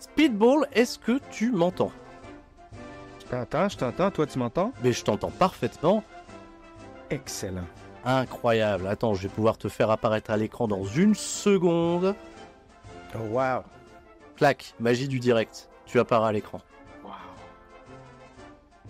Speedball, est-ce que tu m'entends Je t'entends, je t'entends, toi tu m'entends Mais je t'entends parfaitement. Excellent. Incroyable. Attends, je vais pouvoir te faire apparaître à l'écran dans une seconde. Oh, wow. Clac, magie du direct. Tu apparais à l'écran.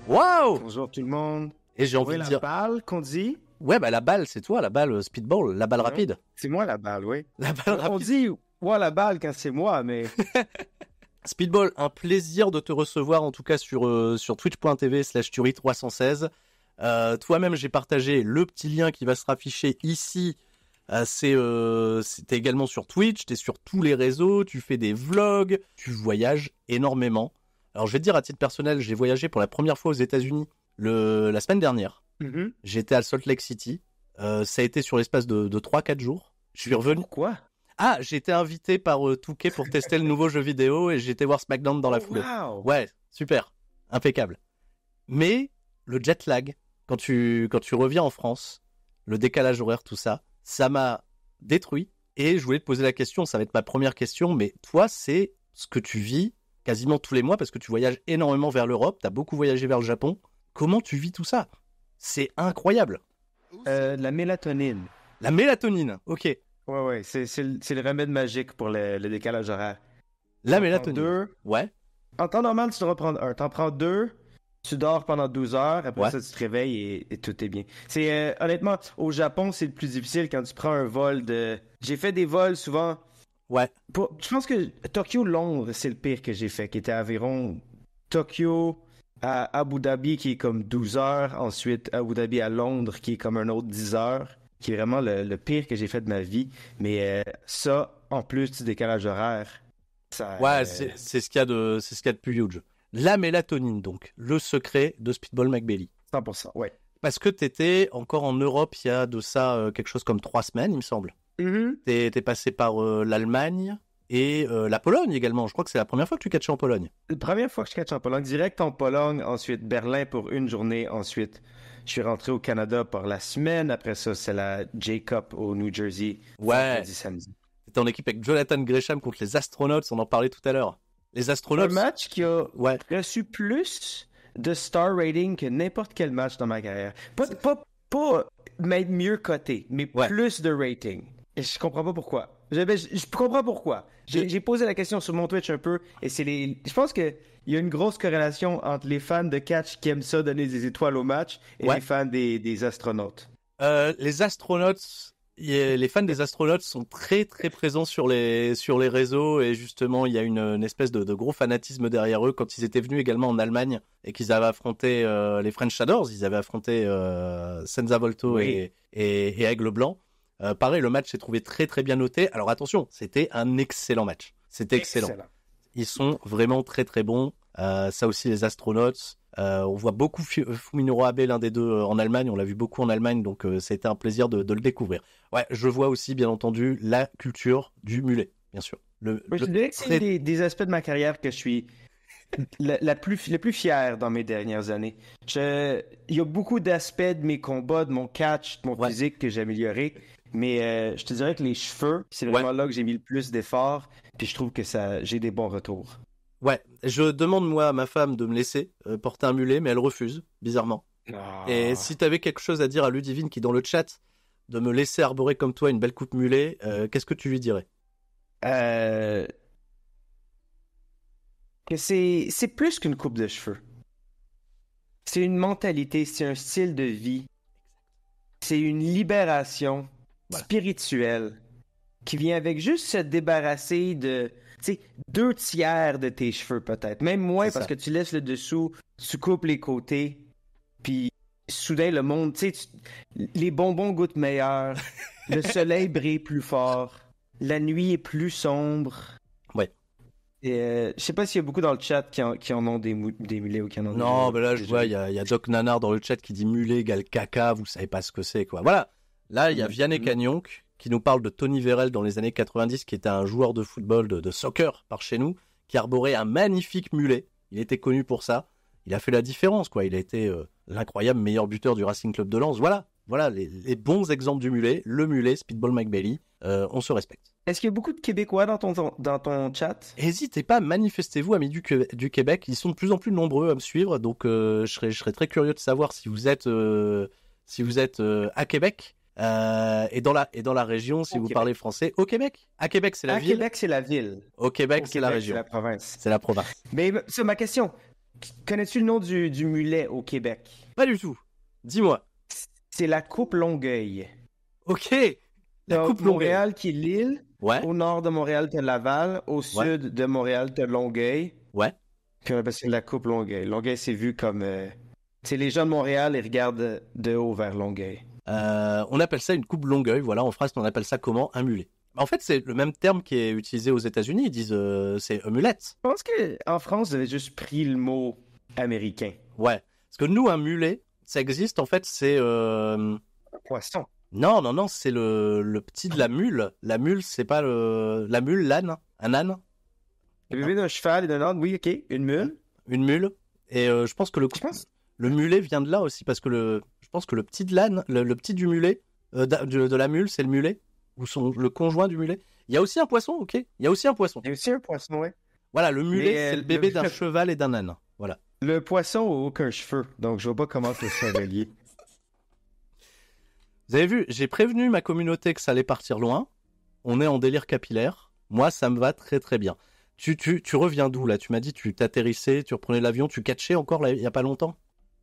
Wow. Wow. Bonjour tout le monde. Et j'ai envie de dire. la balle qu'on dit. Ouais, bah la balle, c'est toi, la balle euh, speedball, la balle rapide. C'est moi la balle, oui. La balle rapide. On dit, ouais, la balle quand c'est moi, mais Speedball, un plaisir de te recevoir en tout cas sur, euh, sur twitch.tv slash turi316. Euh, toi-même, j'ai partagé le petit lien qui va se rafficher ici. Euh, c'est euh, également sur Twitch, es sur tous les réseaux, tu fais des vlogs, tu voyages énormément. Alors je vais te dire à titre personnel, j'ai voyagé pour la première fois aux États-Unis la semaine dernière. Mm-hmm. J'étais à Salt Lake City. ça a été sur l'espace de, de 3-4 jours. Je suis revenu. quoi? Ah, j'étais invité par euh, Touquet pour tester le nouveau jeu vidéo et j'étais voir SmackDown dans la oh, foule. Ouais, super, impeccable. Mais le jet lag, quand tu, quand tu reviens en France, le décalage horaire, tout ça, ça m'a détruit. Et je voulais te poser la question, ça va être ma première question, mais toi, c'est ce que tu vis quasiment tous les mois parce que tu voyages énormément vers l'Europe, tu as beaucoup voyagé vers le Japon. Comment tu vis tout ça C'est incroyable. Euh, la mélatonine. La mélatonine, ok. Ouais, ouais, c'est, le, remède magique pour le, décalage horaire. Là, La prends Deux. Ouais. En temps normal, tu te prendre un. T'en prends deux, tu dors pendant 12 heures, après ça, tu te réveilles et, tout est bien. C'est euh, Honnêtement, au Japon, c'est le plus difficile quand tu prends un vol de. J'ai fait des vols souvent. Ouais. Je pense que Tokyo-Londres, c'est le pire que j'ai fait, qui était environ Tokyo à Abu Dhabi, qui est comme 12 heures. Ensuite, Abu Dhabi à Londres, qui est comme un autre 10 heures qui est vraiment le, pire que j'ai fait de ma vie. Mais euh, ça, en plus du décalage horaire, ça. Ouais, euh, c'est ce qu'il y, a de, ce qu'il y a de plus huge. La mélatonine, donc, le secret de Speedball McBailey. 100%, ouais. Parce que tu étais encore en Europe il y a de ça euh, quelque chose comme trois semaines, il me semble. tu -hmm. passé par l'Allemagne et la Pologne également. Je crois que c'est la première fois que tu catches en Pologne. La première fois que je catch en Pologne, direct en Pologne, ensuite Berlin pour une journée, ensuite je suis rentré au Canada par la semaine. Après ça, c'est la J-Cup au New Jersey. Ouais. C'était en équipe avec Jonathan Gresham contre les Astronauts. On en parlait tout à l'heure. Les Astronauts. Un match qui a reçu plus de star rating que n'importe quel match dans ma carrière. Pas, pas, pas, mieux coté, mais plus de rating. Et je comprends pas pourquoi. Je, ben, je comprends pourquoi. J'ai posé la question sur mon Twitch un peu et c'est les. Je pense que il y a une grosse corrélation entre les fans de catch qui aiment ça donner des étoiles au match et les fans des, astronautes. Euh, les astronautes, les fans des astronautes sont très très présents sur les sur les réseaux et justement il y a une, espèce de, gros fanatisme derrière eux quand ils étaient venus également en Allemagne et qu'ils avaient affronté euh, les French Shadows, ils avaient affronté euh, Senza Volto et, et, Aigle Blanc. pareil, le match s'est trouvé très très bien noté. Alors attention, c'était un excellent match. C'était excellent ils sont vraiment très très bons. Euh, ça aussi, les astronautes. Euh, on voit beaucoup Fumino Abe, l'un des deux euh, en Allemagne. On l'a vu beaucoup en Allemagne, donc ça a été un plaisir de, le découvrir. Ouais, je vois aussi, bien entendu, la culture du mulet, bien sûr. Le, c'est des, des, aspects de ma carrière que je suis la, plus, le plus fier dans mes dernières années. Il y a beaucoup d'aspects de mes combats, de mon catch, de mon physique que j'ai amélioré. Mais euh, je te dirais que les cheveux, c'est le là que j'ai mis le plus d'efforts, puis je trouve que ça, j'ai des bons retours. Ouais, je demande moi à ma femme de me laisser euh, porter un mulet, mais elle refuse, bizarrement. Ah. Et si tu avais quelque chose à dire à Ludivine qui dans le chat, de me laisser arborer comme toi une belle coupe mulet, euh, qu'est-ce que tu lui dirais Que c'est plus qu'une coupe de cheveux. C'est une mentalité, c'est un style de vie. C'est une libération spirituel qui vient avec juste se débarrasser de deux tiers de tes cheveux peut-être. Même moins parce que tu laisses le dessous, tu coupes les côtés, puis soudain le monde, tu les bonbons goûtent meilleur, le soleil brille plus fort, la nuit est plus sombre. Ouais. et euh, je sais pas s'il y a beaucoup dans le chat qui en, ont des, des, mulets ou qui en ont Non, mais ben là, je vois, il y, a Doc Nanar dans le chat qui dit mulet égale caca, vous savez pas ce que c'est, quoi. Voilà! Là, il y a mm. Vianney Cagnon qui nous parle de Tony Vérel dans les années 90, qui était un joueur de football, de, soccer par chez nous, qui arborait un magnifique mulet. Il était connu pour ça. Il a fait la différence, quoi. Il a été euh, l'incroyable meilleur buteur du Racing Club de Lens. Voilà, voilà les, bons exemples du mulet. Le mulet, Speedball McBailey, euh, on se respecte. Est-ce qu'il y a beaucoup de Québécois dans ton, dans ton chat N'hésitez pas, manifestez-vous, amis du, du, Québec. Ils sont de plus en plus nombreux à me suivre, donc euh, je, serais, je serais très curieux de savoir si vous êtes, si vous êtes à Québec euh, et dans la et dans la région, si vous parlez français, au Québec. À Québec, c'est la à Québec, c'est la ville. Au Québec, c'est la région. C'est la province. C'est la province. Mais c'est ma question. Connais-tu le nom du, du mulet au Québec Pas du tout. Dis-moi. C'est la coupe Longueuil. Ok. La coupe Longueuil. Montréal qui est l'île. Ouais. Au nord de Montréal, t'as Laval. Au sud de Montréal, t'as Longueuil. Ouais. Puis la coupe Longueuil. Longueuil, c'est vu comme. C'est euh, les gens de Montréal, ils regardent de haut vers Longueuil. Euh, on appelle ça une coupe longueuil. Voilà, en France, on appelle ça comment Un mulet. En fait, c'est le même terme qui est utilisé aux États-Unis. Ils disent euh, c'est un mulet. Je pense qu'en France, on avez juste pris le mot américain. Ouais. Parce que nous, un mulet, ça existe. En fait, c'est. Euh, un poisson. Non, non, non, c'est le, petit de la mule. La mule, c'est pas le. La mule, l'âne. Un âne. Le bébé d'un cheval et d'un âne, oui, ok. Une mule. Une mule. Et je pense que le. pense... Le mulet vient de là aussi, parce que le je pense que le petit de l'âne, le, petit du mulet, euh, de, la mule, c'est le mulet, ou son, le conjoint du mulet. Il y a aussi un poisson, ok Il y a aussi un poisson. Il y a aussi un poisson, ouais. Voilà, le mulet, euh, c'est le bébé d'un cheval et d'un âne. Voilà. Le poisson n'a aucun cheveu, donc je vois pas comment le chevalier. Vous avez vu, j'ai prévenu ma communauté que ça allait partir loin. On est en délire capillaire. Moi, ça me va très très bien. Tu, tu, tu reviens d'où là Tu m'as dit tu t'atterrissais, tu reprenais l'avion, tu catchais encore il y a pas longtemps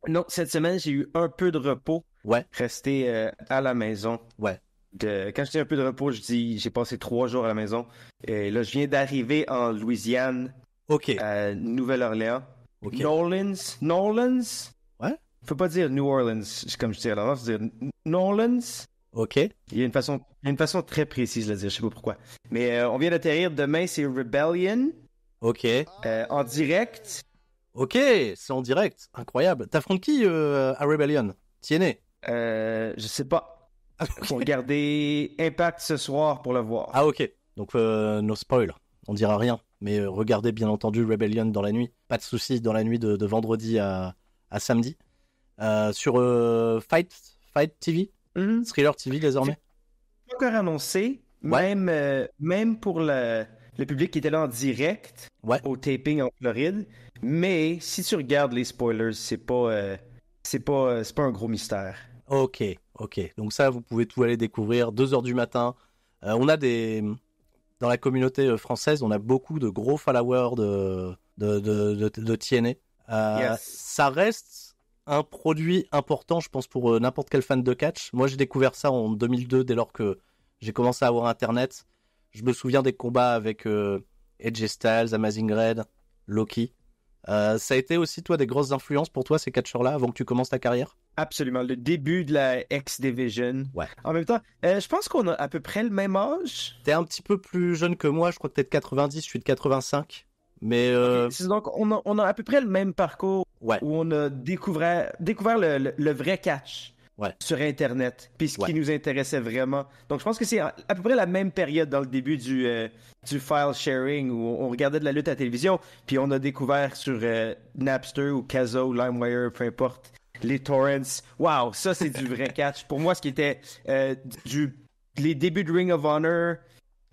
non, cette semaine, j'ai eu un peu de repos. Ouais. Resté euh, à la maison. Ouais. Quand je dis un peu de repos, je dis j'ai passé trois jours à la maison. Et là, je viens d'arriver en Louisiane. OK. À Nouvelle-Orléans. OK. New Orleans. New Orleans. Ouais. Faut pas dire New Orleans, comme je dis à l'avance, dire New Orleans. OK. Il y a une façon, une façon très précise de le dire, je sais pas pourquoi. Mais euh, on vient d'atterrir. Demain, c'est Rebellion. OK. Euh, en direct. Ok, c'est en direct, incroyable. T'affrontes qui euh, à Rebellion T'y né euh, Je sais pas. vais ah, regarder Impact ce soir pour le voir. Ah ok, donc euh, no spoil, on dira rien. Mais euh, regardez bien entendu Rebellion dans la nuit, pas de soucis dans la nuit de, vendredi à, samedi. sur Fight, Fight TV, mm-hmm. Thriller TV désormais. encore annoncé, même, pour le, public qui était là en direct au taping en Floride. Mais si tu regardes les spoilers, c'est pas, euh, c'est pas, euh, c'est pas un gros mystère. Ok, ok. Donc ça, vous pouvez tout aller découvrir. 2 heures du matin. Euh, on a des, dans la communauté française, on a beaucoup de gros followers de de de, Ça reste un produit important, je pense, pour n'importe quel fan de catch. Moi, j'ai découvert ça en 2002, dès lors que j'ai commencé à avoir Internet. Je me souviens des combats avec Edge Styles, Amazing Red, Loki. Euh, ça a été aussi, toi, des grosses influences pour toi, ces catcheurs-là, avant que tu commences ta carrière Absolument. Le début de la X-Division. Ouais. En même temps, euh, je pense qu'on a à peu près le même âge. T'es un petit peu plus jeune que moi. Je crois que t'es de 90, je suis de 85. Mais euh... donc on a, à peu près le même parcours où on a découvert, le vrai catch sur Internet, puis ce qui nous intéressait vraiment. Donc, je pense que c'est à, peu près la même période dans le début du, euh, du file sharing où on, regardait de la lutte à la télévision, puis on a découvert sur euh, Napster ou ou LimeWire, peu importe, les torrents. Waouh, ça, c'est du vrai catch. Pour moi, ce qui était euh, du, les débuts de Ring of Honor,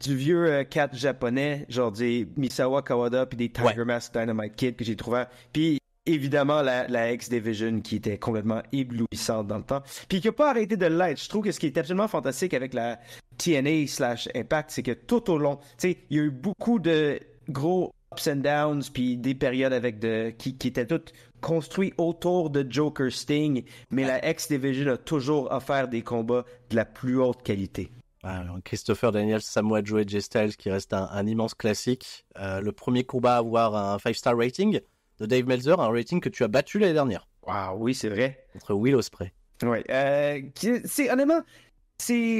du vieux catch japonais, genre des Misawa Kawada puis des Tiger Mask Dynamite Kid que j'ai trouvé. Puis évidemment la, la X-Division qui était complètement éblouissante dans le temps, puis qui n'a pas arrêté de l'être. Je trouve que ce qui est absolument fantastique avec la TNA slash Impact, c'est que tout au long, tu sais, il y a eu beaucoup de gros ups and downs, puis des périodes avec de qui, qui étaient toutes construites autour de Joker Sting, mais la X-Division a toujours offert des combats de la plus haute qualité. Ah, Christopher Daniels, Samoa Joe et J Styles qui reste un, immense classique. Euh, le premier combat à avoir un 5-star rating, Dave Melzer, un rating que tu as battu l'année dernière. Waouh, oui, c'est vrai. Contre Will Osprey. Euh, c'est honnêtement,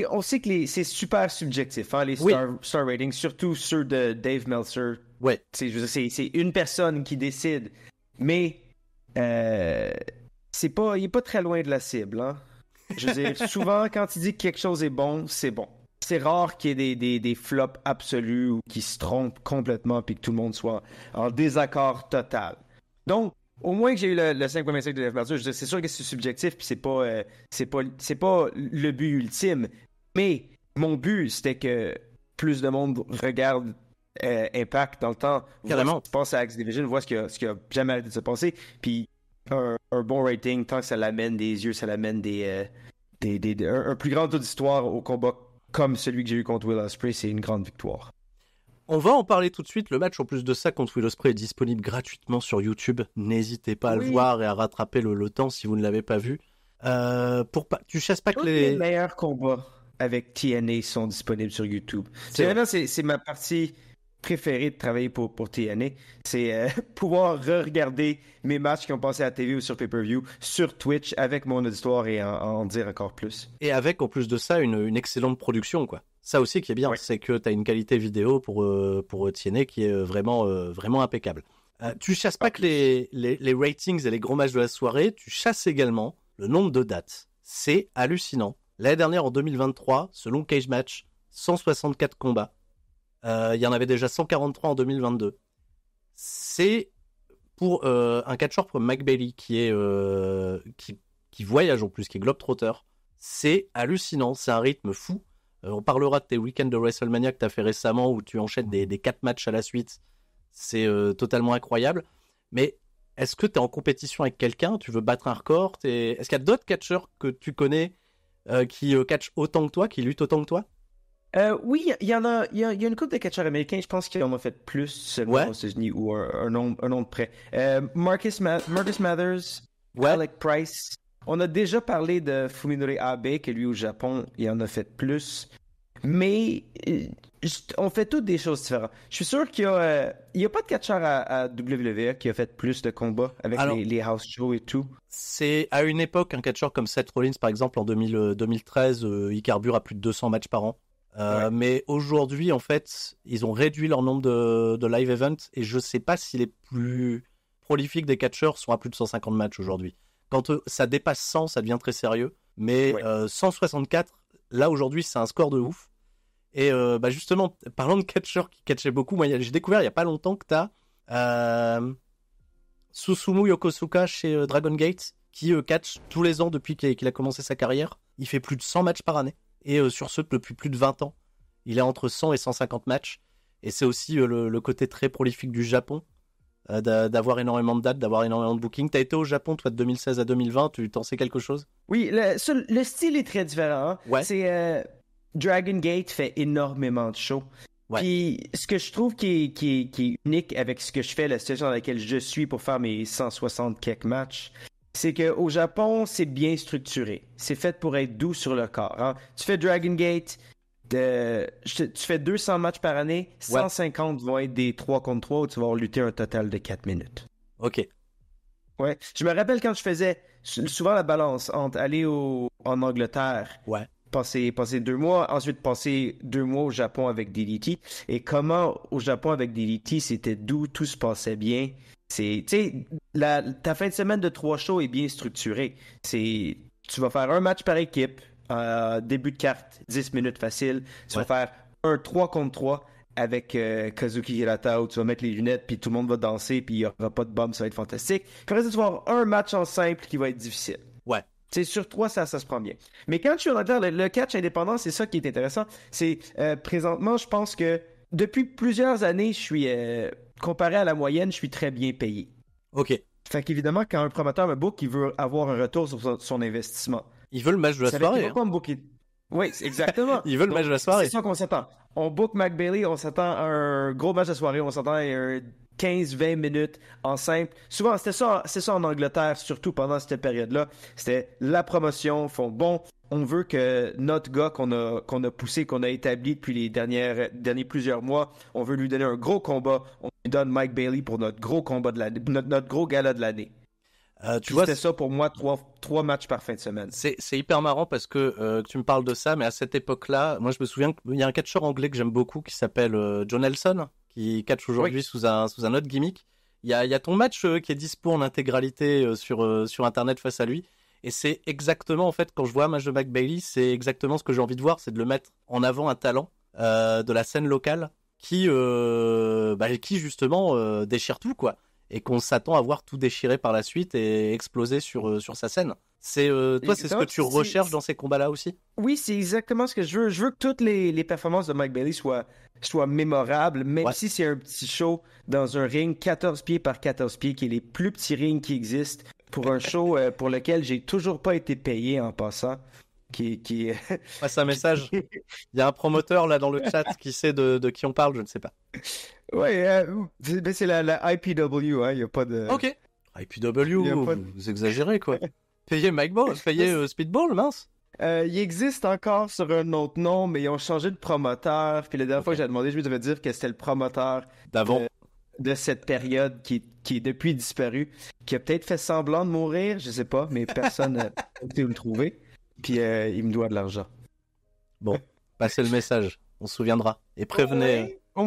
on sait que c'est super subjectif hein, les star, ratings, surtout ceux de Dave Meltzer. Ouais. C'est une personne qui décide, mais euh, c'est pas il n'est pas très loin de la cible. Hein. Je veux souvent quand il dit que quelque chose est bon, c'est bon. C'est rare qu'il y ait des, flops absolus ou qui se trompent complètement puis que tout le monde soit en désaccord total. Donc, au moins que j'ai eu le, le 5.25 de Jeff je c'est sûr que c'est subjectif, puis c'est pas, euh, pas, pas le but ultime. Mais mon but, c'était que plus de monde regarde euh, Impact dans le temps, Carrément. pense à Axe Division, voit ce qui a, jamais arrêté de se passer, puis un, bon rating, tant que ça l'amène des yeux, ça l'amène des, euh, un, plus grand taux d'histoire au combat comme celui que j'ai eu contre Will Ospreay, c'est une grande victoire. On va en parler tout de suite. Le match, en plus de ça, contre Will Osprey est disponible gratuitement sur YouTube. N'hésitez pas à le voir et à rattraper le, temps si vous ne l'avez pas vu. Euh, pour tu chasses pas que les... meilleurs combats avec TNA sont disponibles sur YouTube. C'est c'est ma partie préférée de travailler pour, pour TNA, c'est euh, pouvoir re-regarder mes matchs qui ont passé à TV ou sur pay-per-view sur Twitch avec mon auditoire et en, dire encore plus. Et avec en plus de ça une, une excellente production quoi ça aussi qui est bien, c'est que tu as une qualité vidéo pour, euh, pour qui est euh, vraiment, euh, vraiment impeccable. tu chasses pas ah, que les, les, les, ratings et les gros matchs de la soirée, tu chasses également le nombre de dates. C'est hallucinant. L'année dernière, en 2023, selon Cage Match, 164 combats. Il y en avait déjà 143 en 2022. C'est pour un catcheur comme Mike qui, est, qui, qui voyage en plus, qui est globetrotter. C'est hallucinant, c'est un rythme fou euh, on parlera de tes week-ends de WrestleMania que tu as fait récemment où tu enchaînes des, quatre matchs à la suite. C'est euh, totalement incroyable. Mais est-ce que tu es en compétition avec quelqu'un Tu veux battre un record Et Est-ce qu'il y a d'autres catcheurs que tu connais euh, qui catchent autant que toi, qui luttent autant que toi oui, il y en a, il y, a une coupe de catcheurs américains, je pense qu'on en a fait plus ouais. unis ou un, un, nombre, près. Marcus, Mathers, ouais. Price, on a déjà parlé de Fuminori Abe, qui lui au Japon, il en a fait plus. Mais euh, on fait toutes des choses différentes. Je suis sûr qu'il n'y a, euh, a, pas de catcheur à, WWE qui a fait plus de combats avec les, house shows et tout. C'est à une époque, un catcheur comme Seth Rollins, par exemple, en 2013, euh, il carbure à plus de 200 matchs par an. Mais aujourd'hui, en fait, ils ont réduit leur nombre de, de live events et je ne sais pas si les plus prolifiques des catcheurs sont à plus de 150 matchs aujourd'hui. Quand euh, ça dépasse 100, ça devient très sérieux. Mais 164, euh, là aujourd'hui, c'est un score de ouf. Et euh, bah justement, parlant de catcheurs qui catchaient beaucoup, moi j'ai découvert il n'y a pas longtemps que tu as Susumu Yokosuka chez Dragon Gate qui catch tous les ans depuis qu'il a commencé sa carrière. Il fait plus de 100 matchs par année. Et sur ce, depuis plus de 20 ans, il est entre 100 et 150 matchs. Et c'est aussi le côté très prolifique du Japon euh, d'avoir énormément de dates, d'avoir énormément de bookings. T'as été au Japon, toi, de 2016 à 2020, tu t'en sais quelque chose Oui, le, style est très différent. Hein. Ouais. C'est euh, Dragon Gate fait énormément de shows. Ouais. Puis ce que je trouve qui est, unique avec ce que je fais, la situation dans laquelle je suis pour faire mes 160 quelques match, c'est qu'au Japon, c'est bien structuré. C'est fait pour être doux sur le corps. Hein. Tu fais Dragon Gate, tu fais 200 matchs par année, 150 vont être des 3 contre 3 où tu vas lutter un total de 4 minutes. OK. Ouais. Je me rappelle quand je faisais souvent la balance entre aller en Angleterre, passer, passer deux mois, ensuite passer deux mois au Japon avec DDT. Et comment au Japon avec DDT, c'était doux tout se passait bien. C'est, tu sais, ta fin de semaine de trois shows est bien structurée. C'est, tu vas faire un match par équipe, euh, début de carte, 10 minutes facile. Tu vas faire un 3 contre 3 avec euh, Kazuki Hirata où tu vas mettre les lunettes, puis tout le monde va danser, puis il n'y aura pas de bombe, ça va être fantastique. Quand tu vas avoir un match en simple qui va être difficile. Ouais. C'est sur trois, ça, ça se prend bien. Mais quand tu regardes le, le catch indépendant, c'est ça qui est intéressant. C'est euh, présentement, je pense que depuis plusieurs années, je suis comparé à la moyenne, je suis très bien payé. OK. Fait qu'évidemment, quand un promoteur me book, il veut avoir un retour sur son investissement. Ils veulent le match de la soirée. Hein. Oui, exactement. Ils veulent le match de la soirée. C'est ça qu'on s'attend. On book Mike Bailey, on s'attend à un gros match de soirée, on s'attend à 15-20 minutes en simple. Souvent, c'était ça, c'est ça en Angleterre, surtout pendant cette période-là. C'était la promotion, font bon, on veut que notre gars qu'on a, qu'on a poussé, qu'on a établi depuis les dernières, derniers plusieurs mois, on veut lui donner un gros combat. On lui donne Mike Bailey pour notre gros combat de l'année, notre gros gala de l'année. Euh, tu vois, c'était ça pour moi, trois, matchs par fin de semaine. C'est, hyper marrant parce euh, que tu me parles de ça, mais à cette époque-là, moi je me souviens qu'il y a un catcheur anglais que j'aime beaucoup qui s'appelle euh, John Nelson, qui catch aujourd'hui sous, un, sous un autre gimmick. Il y a, y a, ton match qui est dispo en intégralité sur, sur Internet face à lui. Et c'est exactement, en fait, quand je vois un match de Mac Bailey, c'est exactement ce que j'ai envie de voir, c'est de le mettre en avant un talent de la scène locale qui, bah, qui justement, déchire tout, quoi et qu'on s'attend à voir tout déchirer par la suite et exploser sur, euh, sur sa scène. C'est euh, toi, c'est ce que tu recherches dans ces combats-là aussi. Oui, c'est exactement ce que je veux. Je veux que toutes les, les performances de Mike Bailey soient, soient mémorables, même si c'est un petit show dans un ring 14 pieds par 14 pieds, qui est les plus petits rings qui existent pour un show euh, pour lequel j'ai toujours pas été payé en passant. Qui, qui... Passe un message. Il y a un promoteur là dans le chat qui sait de, de qui on parle, je ne sais pas. Ouais, euh, c'est, la, IPW, il hein, n'y a pas de. Ok. IPW, vous exagérez quoi. payez Mike Ball, payez euh, Speedball, mince. Euh, il existe encore sur un autre nom, mais ils ont changé de promoteur. Puis la dernière fois que j'ai demandé, je me devais dire que c'était le promoteur d'avant de, cette période qui, est depuis disparu, qui a peut-être fait semblant de mourir, je sais pas, mais personne n'a pu le trouver. Puis euh, il me doit de l'argent. Bon, passez le message, on se souviendra. Et prévenez. au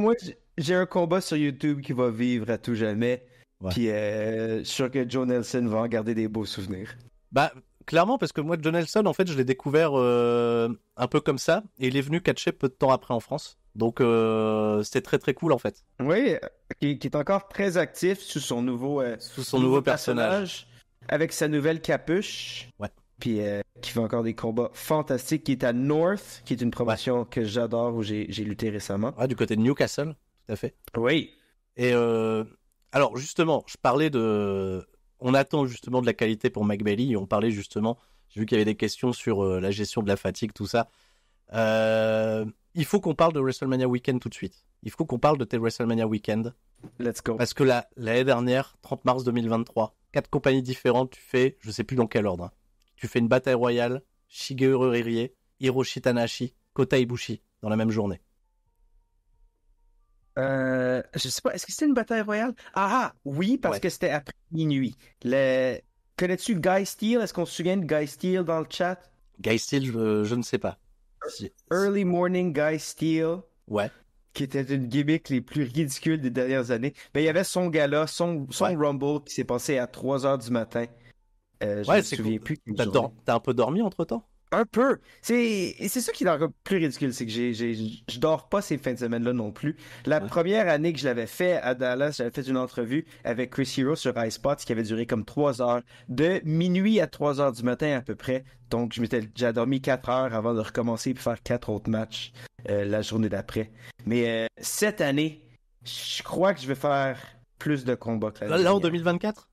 j'ai un combat sur YouTube qui va vivre à tout jamais. Puis euh, je sûr que Joe Nelson va en garder des beaux souvenirs. Bah, clairement, parce que moi, Joe Nelson, en fait, je l'ai découvert euh, un peu comme ça. Et il est venu catcher peu de temps après en France. Donc, euh, c'était très très cool en fait. Oui, qui, est encore très actif sous son nouveau, sous son nouveau, personnage. Avec sa nouvelle capuche. Ouais. Puis qui fait encore des combats fantastiques. Qui est à North, qui est une promotion que j'adore où j'ai lutté récemment. Ouais, du côté de Newcastle fait. Oui. Et euh, alors justement, je parlais de, on attend justement de la qualité pour McBailey. On parlait justement, j'ai vu qu'il y avait des questions sur euh, la gestion de la fatigue, tout ça. Euh, il faut qu'on parle de WrestleMania Weekend tout de suite. Il faut qu'on parle de tes WrestleMania Weekend. Let's go. Parce que l'année dernière, 30 mars 2023, quatre compagnies différentes, tu fais, je sais plus dans quel ordre, hein. tu fais une bataille royale, Shigeru Hiroshi Tanashi, Kota Ibushi, dans la même journée. Euh, je sais pas, est-ce que c'était une bataille royale? Ah, ah oui, parce que c'était après minuit. Connais-tu Guy Steele? Est-ce qu'on se souvient de Guy Steele dans le chat? Guy Steele, je, ne sais pas. Early Morning Guy Steele, Ouais. Qui était une gimmick les plus ridicules des dernières années. Mais il y avait son gala, son, Rumble qui s'est passé à 3 h du matin. Euh, je me souviens plus. t'as un peu dormi entre temps? Un peu. C'est ça qui est encore plus ridicule, c'est que j'ai, je dors pas ces fins de semaine-là non plus. La première année que je l'avais fait à Dallas, j'avais fait une entrevue avec Chris Hero sur iSpot qui avait duré comme trois heures, de minuit à 3 heures du matin à peu près. Donc, je m'étais déjà dormi quatre heures avant de recommencer et faire quatre autres matchs euh, la journée d'après. Mais euh, cette année, je crois que je vais faire plus de combats que Là, en 2024?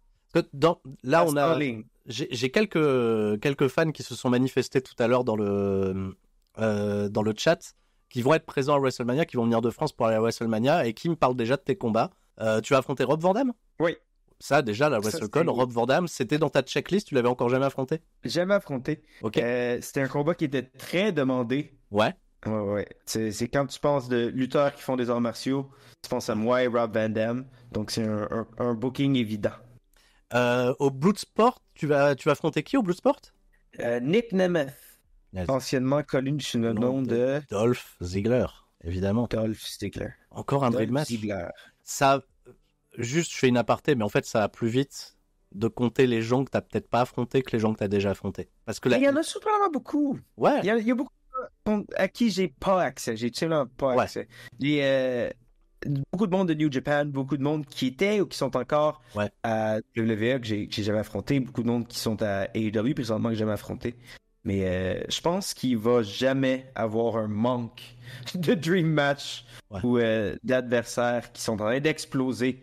là, ah, on a, j'ai quelques quelques fans qui se sont manifestés tout à l'heure dans le euh, dans le chat, qui vont être présents à WrestleMania, qui vont venir de France pour aller à WrestleMania et qui me parlent déjà de tes combats. Euh, tu as affronté Rob Van Damme Oui. Ça, déjà, la WrestleCon, Rob Van Damme, c'était dans ta checklist, tu l'avais encore jamais affronté Jamais affronté. Ok. Euh, c'était un combat qui était très demandé. Ouais. Ouais, ouais. C'est, quand tu penses de lutteurs qui font des arts martiaux, tu penses à moi et Rob Van Damme. Donc, c'est un, un, booking évident. Euh, au Bloodsport, tu vas, tu vas affronter qui au Bluesport euh, Nick Nemeth, anciennement connu sous le nom, de... Dolph Ziggler, évidemment. Dolph Ziegler Encore un Dolph match. Ça, juste, je fais une aparté, mais en fait, ça va plus vite de compter les gens que tu n'as peut-être pas affronté que les gens que tu as déjà affronté. Parce que là, il y en a surprenamment beaucoup. Ouais. Il y, a, a beaucoup à qui j'ai pas accès. J'ai tellement pas accès. Euh, beaucoup de monde de New Japan, beaucoup de monde qui étaient ou qui sont encore à WWE que j'ai jamais affronté, beaucoup de monde qui sont à AEW présentement que j'ai jamais affronté. Mais euh, je pense qu'il va jamais avoir un manque de dream match ou euh, d'adversaires qui sont en train d'exploser,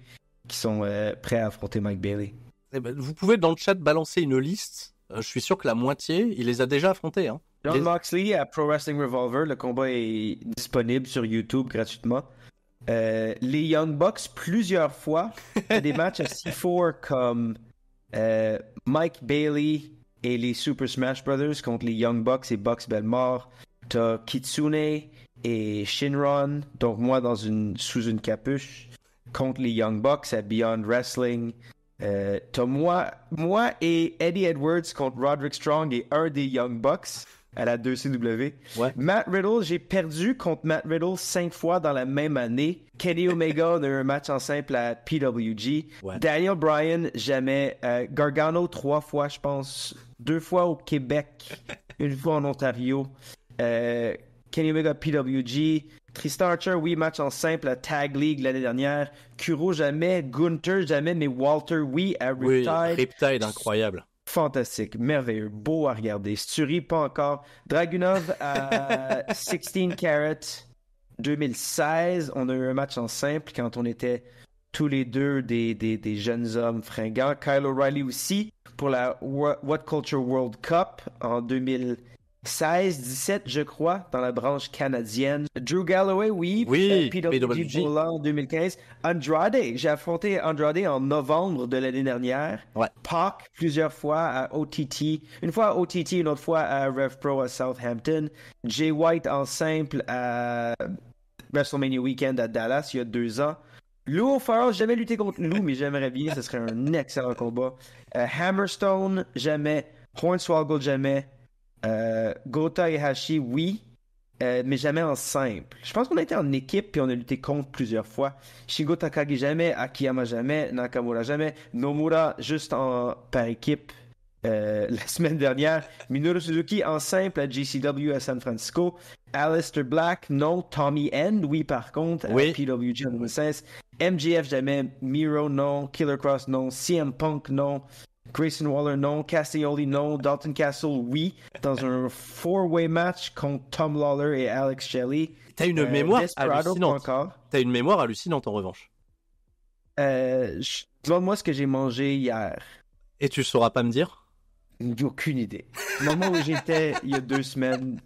qui sont euh, prêts à affronter Mike Bailey. Eh ben, vous pouvez dans le chat balancer une liste. je suis sûr que la moitié, il les a déjà affrontés. Hein. John Moxley à Pro Wrestling Revolver, le combat est disponible sur YouTube gratuitement. Euh, les Young Bucks plusieurs fois des matchs à C4 comme euh, Mike Bailey et les Super Smash Brothers contre les Young Bucks et Bucks Belmore. T'as Kitsune et Shinron, donc moi dans une, sous une capuche, contre les Young Bucks à Beyond Wrestling. Euh, t'as moi, moi et Eddie Edwards contre Roderick Strong et un des Young Bucks à la 2CW. Matt Riddle, j'ai perdu contre Matt Riddle cinq fois dans la même année. Kenny Omega un match en simple à PWG. Daniel Bryan, jamais. Euh, Gargano, trois fois, je pense. Deux fois au Québec, une fois en Ontario. Euh, Kenny Omega, PWG. Tristan Archer, oui, match en simple à Tag League l'année dernière. Kuro, jamais. Gunter, jamais. Mais Walter, oui, à Riptide. Riptide, incroyable fantastique, merveilleux, beau à regarder. Sturi, pas encore, Dragunov à 16 carats 2016, on a eu un match en simple quand on était tous les deux des, des jeunes hommes fringants. Kyle O'Reilly aussi pour la What Culture World Cup en 2016. 16, 17, je crois, dans la branche canadienne. Drew Galloway, oui. Oui, PWG, PWG. en 2015. Andrade, j'ai affronté Andrade en novembre de l'année dernière. Ouais. Pac, plusieurs fois à OTT. Une fois à OTT, une autre fois à Pro à Southampton. Jay White en simple à WrestleMania Weekend à Dallas il y a deux ans. Lou O'Farrell, jamais lutté contre Lou, mais j'aimerais bien, ce serait un excellent combat. Euh, Hammerstone, jamais. Hornswoggle, jamais. Euh, Gota et Hashi, oui, euh, mais jamais en simple. Je pense qu'on a été en équipe puis on a lutté contre plusieurs fois. Shingo Takagi jamais, Akiyama jamais, Nakamura jamais, Nomura juste en par équipe. Euh, la semaine dernière, Minoru Suzuki en simple à GCW à San Francisco, Alistair Black, non, Tommy End, oui par contre, oui. à PWG en 2016, MJF jamais, Miro non, Killer Cross non, CM Punk non, Grayson Waller, non. Castioli, non. Dalton Castle, oui. Dans un four-way match contre Tom Lawler et Alex Shelley. T'as une euh, mémoire hallucinante. T'as une mémoire hallucinante en revanche. Euh, moi ce que j'ai mangé hier. Et tu sauras pas me dire Aucune idée. Le moment où j'étais il y a deux semaines,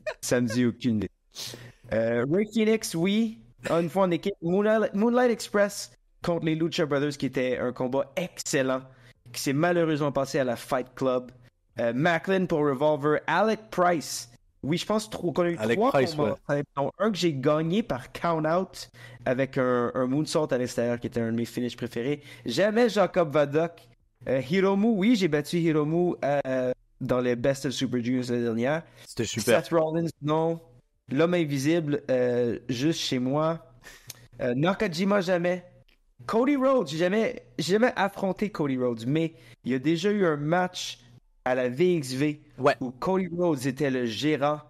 dit aucune idée. Euh, Ray Phoenix, oui. Une fois en équipe. Moonlight, Moonlight Express contre les Lucha Brothers, qui était un combat excellent qui s'est malheureusement passé à la Fight Club. Euh, Macklin pour Revolver, Alec Price. Oui, je pense qu'on a eu trois Price, un que j'ai gagné par count out avec un, moonsault à l'extérieur qui était un de mes finishes préférés. Jamais Jacob Vadoc. Euh, Hiromu, oui, j'ai battu Hiromu euh, dans les Best of Super Juniors l'année dernière. C'était super. Seth Rollins, non. L'homme invisible, juste chez moi. Nakajima, jamais. Cody Rhodes, j'ai jamais, affronté Cody Rhodes, mais il y a déjà eu un match à la VXV où Cody Rhodes était le gérant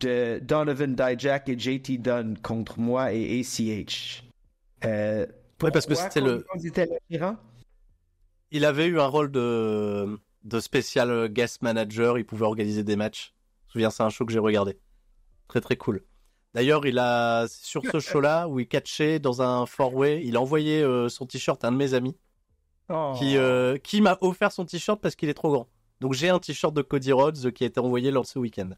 de Donovan Dijak et JT Dunn contre moi et ACH. Euh, parce que c'était le. Était le gérant? Il avait eu un rôle de, de spécial guest manager, il pouvait organiser des matchs. Je me souviens, c'est un show que j'ai regardé. Très très cool. D'ailleurs, il a sur ce show-là où il catchait dans un four il a envoyé euh, son t-shirt à un de mes amis oh. euh, qui, m'a offert son t-shirt parce qu'il est trop grand. Donc j'ai un t-shirt de Cody Rhodes qui a été envoyé lors de ce week-end.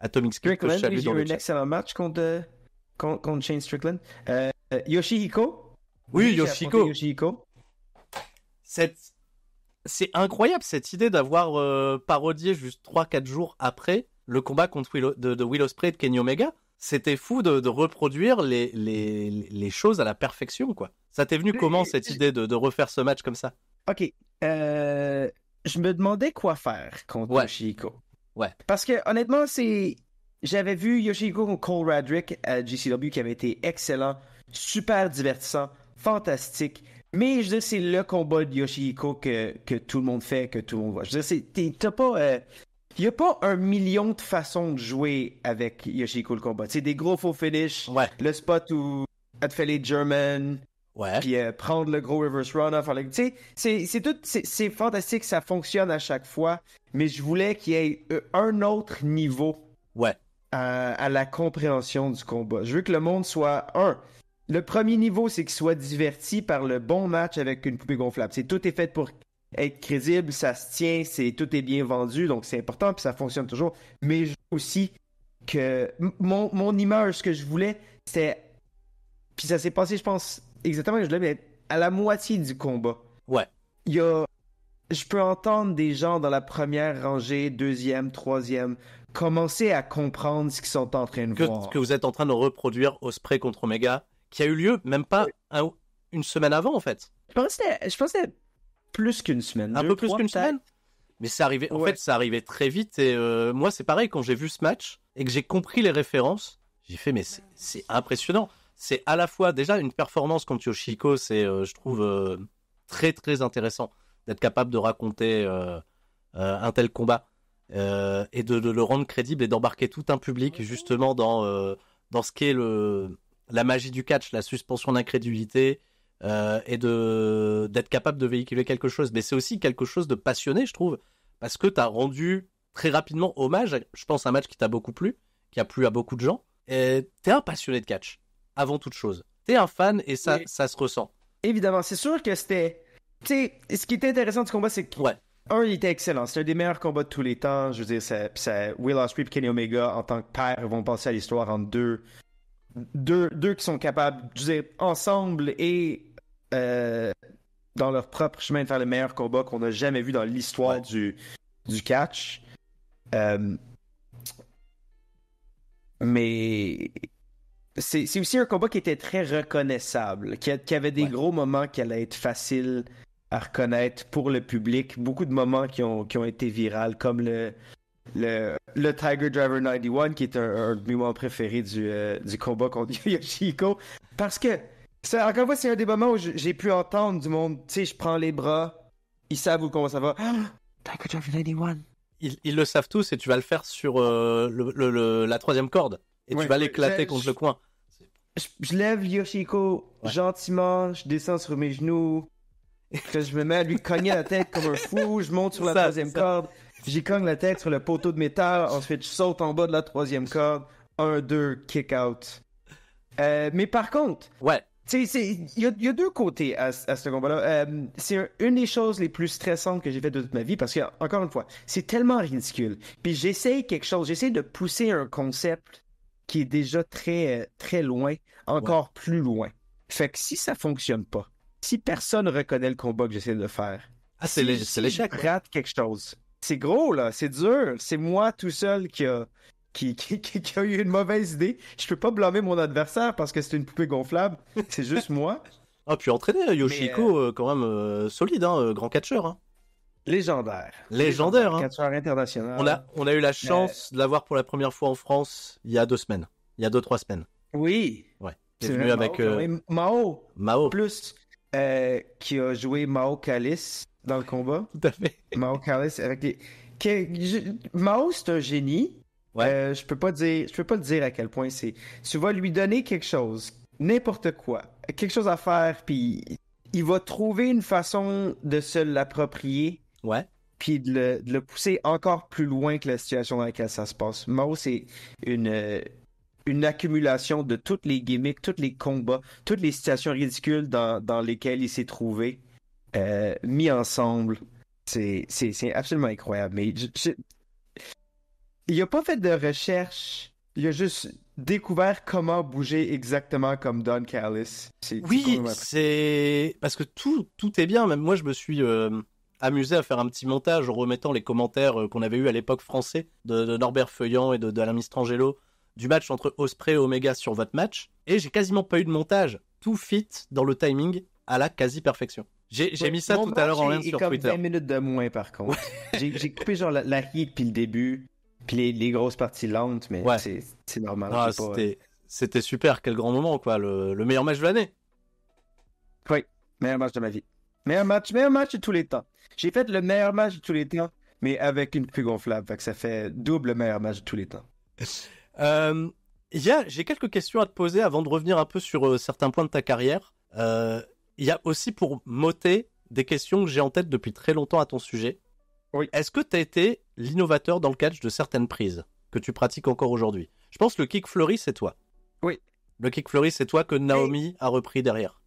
Atomic Skill dans match contre, contre, Shane Strickland. Euh, Yoshihiko Oui, Yoshihiko. C'est incroyable cette idée d'avoir parodié juste 3-4 jours après le combat contre Willow... de, de Will de Kenny Omega c'était fou de, reproduire les, choses à la perfection, quoi. Ça t'est venu comment cette idée de, refaire ce match comme ça Ok, euh, je me demandais quoi faire contre ouais. Yoshiko. Ouais. Parce que honnêtement, c'est j'avais vu Yoshiko Cole Radrick à GCW qui avait été excellent, super divertissant, fantastique. Mais je veux c'est le combat de Yoshihiko que, que tout le monde fait, que tout le monde voit. Je veux dire, t'as pas. Euh, il n'y a pas un million de façons de jouer avec Yoshiko le combat. C'est des gros faux finish. Le spot où elle les German. Ouais. Puis euh, prendre le gros reverse runoff. tu sais, c'est tout. C'est fantastique, ça fonctionne à chaque fois. Mais je voulais qu'il y ait euh, un autre niveau. Ouais. À, euh, à, la compréhension du combat. Je veux que le monde soit un. Le premier niveau, c'est qu'il soit diverti par le bon match avec une poupée gonflable. C'est tout est fait pour être crédible, ça se tient, c'est tout est bien vendu, donc c'est important, puis ça fonctionne toujours. Mais aussi que mon, image, ce que je voulais, c'est... Puis ça s'est passé, je pense, exactement que je l'avais à la moitié du combat. Ouais. Il y a. Je peux entendre des gens dans la première rangée, deuxième, troisième, commencer à comprendre ce qu'ils sont en train de que, voir. Que vous êtes en train de reproduire au spray contre Omega, qui a eu lieu même pas une semaine avant, en fait. Je je pensais plus qu'une semaine. Un peu plus qu'une semaine mais ça arrivait, en fait, ça arrivait très vite. Et euh, moi, c'est pareil, quand j'ai vu ce match et que j'ai compris les références, j'ai fait, mais c'est impressionnant. C'est à la fois déjà une performance contre Yoshiko, c'est, euh, je trouve, euh, très très intéressant d'être capable de raconter un tel combat et de, le rendre crédible et d'embarquer tout un public justement dans, dans ce qu'est le, la magie du catch, la suspension d'incrédulité, euh, et de d'être capable de véhiculer quelque chose. Mais c'est aussi quelque chose de passionné, je trouve, parce que tu as rendu très rapidement hommage, je pense, à un match qui t'a beaucoup plu, qui a plu à beaucoup de gens. Et t'es un passionné de catch, avant toute chose. T'es un fan et ça, ça se ressent. Évidemment, c'est sûr que c'était. Tu sais, ce qui était intéressant du combat, c'est que. Ouais. Un, il était excellent. c'est un des meilleurs combats de tous les temps. Je veux dire, ça, Will Ospreay et Kenny Omega, en tant que père vont passer à l'histoire en deux deux, deux qui sont capables, je veux ensemble et euh, dans leur propre chemin de faire le meilleur combat qu'on a jamais vu dans l'histoire du, du catch. Euh, mais c'est aussi un combat qui était très reconnaissable, qui, avait des gros moments qui allaient être faciles à reconnaître pour le public. Beaucoup de moments qui ont, qui ont été virales, comme le, le, le, Tiger Driver 91, qui est un, de mes moments préférés du, euh, du combat contre Yoshiko. Parce que encore une fois, c'est un des moments où j'ai pu entendre du monde. Tu sais, je prends les bras, ils savent où comment ça va. Ils, ils, le savent tous et tu vas le faire sur euh, le, la troisième corde. Et tu vas l'éclater contre le coin. Je, lève Yoshiko gentiment, je descends sur mes genoux. je me mets à lui cogner la tête comme un fou, je monte sur la troisième corde, j'y cogne la tête sur le poteau de métal, ensuite je saute en bas de la troisième corde, Un 2, kick out. Euh, mais par contre, ouais il y, a deux côtés à, ce combat-là. Euh, c'est une des choses les plus stressantes que j'ai fait de toute ma vie parce que, encore une fois, c'est tellement ridicule. Puis j'essaye quelque chose, j'essaye de pousser un concept qui est déjà très, euh, très loin, encore plus loin. Fait que si ça fonctionne pas, si personne reconnaît le combat que j'essaie de faire, ah, c'est l'échec. rate quelque chose. C'est gros, là, c'est dur. C'est moi tout seul qui a, qui, a eu une mauvaise idée. Je peux pas blâmer mon adversaire parce que c'est une poupée gonflable. C'est juste moi. Ah, puis entraîné, euh, Yoshiko, euh, euh, quand même solide, hein, grand catcheur. Hein. Légendaire. Légendaire. Hein. Catcheur international. On a, on a eu la chance de l'avoir pour la première fois en France il y a deux semaines. Il y a deux, trois semaines. Oui. Ouais. C'est venu avec. Mao. Mao. Plus, qui a joué Mao Calis dans le combat. Tout à fait. Mao Calis avec des. Mao, c'est un génie. Euh, je peux pas dire, je peux pas le dire à quel point c'est. Tu vas lui donner quelque chose, n'importe quoi, quelque chose à faire, puis il va trouver une façon de se l'approprier. Ouais. Puis de le, pousser encore plus loin que la situation dans laquelle ça se passe. Mao, c'est une, euh, une accumulation de toutes les gimmicks, tous les combats, toutes les situations ridicules dans, lesquelles il s'est trouvé, euh, mis ensemble. C'est absolument incroyable. Mais il a pas fait de recherche. Il a juste découvert comment bouger exactement comme Don Callis. Oui, c'est parce que tout tout est bien. Même moi, je me suis euh, amusé à faire un petit montage en remettant les commentaires euh, qu'on avait eu à l'époque français de, Norbert Feuillant et de, Mistrangelo du match entre Osprey et Omega sur votre match. Et j'ai quasiment pas eu de montage. Tout fit dans le timing à la quasi perfection. J'ai mis ça tout à l'heure en ligne sur comme Twitter. 20 minutes de moins par contre. j'ai coupé genre la, la hit puis le début les, grosses parties lentes, mais c'est normal. Ah, c'était super, quel grand moment, quoi. Le, meilleur match de l'année. Oui, meilleur match de ma vie. Meilleur match, meilleur match de tous les temps. J'ai fait le meilleur match de tous les temps, mais avec une plus gonflable. ça fait double meilleur match de tous les temps. euh, J'ai quelques questions à te poser avant de revenir un peu sur euh, certains points de ta carrière. Il euh, y a aussi pour moter des questions que j'ai en tête depuis très longtemps à ton sujet. Oui. Est-ce que tu as été l'innovateur dans le catch de certaines prises que tu pratiques encore aujourd'hui. Je pense que le kick flurry, c'est toi. Oui. Le kick flurry, c'est toi que Naomi a repris derrière.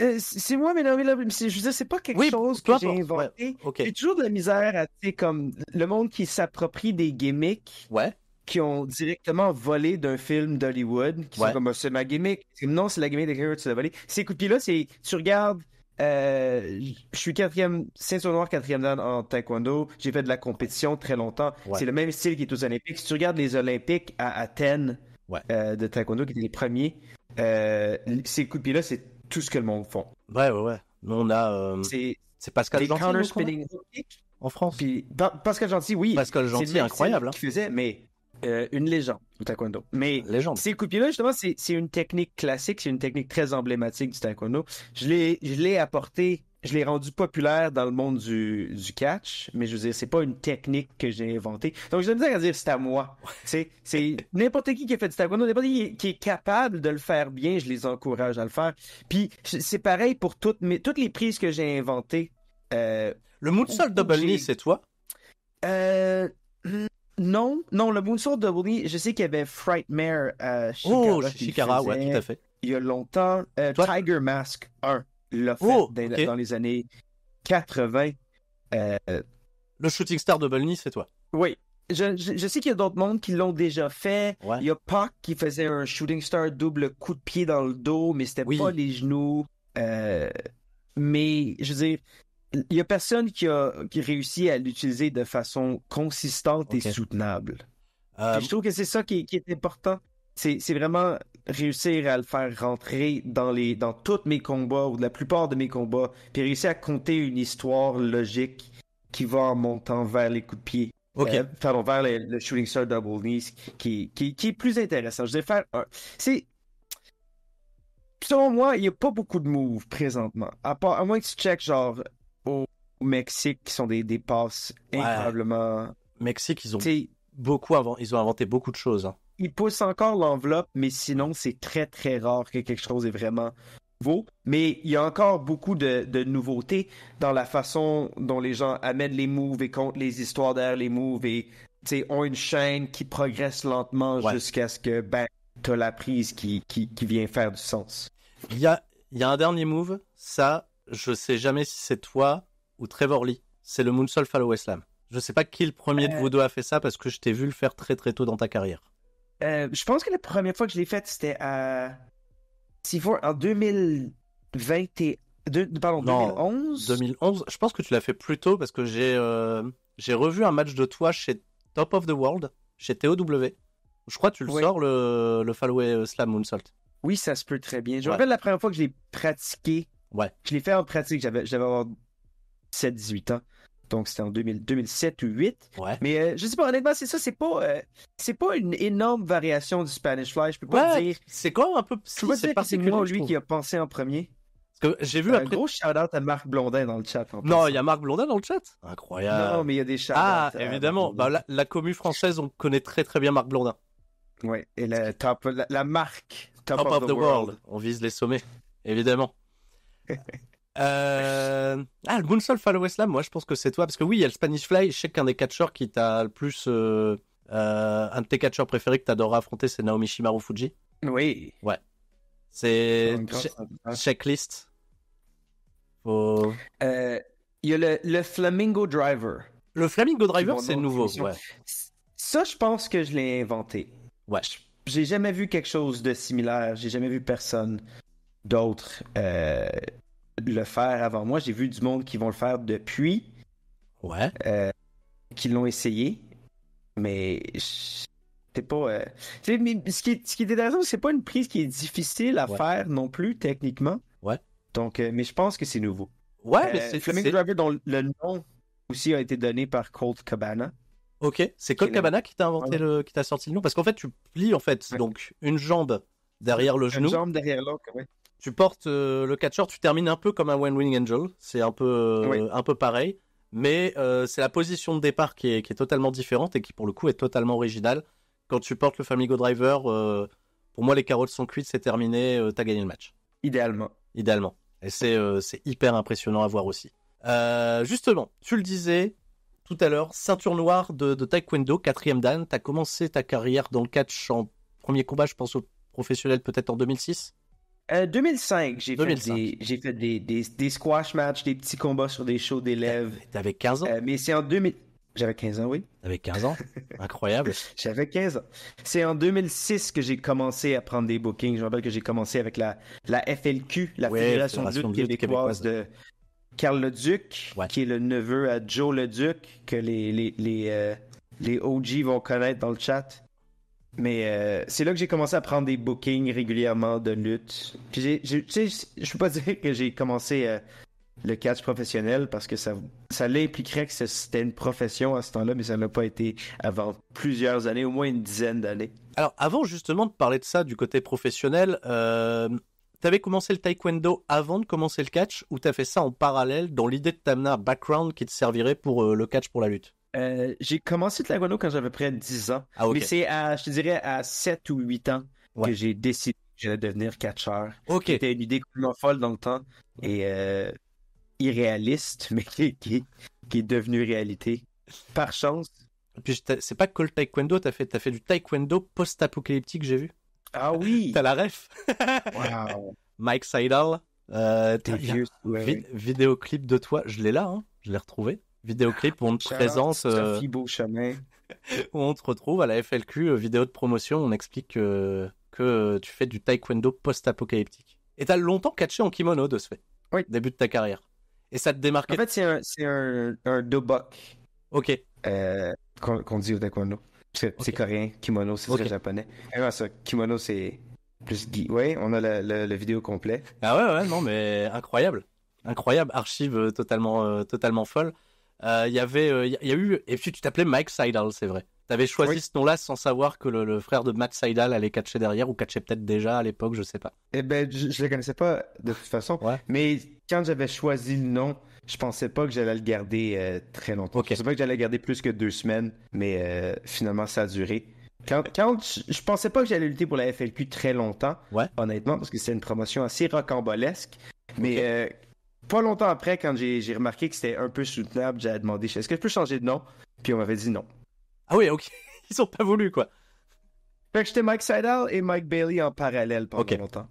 Euh, c'est moi, mais Naomi je veux dire, c'est pas quelque chose que j'ai inventé. Ouais, toujours de la misère à, comme le monde qui s'approprie des gimmicks. Ouais qui ont directement volé d'un film d'Hollywood, qui comme, oh, c'est ma gimmick. Non, c'est la gimmick des quelqu'un tu l'as volé. Ces coups de là c'est, tu regardes euh, je suis quatrième, ceinture noire, quatrième dan en taekwondo. J'ai fait de la compétition très longtemps. C'est le même style qui est aux Olympiques. Si tu regardes les Olympiques à Athènes euh, de taekwondo, qui étaient les premiers, euh, ces coups de pied-là, c'est tout ce que le monde font. Ouais, ouais, ouais. on a. c'est Pascal Gentil. en France. Pascal Gentil, oui. Pascal Gentil, incroyable. Hein. Qui mais une légende taekwondo. Mais ces coupiers-là, justement, c'est, c'est une technique classique, c'est une technique très emblématique du taekwondo. Je l'ai, je l'ai apporté, je l'ai rendu populaire dans le monde du, catch, mais je veux dire, c'est pas une technique que j'ai inventée. Donc, j'aime bien dire c'est à moi. c'est, c'est n'importe qui qui a fait du taekwondo, n'importe qui qui est capable de le faire bien, je les encourage à le faire. Puis, c'est pareil pour toutes, mes, toutes les prises que j'ai inventées. Euh, le moonsault double knee, c'est toi? Euh, non, non, le moonsault de je sais qu'il y avait Frightmare à euh, Shikara. Oh, tout à fait. Il y a longtemps. Euh, Tiger Mask 1 l'a fait oh, dans, les années 80. Euh, le shooting star de Knee, c'est toi. Oui. Je, je, sais qu'il y a d'autres mondes qui l'ont déjà fait. Il y a Pac qui faisait un shooting star double coup de pied dans le dos, mais c'était pas les genoux. mais je veux dire, il y a personne qui a qui réussit à l'utiliser de façon consistante et soutenable. Euh, je trouve que c'est ça qui, est important. C'est vraiment réussir à le faire rentrer dans les dans tous mes combats ou de la plupart de mes combats, puis réussir à compter une histoire logique qui va en montant vers les coups de pied. Ok. Euh, vers le, shooting star double knees qui, qui, est plus intéressant. Je vais faire un. C'est selon moi, il n'y a pas beaucoup de moves présentement. À, part, à moins que tu checkes genre au Mexique qui sont des, des passes incroyablement. Mexique, ils ont beaucoup avant, ils ont inventé beaucoup de choses. Hein. Ils poussent encore l'enveloppe, mais sinon, c'est très très rare que quelque chose est vraiment nouveau. Mais il y a encore beaucoup de, nouveautés dans la façon dont les gens amènent les moves et comptent les histoires derrière les moves et ont une chaîne qui progresse lentement jusqu'à ce que ben, tu as la prise qui, qui, vient faire du sens. Il y a, y a un dernier move, ça, je sais jamais si c'est toi ou Trevor Lee. C'est le Moonsault falloway Slam. Je sais pas qui le premier de euh. vous deux a fait ça parce que je t'ai vu le faire très très tôt dans ta carrière. Euh, je pense que la première fois que je l'ai fait, c'était à. en pardon, 2011 je pense que tu l'as fait plus tôt parce que j'ai euh, j'ai revu un match de toi chez Top of the World, chez TOW. Je crois que tu le sors, le, le Falloway Slam Moonsault. Oui, ça se peut très bien. Je me rappelle la première fois que j'ai pratiqué je l'ai fait en pratique. J'avais, j'avais 18 ans. Donc, c'était en 2007 ou 2008. Ouais. Mais euh, je sais pas, honnêtement, c'est ça, c'est pas, euh, c'est pas une énorme variation du Spanish Fly. Je peux pas dire. C'est quoi un peu. Je c'est c'est moi, lui, qui a pensé en premier. J'ai vu un gros shout-out à Marc Blondin dans le chat. non, il y a Marc Blondin dans le chat. Incroyable. Non, mais il y a des shout Ah, évidemment. Bah, la, la, commu française, on connaît très très bien Marc Blondin. Ouais, et la, top, la, marque Top, of, the, world. On vise les sommets, évidemment. Euh, ah, le Moonsault Follow Slam, moi je pense que c'est toi. Parce que oui, il y a le Spanish Fly. Je sais qu'un des catcheurs qui t'a le plus. Euh, euh, un de tes catcheurs préférés que t'adoreras affronter, c'est Naomi Shimaru Fuji. Oui. Ouais. C'est. Checklist. il y a le, le, Flamingo Driver. Le Flamingo Driver, c'est nouveau. Ouais. Ça, je pense que je l'ai inventé. Ouais. J'ai jamais vu quelque chose de similaire. J'ai jamais vu personne d'autre euh, le faire avant moi. J'ai vu du monde qui vont le faire depuis. Ouais. Euh, qui l'ont essayé. Mais c'est pas. Euh, ce, qui ce intéressant, c'est pas une prise qui est difficile à faire non plus, techniquement. Ouais. Donc, euh, mais je pense que c'est nouveau. Ouais, mais c'est. Flaming Driver, dont le nom aussi a été donné par Colt Cabana. Ok, c'est Colt Cabana qui t'a inventé le, qui t'a sorti le nom, parce qu'en fait tu plies en fait donc une jambe derrière le genou. Une jambe derrière l'autre, oui tu portes euh, le catcher, tu termines un peu comme un One Wing Angel, c'est un peu, euh, un peu pareil, mais euh, c'est la position de départ qui est, totalement différente et qui pour le coup est totalement original. Quand tu portes le Famigo Driver, pour moi les carottes sont cuites, c'est terminé, t'as gagné le match. Idéalement. Idéalement. Et c'est hyper impressionnant à voir aussi. justement, tu le disais, tout à l'heure, ceinture noire de, de taekwondo, quatrième dan. Tu as commencé ta carrière dans le catch en premier combat, je pense, au professionnel peut-être en 2006 2005, euh, j'ai fait, des, j'ai fait des, des, squash matchs, des petits combats sur des shows d'élèves. T'avais 15 ans? Euh, mais c'est en 2000. J'avais 15 ans, oui. T'avais 15 ans? Incroyable. J'avais 15 ans. C'est en 2006 que j'ai commencé à prendre des bookings. Je me rappelle que j'ai commencé avec la, la FLQ, la Fédération, de lutte québécoise, de Carl Leduc, Duc, qui est le neveu à Joe Leduc, que les, les, les, euh, les OG vont connaître dans le chat. Mais euh, c'est là que j'ai commencé à prendre des bookings régulièrement de lutte. Je ne je peux pas dire que j'ai commencé euh, le catch professionnel parce que ça, ça l'impliquerait que c'était une profession à ce temps-là, mais ça n'a pas été avant plusieurs années, au moins une dizaine d'années. Alors avant justement de parler de ça du côté professionnel, euh, t'avais commencé le taekwondo avant de commencer le catch ou t'as fait ça en parallèle dans l'idée de t'amener un background qui te servirait pour euh, le catch pour la lutte euh, j'ai commencé taekwondo quand j'avais près de 10 ans. Ah, mais c'est à, je dirais, à 7 ou 8 ans que j'ai décidé que j'allais devenir catcheur. Ok. C'était une idée complètement folle dans le temps et euh, irréaliste, mais qui, est devenue réalité. Par chance. Puis c'est pas que le taekwondo, t'as fait, as fait du taekwondo post-apocalyptique, j'ai vu. Ah oui! t'as la ref! Mike Seidel. Euh, T'es de toi, je l'ai là, hein. je l'ai retrouvé vidéoclip on te présente. Fibo euh, où on te retrouve à la FLQ, euh, vidéo de promotion, on explique euh, que, que tu fais du taekwondo post-apocalyptique. Et t'as longtemps catché en kimono de ce fait. Oui. Début de ta carrière. Et ça te démarquait. En fait, c'est un, c'est un, dobok. Ok. Euh, qu'on, dit au taekwondo. C'est, coréen, kimono, c'est okay. japonais. Alors, ça, kimono, c'est plus Oui, on a la vidéo complet. Ah ouais, ouais, non, mais incroyable. Incroyable, archive totalement, totalement folle. Euh, il y avait, euh, il y, a eu, et puis tu t'appelais Mike Seidel, c'est vrai. Tu avais choisi ce nom-là sans savoir que le, frère de Matt Seidel allait catcher derrière ou catcher peut-être déjà à l'époque, je sais pas. Eh ben, je, ne le connaissais pas de toute façon. Mais quand j'avais choisi le nom, je pensais pas que j'allais le garder euh, très longtemps. Je Je pensais pas que j'allais le garder plus que deux semaines, mais finalement ça a duré. Quand, je, pensais pas que j'allais lutter pour la FLQ très longtemps, ouais. honnêtement, parce que c'est une promotion assez rocambolesque. Mais pas longtemps après, quand j'ai remarqué que c'était un peu soutenable, j'ai demandé est-ce que je peux changer de nom Puis on m'avait dit non. Ah oui, ok. Ils ont pas voulu, quoi. Fait que j'étais Mike Seidel et Mike Bailey en parallèle pendant longtemps.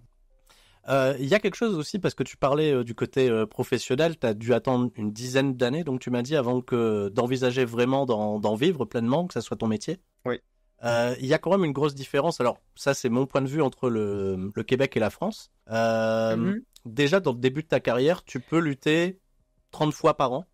Euh, il y a quelque chose aussi, parce que tu parlais euh, du côté euh, professionnel, tu as dû attendre une dizaine d'années, donc tu m'as dit avant que d'envisager vraiment d'en vivre pleinement, que ça soit ton métier. Oui. Il y a quand même une grosse différence, alors ça c'est mon point de vue entre le, Québec et la France. Mm déjà dans le début de ta carrière, tu peux lutter 30 fois par an,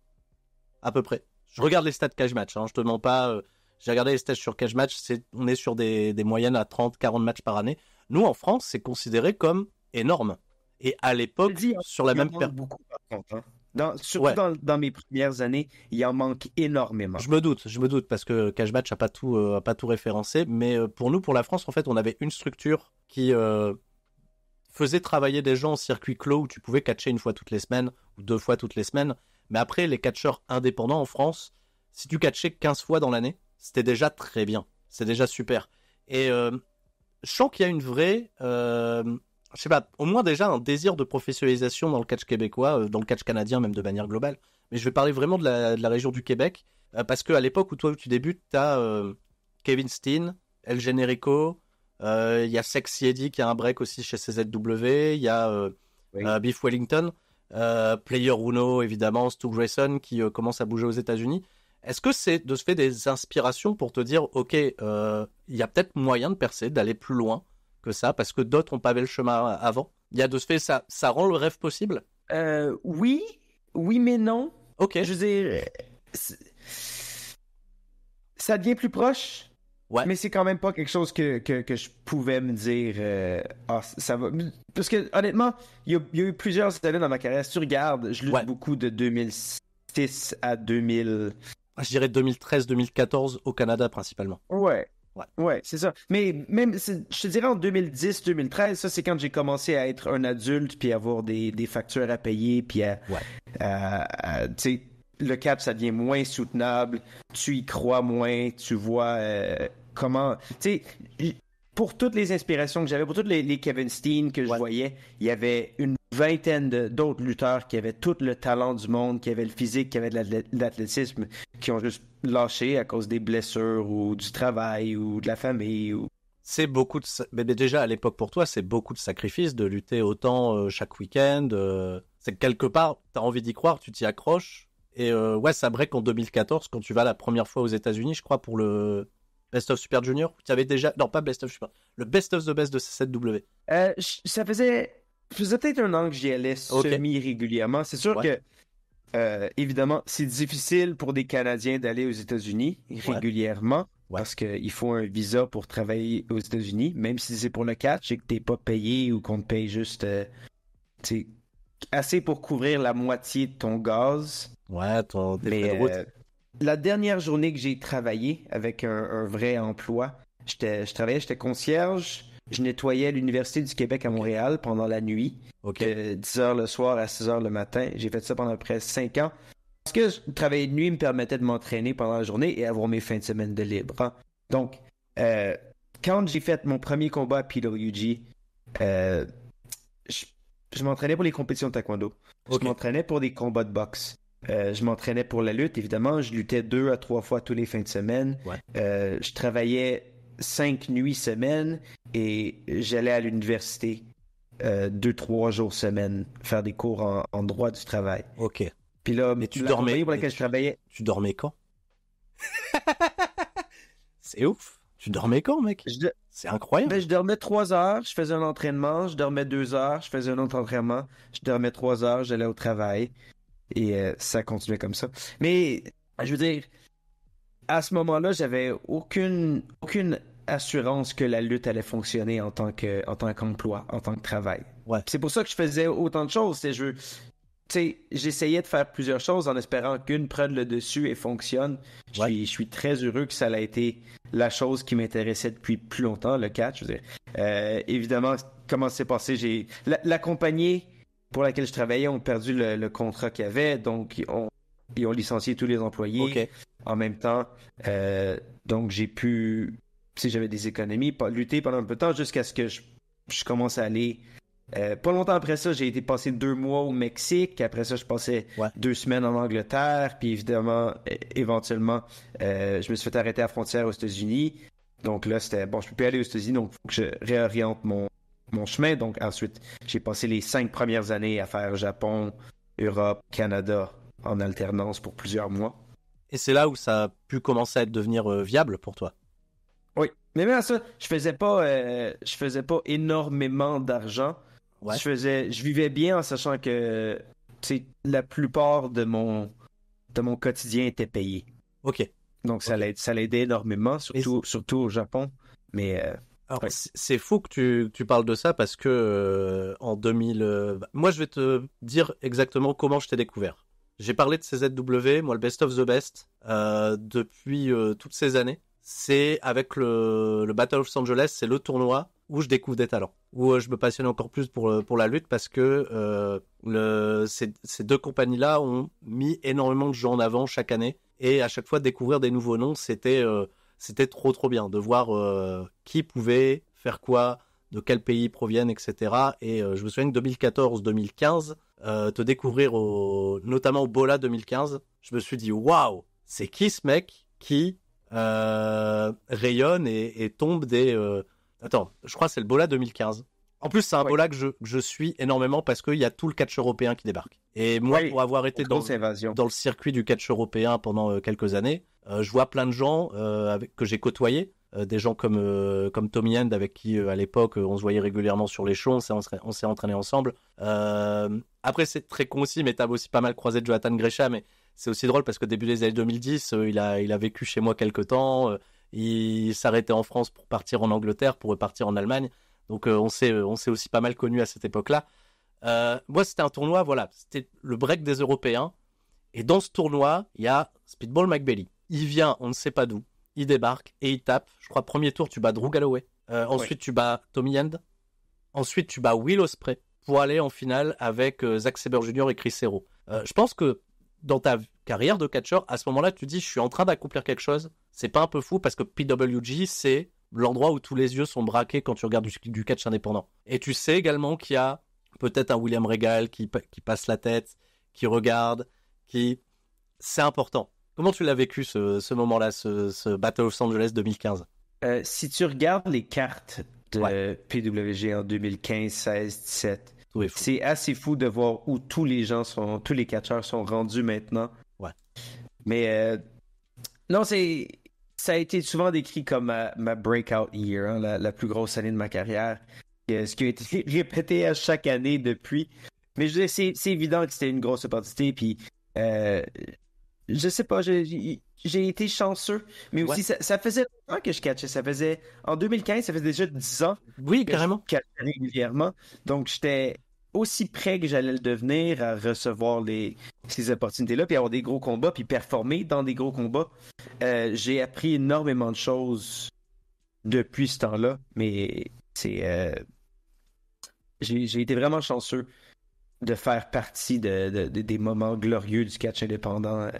à peu près. Je regarde les stats cash match, hein, je te mens pas. Euh, j'ai regardé les stats sur cash match, c'est, on est sur des, moyennes à 30, 40 matchs par année. Nous, en France, c'est considéré comme énorme. Et à l'époque, hein. sur la même période. beaucoup, par hein. Dans, surtout dans, mes premières années, il y en manque énormément. Je me doute, je me doute, parce que Cash Match n'a pas, tout, euh, pas tout référencé. Mais euh, pour nous, pour la France, en fait, on avait une structure qui, faisait travailler des gens en circuit clos où tu pouvais catcher une fois toutes les semaines ou deux fois toutes les semaines. Mais après, les catcheurs indépendants en France, si tu catchais 15 fois dans l'année, c'était déjà très bien. C'est déjà super. Et euh, je sens qu'il y a une vraie, euh, je sais pas, au moins déjà un désir de professionnalisation dans le catch québécois, euh, dans le catch canadien même de manière globale. Mais je vais parler vraiment de la, région du Québec, euh, parce qu'à l'époque où toi tu débutes, tu as Kevin Steen, El Generico, euh, il y a Sexy Eddie qui a un break aussi chez CZW. Il y a euh, euh, Beef Wellington. Player Uno, évidemment. Stu Grayson qui commence à bouger aux États-Unis. Est-ce que c'est de se fait des inspirations pour te dire, ok, il y a peut-être moyen de percer, d'aller plus loin que ça, parce que d'autres ont pavé le chemin avant Il y a de se fait, ça, ça rend le rêve possible Oui, oui, mais non. Ok. Je veux dire, ça devient plus proche. Mais c'est quand même pas quelque chose que, que, je pouvais me dire. Euh, ah, ça va. Parce que honnêtement, il y, a eu plusieurs années dans ma carrière. Si tu regardes, je lutte beaucoup de 2006 à 2000. Ah, je dirais 2013-2014 au Canada principalement. Ouais. Ouais, ouais c'est ça. Mais même, je te dirais en 2010-2013, ça c'est quand j'ai commencé à être un adulte puis avoir des, des factures à payer puis à, le cap, ça devient moins soutenable, tu y crois moins, tu vois euh, comment. Tu sais, pour toutes les inspirations que j'avais, pour toutes les, les Kevin Steen que je voyais, il y avait une vingtaine d'autres lutteurs qui avaient tout le talent du monde, qui avaient le physique, qui avaient de l'athlétisme, qui ont juste lâché à cause des blessures ou du travail ou de la famille c'est beaucoup de mais déjà à l'époque pour toi c'est beaucoup de sacrifices de lutter autant euh, chaque week-end euh, c'est quelque part t'as envie d'y croire tu t'y accroches et euh, ouais ça break en 2014 quand tu vas la première fois aux États-Unis je crois pour le Best of Super Junior Tu avais déjà. Non, pas Best of Super. Le Best of the Best de C7W. Euh, ça faisait. faisait peut-être un an que j'y allais semi-régulièrement. C'est sûr que. Euh, évidemment, c'est difficile pour des Canadiens d'aller aux États-Unis régulièrement. Parce qu'il faut un visa pour travailler aux États-Unis, même si c'est pour le catch et que t'es pas payé ou qu'on te paye juste C'est euh, assez pour couvrir la moitié de ton gaz. Ouais, ton la dernière journée que j'ai travaillé avec un, vrai emploi, je travaillais, j'étais concierge. Je nettoyais l'Université du Québec à Montréal pendant la nuit, de 10h le soir à 6h le matin. J'ai fait ça pendant près 5 ans. Parce que travailler de nuit me permettait de m'entraîner pendant la journée et avoir mes fins de semaine de libre. Hein. Donc, euh, quand j'ai fait mon premier combat à PWG, euh, je, m'entraînais pour les compétitions de taekwondo. Je m'entraînais pour des combats de boxe. Euh, je m'entraînais pour la lutte, évidemment. Je luttais deux à trois fois tous les fins de semaine. Euh, je travaillais cinq nuits semaine et j'allais à l'université euh, deux, trois jours semaine faire des cours en, droit du travail. OK. Puis là, mais tu dormais. Pour laquelle je travaillais... tu dormais quand? C'est ouf. Tu dormais quand, mec? C'est incroyable. Ben, je dormais trois heures, je faisais un entraînement, je dormais deux heures, je faisais un autre entraînement, je dormais trois heures, j'allais au travail. Et euh, ça continuait comme ça. Mais, je veux dire, à ce moment-là, j'avais aucune, aucune assurance que la lutte allait fonctionner en tant que en tant qu'emploi, en tant que travail. Ouais. C'est pour ça que je faisais autant de choses. C'est je, j'essayais de faire plusieurs choses en espérant qu'une prenne le dessus et fonctionne. Je, suis, je suis très heureux que ça ait été la chose qui m'intéressait depuis plus longtemps, le catch. Euh, évidemment, comment c'est passé, j'ai l'accompagner pour laquelle je travaillais ont perdu le, contrat qu'il y avait, donc ils ont, licencié tous les employés en même temps. Euh, donc j'ai pu, si j'avais des économies, lutter pendant un peu de temps jusqu'à ce que je, commence à aller. Euh, pas longtemps après ça, j'ai été passé deux mois au Mexique. Après ça, je passais deux semaines en Angleterre. Puis évidemment, éventuellement, euh, je me suis fait arrêter à la frontière aux États-Unis. Donc là, c'était bon, je ne peux plus aller aux États-Unis, donc faut que je réoriente mon, mon chemin. Donc ensuite, j'ai passé les cinq premières années à faire Japon, Europe, Canada en alternance pour plusieurs mois. Et c'est là où ça a pu commencer à devenir euh, viable pour toi. Oui, mais même à ça, je faisais pas, euh, je faisais pas énormément d'argent. Je faisais, je vivais bien en sachant que c'est la plupart de mon de mon quotidien était payé. Ok. Donc ça l'a l'aidait énormément, surtout surtout au Japon, mais euh, c'est fou que tu, parles de ça parce que euh, en 2000. Euh, bah, moi, je vais te dire exactement comment je t'ai découvert. J'ai parlé de CZW, moi, le best of the best, euh, depuis toutes ces années. C'est avec le, Battle of Los Angeles, c'est le tournoi où je découvre des talents, où je me passionne encore plus pour, la lutte parce que ces, ces deux compagnies-là ont mis énormément de gens en avant chaque année. Et à chaque fois, découvrir des nouveaux noms, c'était c'était trop trop bien de voir euh, qui pouvait faire quoi, de quel pays proviennent, etc. Et euh, je me souviens que 2014-2015, euh, te découvrir au, notamment au Bola 2015, je me suis dit waouh, c'est qui ce mec qui rayonne et, et, tombe des. Attends, je crois que c'est le Bola 2015. En plus, c'est un ouais. que je, suis énormément parce qu'il y a tout le catch européen qui débarque. Et moi, pour avoir été dans, dans, le circuit du catch européen pendant euh, quelques années, euh, je vois plein de gens euh, que j'ai côtoyés, des gens comme, comme Tommy End, avec qui à l'époque on se voyait régulièrement sur les shows, on s'est entraîné ensemble. après, c'est très con aussi, mais t'as aussi pas mal croisé Jonathan gresham. mais c'est aussi drôle parce que début des années 2010, il, a, il a vécu chez moi quelques temps, il s'arrêtait en France pour partir en Angleterre, pour repartir en Allemagne. Donc euh, on s'est euh, on aussi pas mal connu à cette époque-là. Euh, moi, c'était un tournoi, voilà, c'était le break des Européens. Et dans ce tournoi, il y a Speedball McBelly. Il vient, on ne sait pas d'où. Il débarque et il tape. Je crois, premier tour, tu bats Drew Galloway. ensuite, tu bats Tommy End. Ensuite, tu bats Will Osprey pour aller en finale avec Zach Zack Jr. et Chris Hero. je pense que dans ta carrière de catcheur, à ce moment-là, tu dis, je suis en train d'accomplir quelque chose. C'est pas un peu fou parce que PWG, c'est l'endroit où tous les yeux sont braqués quand tu regardes du, catch indépendant. Et tu sais également qu'il y a peut-être un William Regal qui, passe la tête, qui regarde, qui... C'est important. Comment tu l'as vécu ce, moment-là, ce, Battle of Los Angeles 2015 euh, Si tu regardes les cartes de PWG en 2015, 16, 17, c'est assez fou de voir où tous les gens sont, tous les catcheurs sont rendus maintenant. Ouais. Mais euh, non, c'est ça a été souvent décrit comme ma, breakout year, hein, la, plus grosse année de ma carrière. ce qui a été répété à chaque année depuis. Mais je c'est, c'est évident que c'était une grosse opportunité. Puis, euh, je sais pas, j'ai, été chanceux, mais aussi ça, faisait longtemps que je catchais. Ça faisait en 2015, ça faisait déjà 10 ans. Oui, que carrément. Je catchais régulièrement. Donc j'étais aussi près que j'allais le devenir à recevoir les, ces opportunités-là, puis avoir des gros combats, puis performer dans des gros combats. Euh, j'ai appris énormément de choses depuis ce temps-là, mais c'est. Euh, j'ai été vraiment chanceux de faire partie des moments glorieux du catch indépendant euh,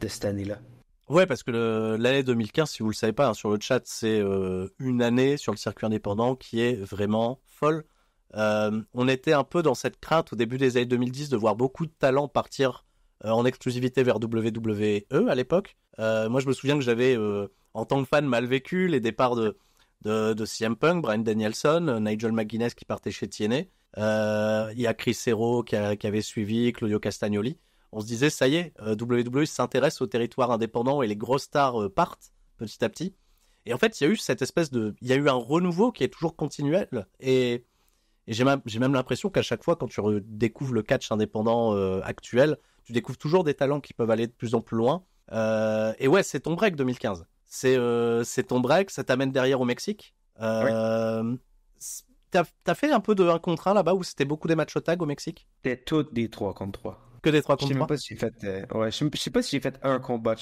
de cette année-là. Ouais, parce que l'année 2015, si vous ne le savez pas, hein, sur le chat, c'est une année sur le circuit indépendant qui est vraiment folle. Euh, on était un peu dans cette crainte au début des années 2010 de voir beaucoup de talents partir euh, en exclusivité vers WWE à l'époque. Euh, moi, je me souviens que j'avais, en tant que fan, mal vécu les départs de, de, CM Punk, Brian Danielson, Nigel McGuinness qui partait chez TNA. Il y a Chris Hero qui, avait suivi, Claudio Castagnoli. On se disait, ça y est, WWE s'intéresse au territoire indépendant et les grosses stars partent petit à petit. Et en fait, il y a eu cette espèce de, il y a eu un renouveau qui est toujours continuel et et j'ai même, l'impression qu'à chaque fois, quand tu redécouvres le catch indépendant euh, actuel, tu découvres toujours des talents qui peuvent aller de plus en plus loin. Euh, et ouais, c'est ton break 2015. C'est euh, ton break, ça t'amène derrière au Mexique. Euh, t'as as fait un peu de 1 contre 1 là-bas où c'était beaucoup des matchs au tag au Mexique T'es tout des 3 contre 3. Que des trois combats. Euh, je sais pas si j'ai fait, sais pas si j'ai fait un combat,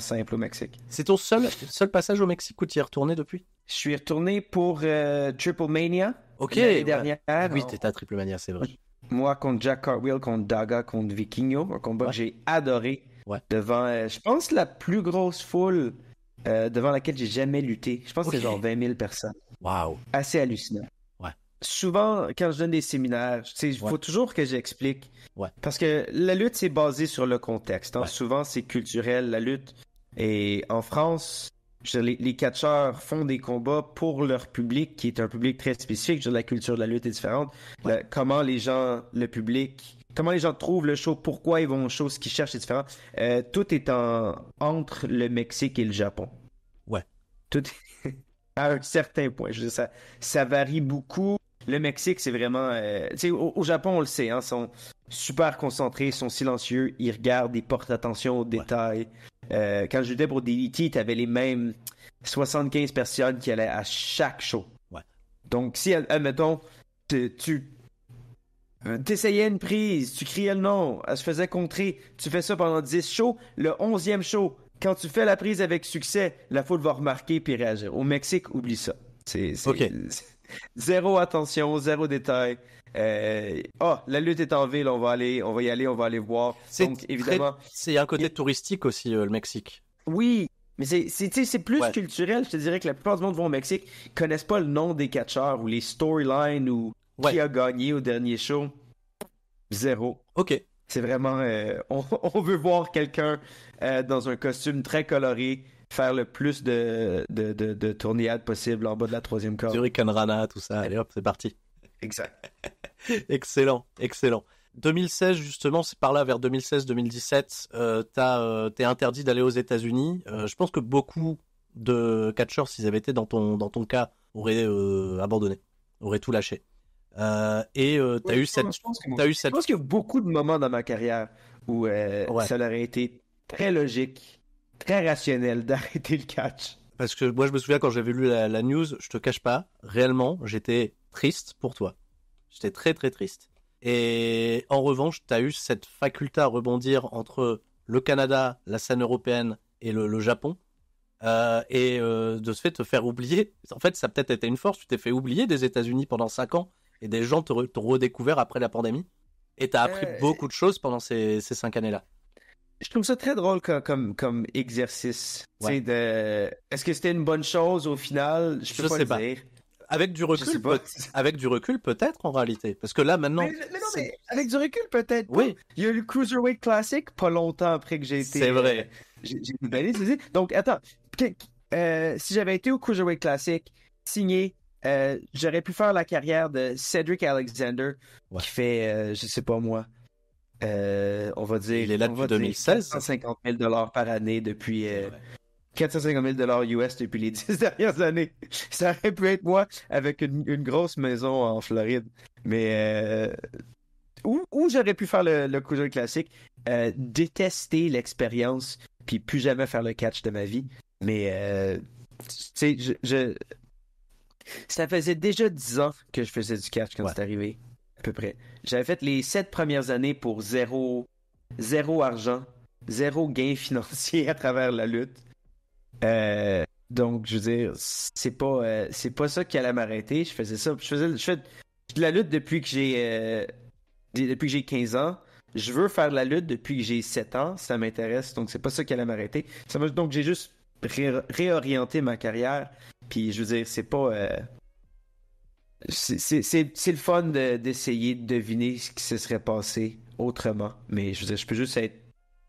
simple au Mexique. C'est ton seul, seul passage au Mexique ou tu y es retourné depuis Je suis retourné pour euh, Triple Mania. Ok. L'année dernière. Oui, t'étais à Triple Mania, c'est vrai. Moi contre Jack Cartwheel, contre Daga, contre Vikingo, un combat que j'ai adoré. Devant, euh, je pense, la plus grosse foule devant laquelle j'ai jamais lutté. Je pense que c'est genre 20 000 personnes. Wow. Assez hallucinant souvent, quand je donne des séminaires, il faut toujours que j'explique. Parce que la lutte, c'est basé sur le contexte. Hein. Souvent, c'est culturel, la lutte. Et en France, les, catcheurs font des combats pour leur public, qui est un public très spécifique. la culture de la lutte est différente. comment les gens, le public, comment les gens trouvent le show, pourquoi ils vont au show, ce qu'ils cherchent, est différent euh, tout est entre le Mexique et le Japon. Ouais. Tout à un certain point. ça varie beaucoup. Le Mexique, c'est vraiment. Euh, au, Japon, on le sait, hein, sont super concentrés, sont silencieux, ils regardent, ils portent attention aux détails. Euh, quand je j'étais pour DDT, e t'avais les mêmes 75 personnes qui allaient à chaque show. Donc, si, admettons, tu euh, T'essayais une prise, tu criais le nom, elle se faisait contrer, tu fais ça pendant 10 shows, le 11e show, quand tu fais la prise avec succès, la foule va remarquer puis réagir. Au Mexique, oublie ça. C'est. Okay. Zéro attention, zéro détail. Euh, ah, oh, la lutte est en ville, on va aller, on va y aller, on va aller voir. Donc évidemment, c'est un côté touristique aussi euh, le Mexique. Oui, mais c'est plus culturel. Je te dirais que la plupart du monde vont au Mexique connaissent pas le nom des catcheurs ou les storylines ou qui a gagné au dernier show. Zéro. Ok. C'est vraiment, euh, on, on, veut voir quelqu'un dans un costume très coloré faire le plus de, de, de, tournillades possible en bas de la troisième corde. Hurricane Rana, tout ça. Allez hop, c'est parti. Exact. excellent, excellent. 2016 justement, c'est par là vers 2016-2017, euh, t'as, euh, t'es interdit d'aller aux États-Unis. Euh, je pense que beaucoup de catcheurs, s'ils avaient été dans ton dans ton cas, auraient euh, abandonné, auraient tout lâché. et t'as as eu cette, eu cette. Je pense qu'il y a beaucoup de moments dans ma carrière où ça aurait été très logique très rationnel d'arrêter le catch. Parce que moi, je me souviens quand j'avais lu la, news, je te cache pas, réellement, j'étais triste pour toi. J'étais très très triste. Et en revanche, tu as eu cette faculté à rebondir entre le Canada, la scène européenne et le, Japon. Euh, et euh, de ce fait, te faire oublier. En fait, ça peut-être été une force. Tu t'es fait oublier des États-Unis pendant 5 ans et des gens t'ont redécouvert après la pandémie. Et tu as appris euh, beaucoup de choses pendant ces, ces cinq années-là je trouve ça très drôle comme, comme, exercice. Est-ce que c'était une bonne chose au final? Je peux pas Avec du recul, peut... avec du recul peut-être en réalité, parce que là maintenant. Mais, non, mais avec du recul peut-être. Oui. Il y a eu le Cruiserweight Classic pas longtemps après que j'ai été. C'est vrai. Euh, j'ai Donc attends, euh, si j'avais été au Cruiserweight Classic signé, euh, j'aurais pu faire la carrière de Cedric Alexander qui fait, je je sais pas moi, euh, on va dire. Il est là depuis 2016. 450 000 dollars par année depuis. 450 000 US depuis les dix dernières années. Ça aurait pu être moi avec une, grosse maison en Floride. Mais. Euh, où, j'aurais pu faire le, cousin classique, euh, détester l'expérience, puis plus jamais faire le catch de ma vie. Mais, tu sais, je, Ça faisait déjà 10 ans que je faisais du catch quand c'est arrivé à peu près. J'avais fait les sept premières années pour zéro, zéro argent, zéro gain financier à travers la lutte. Euh, donc, je veux dire, c'est pas, euh, c'est pas ça qui allait m'arrêter. Je faisais ça. Je faisais, je fais de la lutte depuis que j'ai, euh, depuis que j'ai 15 ans. Je veux faire de la lutte depuis que j'ai 7 ans. Ça m'intéresse. Donc, c'est pas ça qui allait m'arrêter. donc, j'ai juste réorienté ma carrière. Puis, je veux dire, c'est pas, c'est le fun d'essayer de, deviner ce qui se serait passé autrement. Mais je je peux juste être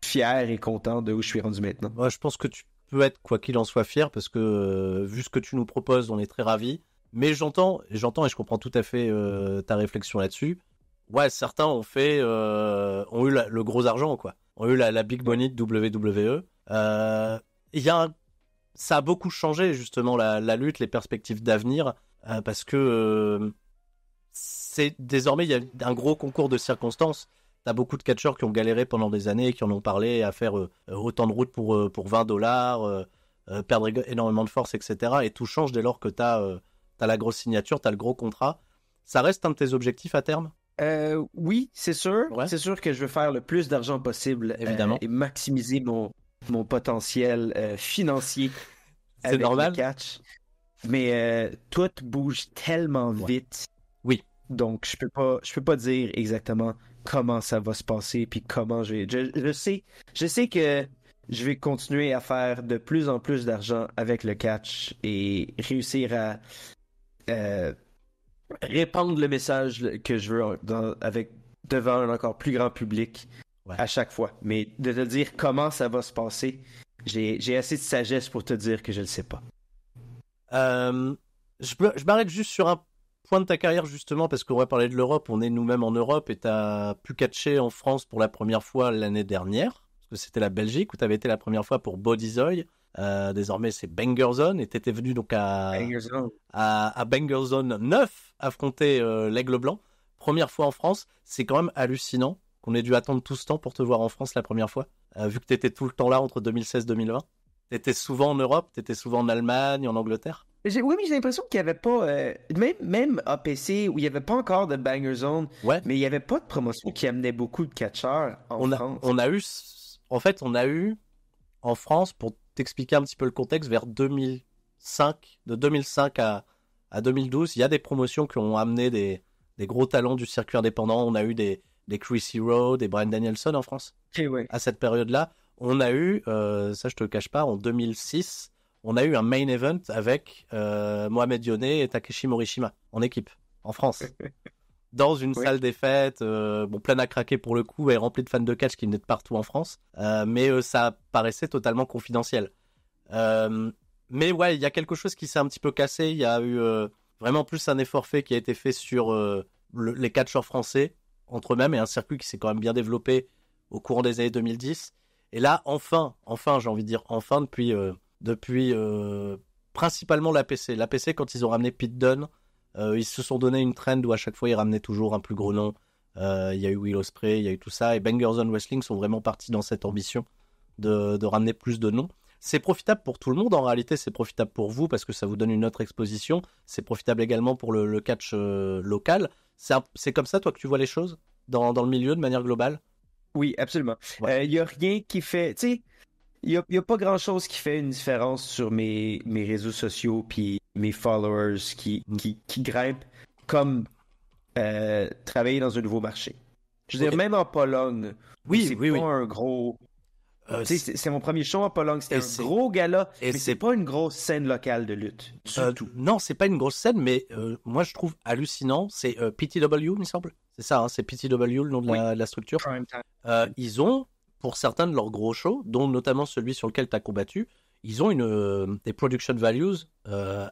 fier et content de où je suis rendu maintenant. je pense que tu peux être, quoi qu'il en soit, fier parce que euh, vu ce que tu nous proposes, on est très ravis. Mais j'entends, j'entends et je comprends tout à fait euh, ta réflexion là-dessus. Ouais, certains ont fait, euh, ont eu le gros argent, quoi. Ont eu la, big money de WWE. Il ça a beaucoup changé justement la lutte, les perspectives d'avenir. Euh, parce que euh, c'est désormais il y a un gros concours de circonstances. T'as beaucoup de catcheurs qui ont galéré pendant des années, qui en ont parlé à faire euh, autant de routes pour pour 20 dollars, perdre énormément de force, etc. Et tout change dès lors que t'as as la grosse signature, t'as le gros contrat. Ça reste un de tes objectifs à terme oui, c'est sûr. C'est sûr que je veux faire le plus d'argent possible Évidemment. et maximiser mon, mon potentiel financier. avec normal. Le catch. Mais euh, tout bouge tellement vite. Oui. Donc je peux pas, je peux pas dire exactement comment ça va se passer puis comment je Je, sais, je sais que je vais continuer à faire de plus en plus d'argent avec le catch et réussir à répondre euh, répandre le message que je veux avec devant un encore plus grand public à chaque fois. Mais de te dire comment ça va se passer, j'ai assez de sagesse pour te dire que je ne sais pas. Euh, je, m'arrête juste sur un point de ta carrière justement parce qu'on va parler de l'Europe. On est nous-mêmes en Europe et tu as pu catcher en France pour la première fois l'année dernière parce que c'était la Belgique où tu avais été la première fois pour Bodyzoy. Euh, désormais, c'est Bangerzone et tu venu donc à Bangerzone, à, 9 affronter euh, l'Aigle Blanc. Première fois en France, c'est quand même hallucinant qu'on ait dû attendre tout ce temps pour te voir en France la première fois, euh, vu que tu étais tout le temps là entre 2016 2020. T'étais souvent en Europe, t'étais souvent en Allemagne, en Angleterre. oui, mais j'ai l'impression qu'il n'y avait pas, euh, même, même APC, où il n'y avait pas encore de banger zone, ouais. mais il n'y avait pas de promotion qui amenait beaucoup de catcheurs en on France. on a eu, en fait, on a eu en France, pour t'expliquer un petit peu le contexte, vers 2005, de 2005 à, à 2012, il y a des promotions qui ont amené des, des gros talents du circuit indépendant. On a eu des, des Chris Hero, des Brian Danielson en France à cette période-là on a eu, euh, ça je te cache pas, en 2006, on a eu un main event avec euh, Mohamed Yone et Takeshi Morishima en équipe, en France. Dans une salle des fêtes, euh, bon, pleine à craquer pour le coup et remplie de fans de catch qui venaient de partout en France. mais ça paraissait totalement confidentiel. mais ouais, il y a quelque chose qui s'est un petit peu cassé. Il y a eu vraiment plus un effort fait qui a été fait sur les catcheurs français entre eux-mêmes et un circuit qui s'est quand même bien développé au cours des années 2010. Et là, enfin, enfin, j'ai envie de dire enfin depuis euh, depuis euh, principalement l'APC. L'APC quand ils ont ramené Pete Dunne, euh, ils se sont donné une trend où à chaque fois ils ramenaient toujours un plus gros nom. Il y a eu Will Spray, il y a eu tout ça, et Bangers on Wrestling sont vraiment partis dans cette ambition de, ramener plus de noms. C'est profitable pour tout le monde, en réalité c'est profitable pour vous parce que ça vous donne une autre exposition, c'est profitable également pour le, catch local. C'est comme ça toi que tu vois les choses dans le milieu de manière globale oui, absolument. Il n'y euh, a rien qui fait. Tu sais, il n'y a, pas grand chose qui fait une différence sur mes, mes réseaux sociaux puis mes followers qui, mm. qui, grimpent comme euh, travailler dans un nouveau marché. Je veux dire, même en Pologne, oui, c'est pas un gros euh, c'est mon premier show à Pologne. C'était un gros gala, et c'est pas une grosse scène locale de lutte. Euh, tout. Non, c'est pas une grosse scène, mais euh, moi je trouve hallucinant. C'est PTW, il me semble. C'est ça, hein, c'est PTW, le nom de, la, structure. ils ont, pour certains de leurs gros shows, dont notamment celui sur lequel tu as combattu, ils ont une, des production values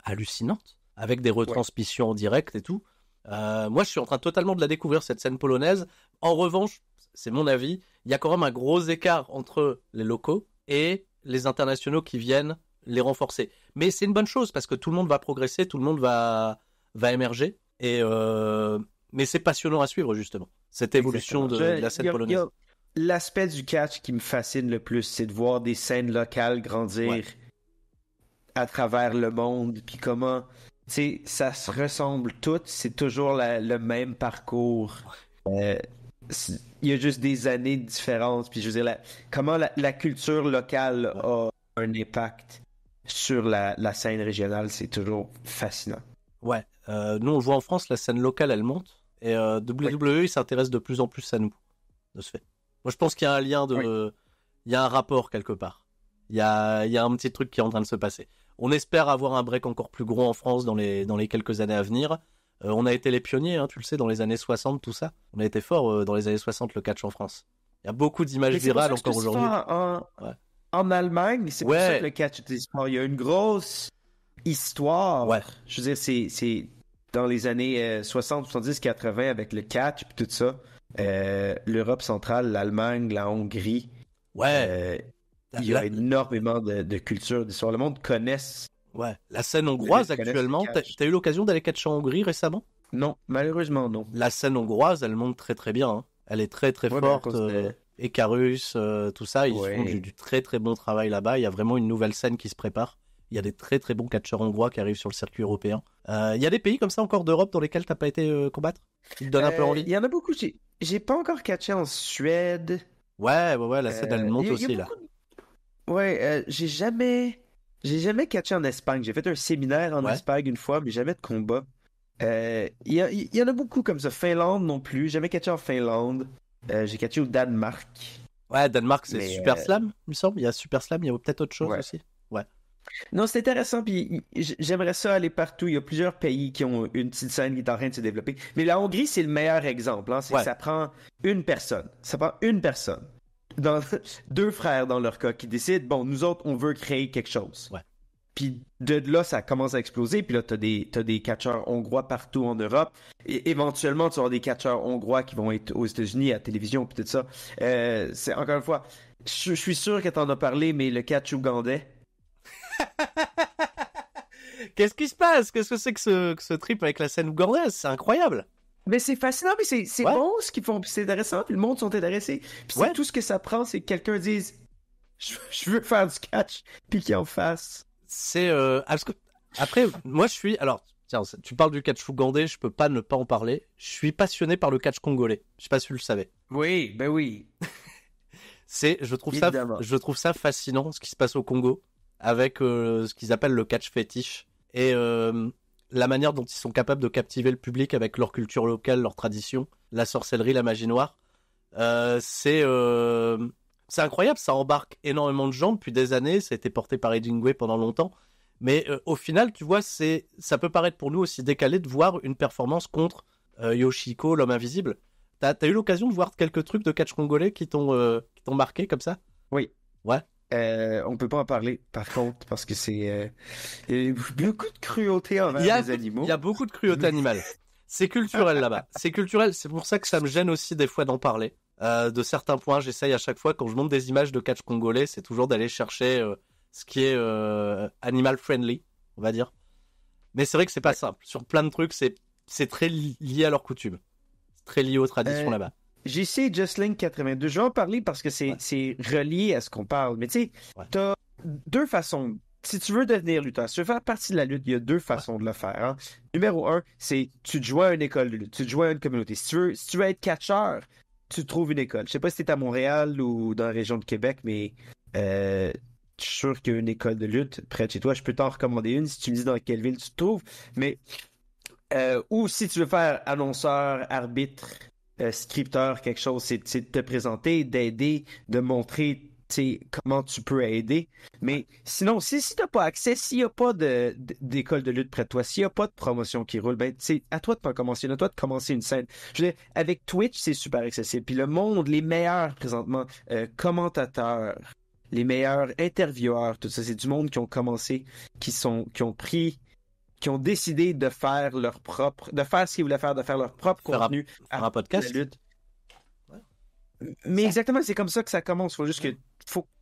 hallucinantes, avec des retransmissions en direct et tout. moi, je suis en train totalement de la découvrir, cette scène polonaise. En revanche, c'est mon avis, il y a quand même un gros écart entre les locaux et les internationaux qui viennent les renforcer. Mais c'est une bonne chose parce que tout le monde va progresser, tout le monde va, va émerger. Et euh, mais c'est passionnant à suivre justement cette évolution de, la scène polonaise. L'aspect du catch qui me fascine le plus, c'est de voir des scènes locales grandir à travers le monde, puis comment, tu ça se ressemble toutes, c'est toujours le même parcours. Euh, il y a juste des années de différence. Puis je veux dire, comment la, culture locale a un impact sur la, scène régionale, c'est toujours fascinant. Ouais. Euh, nous, on voit en France, la scène locale, elle monte. Et euh, WWE, s'intéresse de plus en plus à nous, de ce fait. Moi, je pense qu'il y a un lien de. Il y a un rapport quelque part. Il y, a, il y a un petit truc qui est en train de se passer. On espère avoir un break encore plus gros en France dans les, dans les quelques années à venir. Euh, on a été les pionniers, hein, tu le sais, dans les années 60, tout ça. On a été fort euh, dans les années 60, le catch en France. Il y a beaucoup d'images virales encore aujourd'hui. En, Allemagne, c'est que le catch Il y a une grosse histoire. Je veux dire, c'est dans les années 60, 70, 80 avec le catch et tout ça. Euh, L'Europe centrale, l'Allemagne, la Hongrie. Ouais. il y a énormément de, de culture, d'histoire. Le monde connaissent Ouais, la scène hongroise actuellement, t'as eu l'occasion d'aller catcher en Hongrie récemment Non, malheureusement non. La scène hongroise, elle monte très très bien. Hein. Elle est très très forte. et euh, Carus, euh, tout ça, ils font du, très très bon travail là-bas. Il y a vraiment une nouvelle scène qui se prépare. Il y a des très très bons catcheurs hongrois qui arrivent sur le circuit européen. Euh, il y a des pays comme ça encore d'Europe dans lesquels t'as pas été combattre Il te donnent un peu envie Il y en a beaucoup. J'ai pas encore catché en Suède. Ouais, ouais, la scène elle monte aussi là. Ouais, j'ai jamais j'ai jamais catché en Espagne. J'ai fait un séminaire en Espagne une fois, mais jamais de combat. Euh, il y, en a beaucoup comme ça. Finlande non plus. Jamais catché en Finlande. Euh, j'ai catché au Danemark. Ouais, Danemark, c'est Super euh, Slam, il me semble. Il y a Super Slam, il y a peut-être autre chose aussi. Ouais. Non, c'est intéressant, puis j'aimerais ça aller partout. Il y a plusieurs pays qui ont une petite scène qui est en train de se développer. Mais la Hongrie, c'est le meilleur exemple. Hein. Ça prend une personne. Ça prend une personne deux frères dans leur cas qui décident, bon, nous autres, on veut créer quelque chose. Puis de là, ça commence à exploser. Puis là, tu as des, catcheurs hongrois partout en Europe. Et éventuellement, tu auras des catcheurs hongrois qui vont être aux États-Unis, à la télévision, peut-être ça. Euh, c'est encore une fois, je, suis sûr que en as parlé, mais le catch ougandais. Qu'est-ce qui se passe Qu'est-ce que c'est que ce, que ce trip avec la scène ougandaise C'est incroyable mais c'est fascinant, mais c'est, bon ce qu'ils font, c'est intéressant, puis le monde sont intéressés. Puis c'est tout ce que ça prend, c'est que quelqu'un dise je, veux faire du catch, puis qu'il en face. » C'est. Euh, ah, après, moi je suis. Alors, tiens, tu parles du catch ougandais, je peux pas ne pas en parler. Je suis passionné par le catch congolais. Je sais pas si tu le savais. Oui, ben oui. c'est, je trouve ça, je trouve ça fascinant ce qui se passe au Congo avec euh, ce qu'ils appellent le catch fétiche. Et euh, la manière dont ils sont capables de captiver le public avec leur culture locale, leur tradition, la sorcellerie, la magie noire. Euh, euh, c'est incroyable, ça embarque énormément de gens depuis des années, ça a été porté par Edingway pendant longtemps. Mais euh, au final, tu vois, c'est ça peut paraître pour nous aussi décalé de voir une performance contre Yoshiko, l'homme invisible. T'as as eu l'occasion de voir quelques trucs de catch congolais qui t'ont marqué comme ça Oui. Ouais on euh, on peut pas en parler, par contre, parce que c'est euh, beaucoup de cruauté envers les animaux. Il y a beaucoup de cruauté animale. C'est culturel là-bas. C'est culturel. C'est pour ça que ça me gêne aussi des fois d'en parler. Euh, de certains points, j'essaye à chaque fois quand je montre des images de catch congolais, c'est toujours d'aller chercher ce qui est animal friendly, on va dire. Mais c'est vrai que c'est pas simple. Sur plein de trucs, c'est c'est très lié à leurs coutumes, très lié aux traditions là-bas. J'ai essayé Just Link 82 je vais en parler parce que c'est relié à ce qu'on parle. Mais tu sais, t'as deux façons. Si tu veux devenir lutteur, si tu veux faire partie de la lutte, il y a deux façons de le faire. Hein. Numéro un, c'est tu te joins à une école de lutte, tu te joins à une communauté. Si tu veux, si tu veux être catcheur, tu trouves une école. Je sais pas si es à Montréal ou dans la région de Québec, mais euh, je suis sûr qu'il y a une école de lutte près de chez toi. Je peux t'en recommander une si tu me dis dans quelle ville tu te trouves. Mais euh, ou si tu veux faire annonceur, arbitre, euh, scripteur, quelque chose, c'est de te présenter, d'aider, de montrer comment tu peux aider. Mais sinon, si, tu n'as pas accès, s'il n'y a pas d'école de, lutte près de toi, s'il n'y a pas de promotion qui roule, c'est ben, à toi de pas commencer, à toi de commencer une scène. Je veux avec Twitch, c'est super accessible. Puis le monde, les meilleurs présentement euh, commentateurs, les meilleurs intervieweurs, tout ça, c'est du monde qui ont commencé, qui sont, qui ont pris qui ont décidé de faire leur propre, de faire ce qu'ils voulaient faire, de faire leur propre contenu à, un podcast. lutte. Mais exactement, c'est comme ça que ça commence. Faut juste que,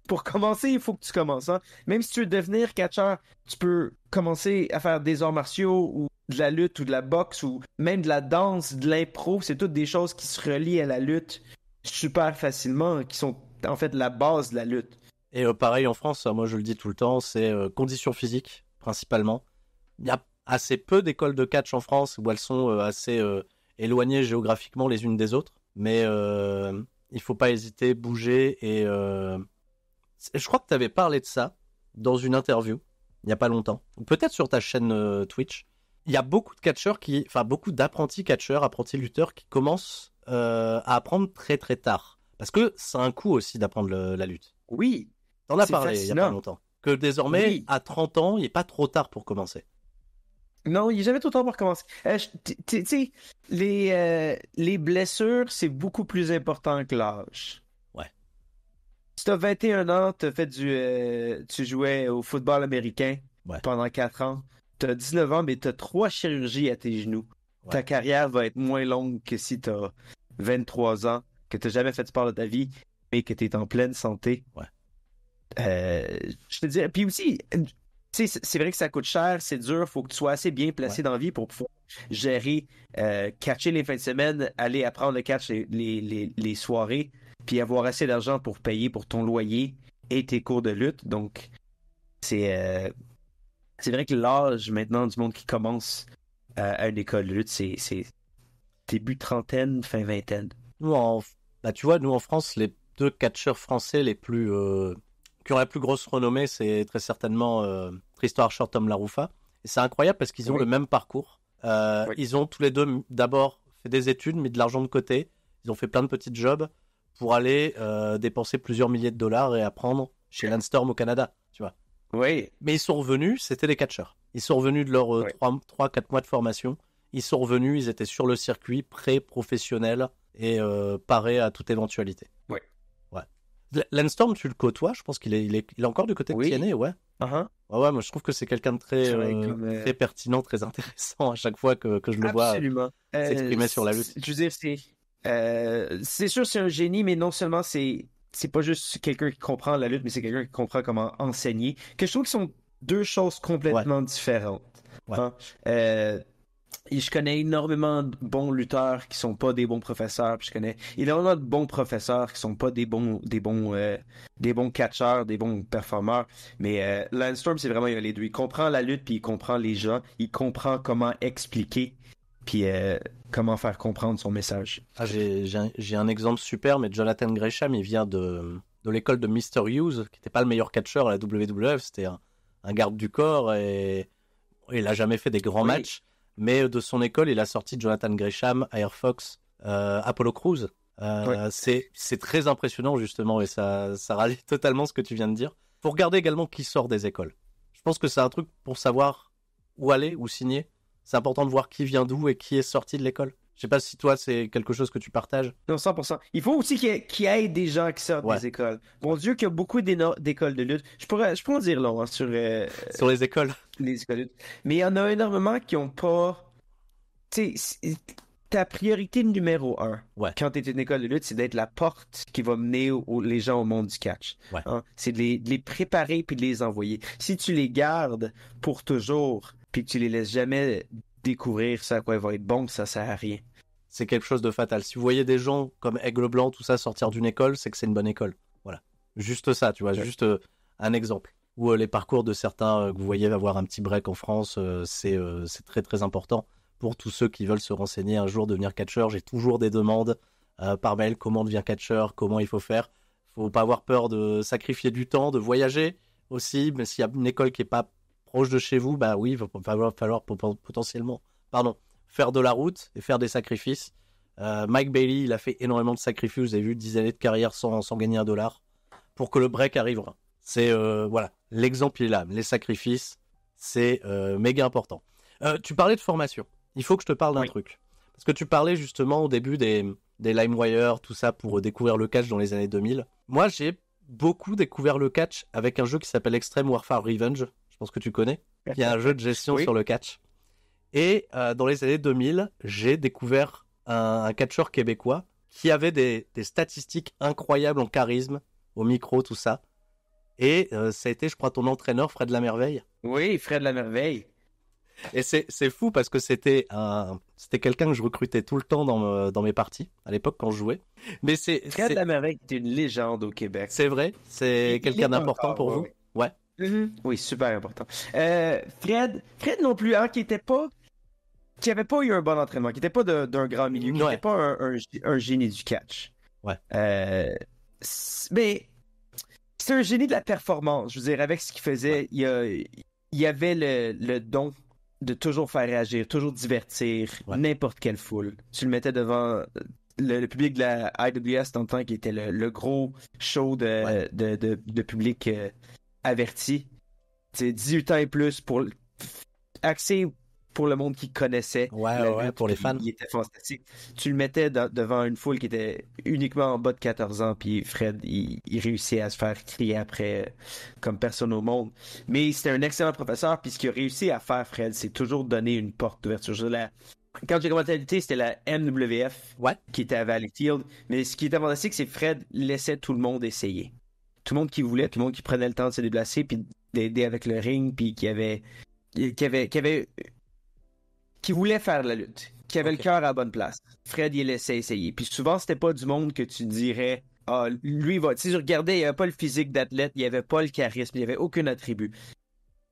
pour commencer, il faut que tu commences. Hein. Même si tu veux devenir catcheur, tu peux commencer à faire des arts martiaux ou de la lutte ou de la boxe ou même de la danse, de l'impro. C'est toutes des choses qui se relient à la lutte super facilement, qui sont en fait la base de la lutte. Et euh, pareil en France, hein, moi je le dis tout le temps, c'est euh, conditions physiques principalement il y a assez peu d'écoles de catch en France où elles sont euh, assez euh, éloignées géographiquement les unes des autres. Mais euh, il faut pas hésiter, bouger. Et je crois que tu avais parlé de ça dans une interview il n'y a pas longtemps, peut-être sur ta chaîne Twitch. Il y a beaucoup de catcheurs qui, enfin beaucoup d'apprentis catcheurs, apprentis lutteurs qui commencent à apprendre très très tard. Parce que c'est un coût aussi d'apprendre la lutte. Oui. T'en as parlé il y a pas longtemps. Que désormais, à 30 ans, il n'est pas trop tard pour commencer. Non, il a jamais le temps pour commencer. Euh, tu sais, les, euh, les blessures, c'est beaucoup plus important que l'âge. Ouais. Si t'as 21 ans, t'as fait du, euh, tu jouais au football américain pendant 4 ans. T'as 19 ans, mais t'as 3 chirurgies à tes genoux. Ta carrière va être moins longue que si t'as 23 ans, que t'as jamais fait de sport de ta vie, mais que t'es en pleine santé. Ouais. je te dis. Puis aussi, c'est vrai que ça coûte cher, c'est dur, faut que tu sois assez bien placé dans la vie pour pouvoir gérer, euh, catcher les fins de semaine, aller apprendre le catch les, soirées, puis avoir assez d'argent pour payer pour ton loyer et tes cours de lutte. Donc, c'est euh, vrai que l'âge maintenant du monde qui commence euh, à une école de lutte, c'est début trentaine, fin vingtaine. Nous, bah, tu vois, nous en France, les deux catcheurs français les plus qui ont la plus grosse renommée, c'est très certainement euh, Tristan Archer, Tom Laroufa. Et c'est incroyable parce qu'ils ont le même parcours. Euh, ils ont tous les deux d'abord fait des études, mis de l'argent de côté. Ils ont fait plein de petits jobs pour aller euh, dépenser plusieurs milliers de dollars et apprendre chez Landstorm au Canada, tu vois. Oui. Mais ils sont revenus, c'était des catcheurs. Ils sont revenus de leurs euh, trois, 3-4 mois de formation. Ils sont revenus, ils étaient sur le circuit, prêts, professionnels et parés à toute éventualité. Lanstorm, tu le côtoies, je pense qu'il est, il est, il encore du côté de oui. ouais. Ah, ah. ah ouais, moi je trouve que c'est quelqu'un de très, euh, euh, très pertinent, très intéressant à chaque fois que, que je le vois euh, s'exprimer sur la lutte. Je veux dire, c'est, sûr, c'est un génie, mais non seulement c'est, c'est pas juste quelqu'un qui comprend la lutte, mais c'est quelqu'un qui comprend comment enseigner. Que je trouve qu'ils sont deux choses complètement différentes. Hein je connais énormément de bons lutteurs qui sont pas des bons professeurs, puis je connais a de bons professeurs qui sont pas des bons des bons euh, des bons catcheurs, des bons performeurs. Mais euh, Landstorm, c'est vraiment il est Il comprend la lutte, puis il comprend les gens, il comprend comment expliquer, puis euh, comment faire comprendre son message. Ah, j'ai un exemple super, mais Jonathan Gresham, il vient de de l'école de Mr Hughes, qui n'était pas le meilleur catcheur à la WWF, c'était un, garde du corps et, il a jamais fait des grands matchs mais de son école il a sorti Jonathan Gresham, Air Fox, euh, Apollo Crews. Euh, c'est très impressionnant justement et ça, ça rallie totalement ce que tu viens de dire. Pour regarder également qui sort des écoles. Je pense que c'est un truc pour savoir où aller, où signer. C'est important de voir qui vient d'où et qui est sorti de l'école. Je sais pas si toi, c'est quelque chose que tu partages. Non, 100%. Il faut aussi qu'il y, ait des gens qui sortent des écoles. Mon Dieu, qu'il y a beaucoup d'écoles de lutte. Je pourrais, je en dire long hein, sur... Euh, sur les écoles. Les écoles de lutte. Mais il y en a énormément qui ont pas... Tu sais, ta priorité numéro un quand tu es une école de lutte, c'est d'être la porte qui va mener les gens au monde du catch. Hein. C'est de les, préparer puis de les envoyer. Si tu les gardes pour toujours puis que tu les laisses jamais découvrir ça quoi va être bon, ça sert rien. C'est quelque chose de fatal. Si vous voyez des gens comme Aigle Blanc, tout ça, sortir d'une école, c'est que c'est une bonne école. Voilà. Juste ça, tu vois, juste euh, un exemple. Ou euh, les parcours de certains euh, que vous voyez avoir un petit break en France, c'est très très important pour tous ceux qui veulent se renseigner un jour devenir catcheur. J'ai toujours des demandes par mail comment devenir catcheur, comment il faut faire. Faut pas avoir peur de sacrifier du temps, de voyager aussi, mais s'il y a une école qui est pas proche de chez vous, bah oui, il va falloir, falloir potentiellement pardon, faire de la route et faire des sacrifices. Euh, Mike Bailey, il a fait énormément de sacrifices, vous avez vu, 10 années de carrière sans, gagner un dollar, pour que le break arrive. C'est, euh, voilà, l'exemple est là, les sacrifices, c'est euh, méga important. tu parlais de formation, il faut que je te parle d'un truc. Parce que tu parlais justement au début des, des LimeWire, tout ça, pour découvrir le catch dans les années 2000. Moi, j'ai beaucoup découvert le catch avec un jeu qui s'appelle Extreme Warfare Revenge, je pense que tu connais. Il y a un jeu de gestion sur le catch. Et euh, dans les années 2000, j'ai découvert un, catcheur québécois qui avait des, statistiques incroyables en charisme, au micro, tout ça. Et euh, ça a été, je crois, ton entraîneur, Fred La Merveille. Oui, Fred La Merveille. Et c'est fou parce que c'était un c'était quelqu'un que je recrutais tout le temps dans, mes parties à l'époque quand je jouais. Mais c'est La Merveille, est une légende au Québec. C'est vrai, c'est quelqu'un d'important pour vous. Ouais. Mm-hmm. Oui, super important. Euh, Fred, Fred non plus, hein, qui était pas, qui avait pas eu un bon entraînement, qui n'était pas d'un grand milieu, qui n'était pas un, génie du catch. Euh, mais c'est un génie de la performance. Je veux dire, avec ce qu'il faisait, il, y avait le, don de toujours faire réagir, toujours divertir n'importe quelle foule. Tu le mettais devant le, public de la IWS dans le qui était le, gros show de, public euh, averti. C'est 18 ans et plus pour accès pour le monde qui connaissait. Ouais, ouais, pour les fans. Il était fantastique. Tu le mettais devant une foule qui était uniquement en bas de 14 ans, puis Fred, il, réussissait réussit à se faire crier après euh, comme personne au monde. Mais c'était un excellent professeur, puis ce qu'il a réussi à faire, Fred, c'est toujours donner une porte d'ouverture. Quand j'ai commencé à lutter, c'était la MWF qui était à Valleyfield. Mais ce qui était fantastique, c'est que Fred laissait tout le monde essayer tout le monde qui voulait, tout le monde qui prenait le temps de se déplacer, puis d'aider avec le ring, puis qui avait, qui avait, qui avait, qui voulait faire la lutte, qui avait le cœur à la bonne place. Fred, il laissait essayer. Puis souvent, c'était pas du monde que tu dirais, ah, lui va. Si je regardais, il avait pas le physique d'athlète, il avait pas le charisme, il avait aucun attribut.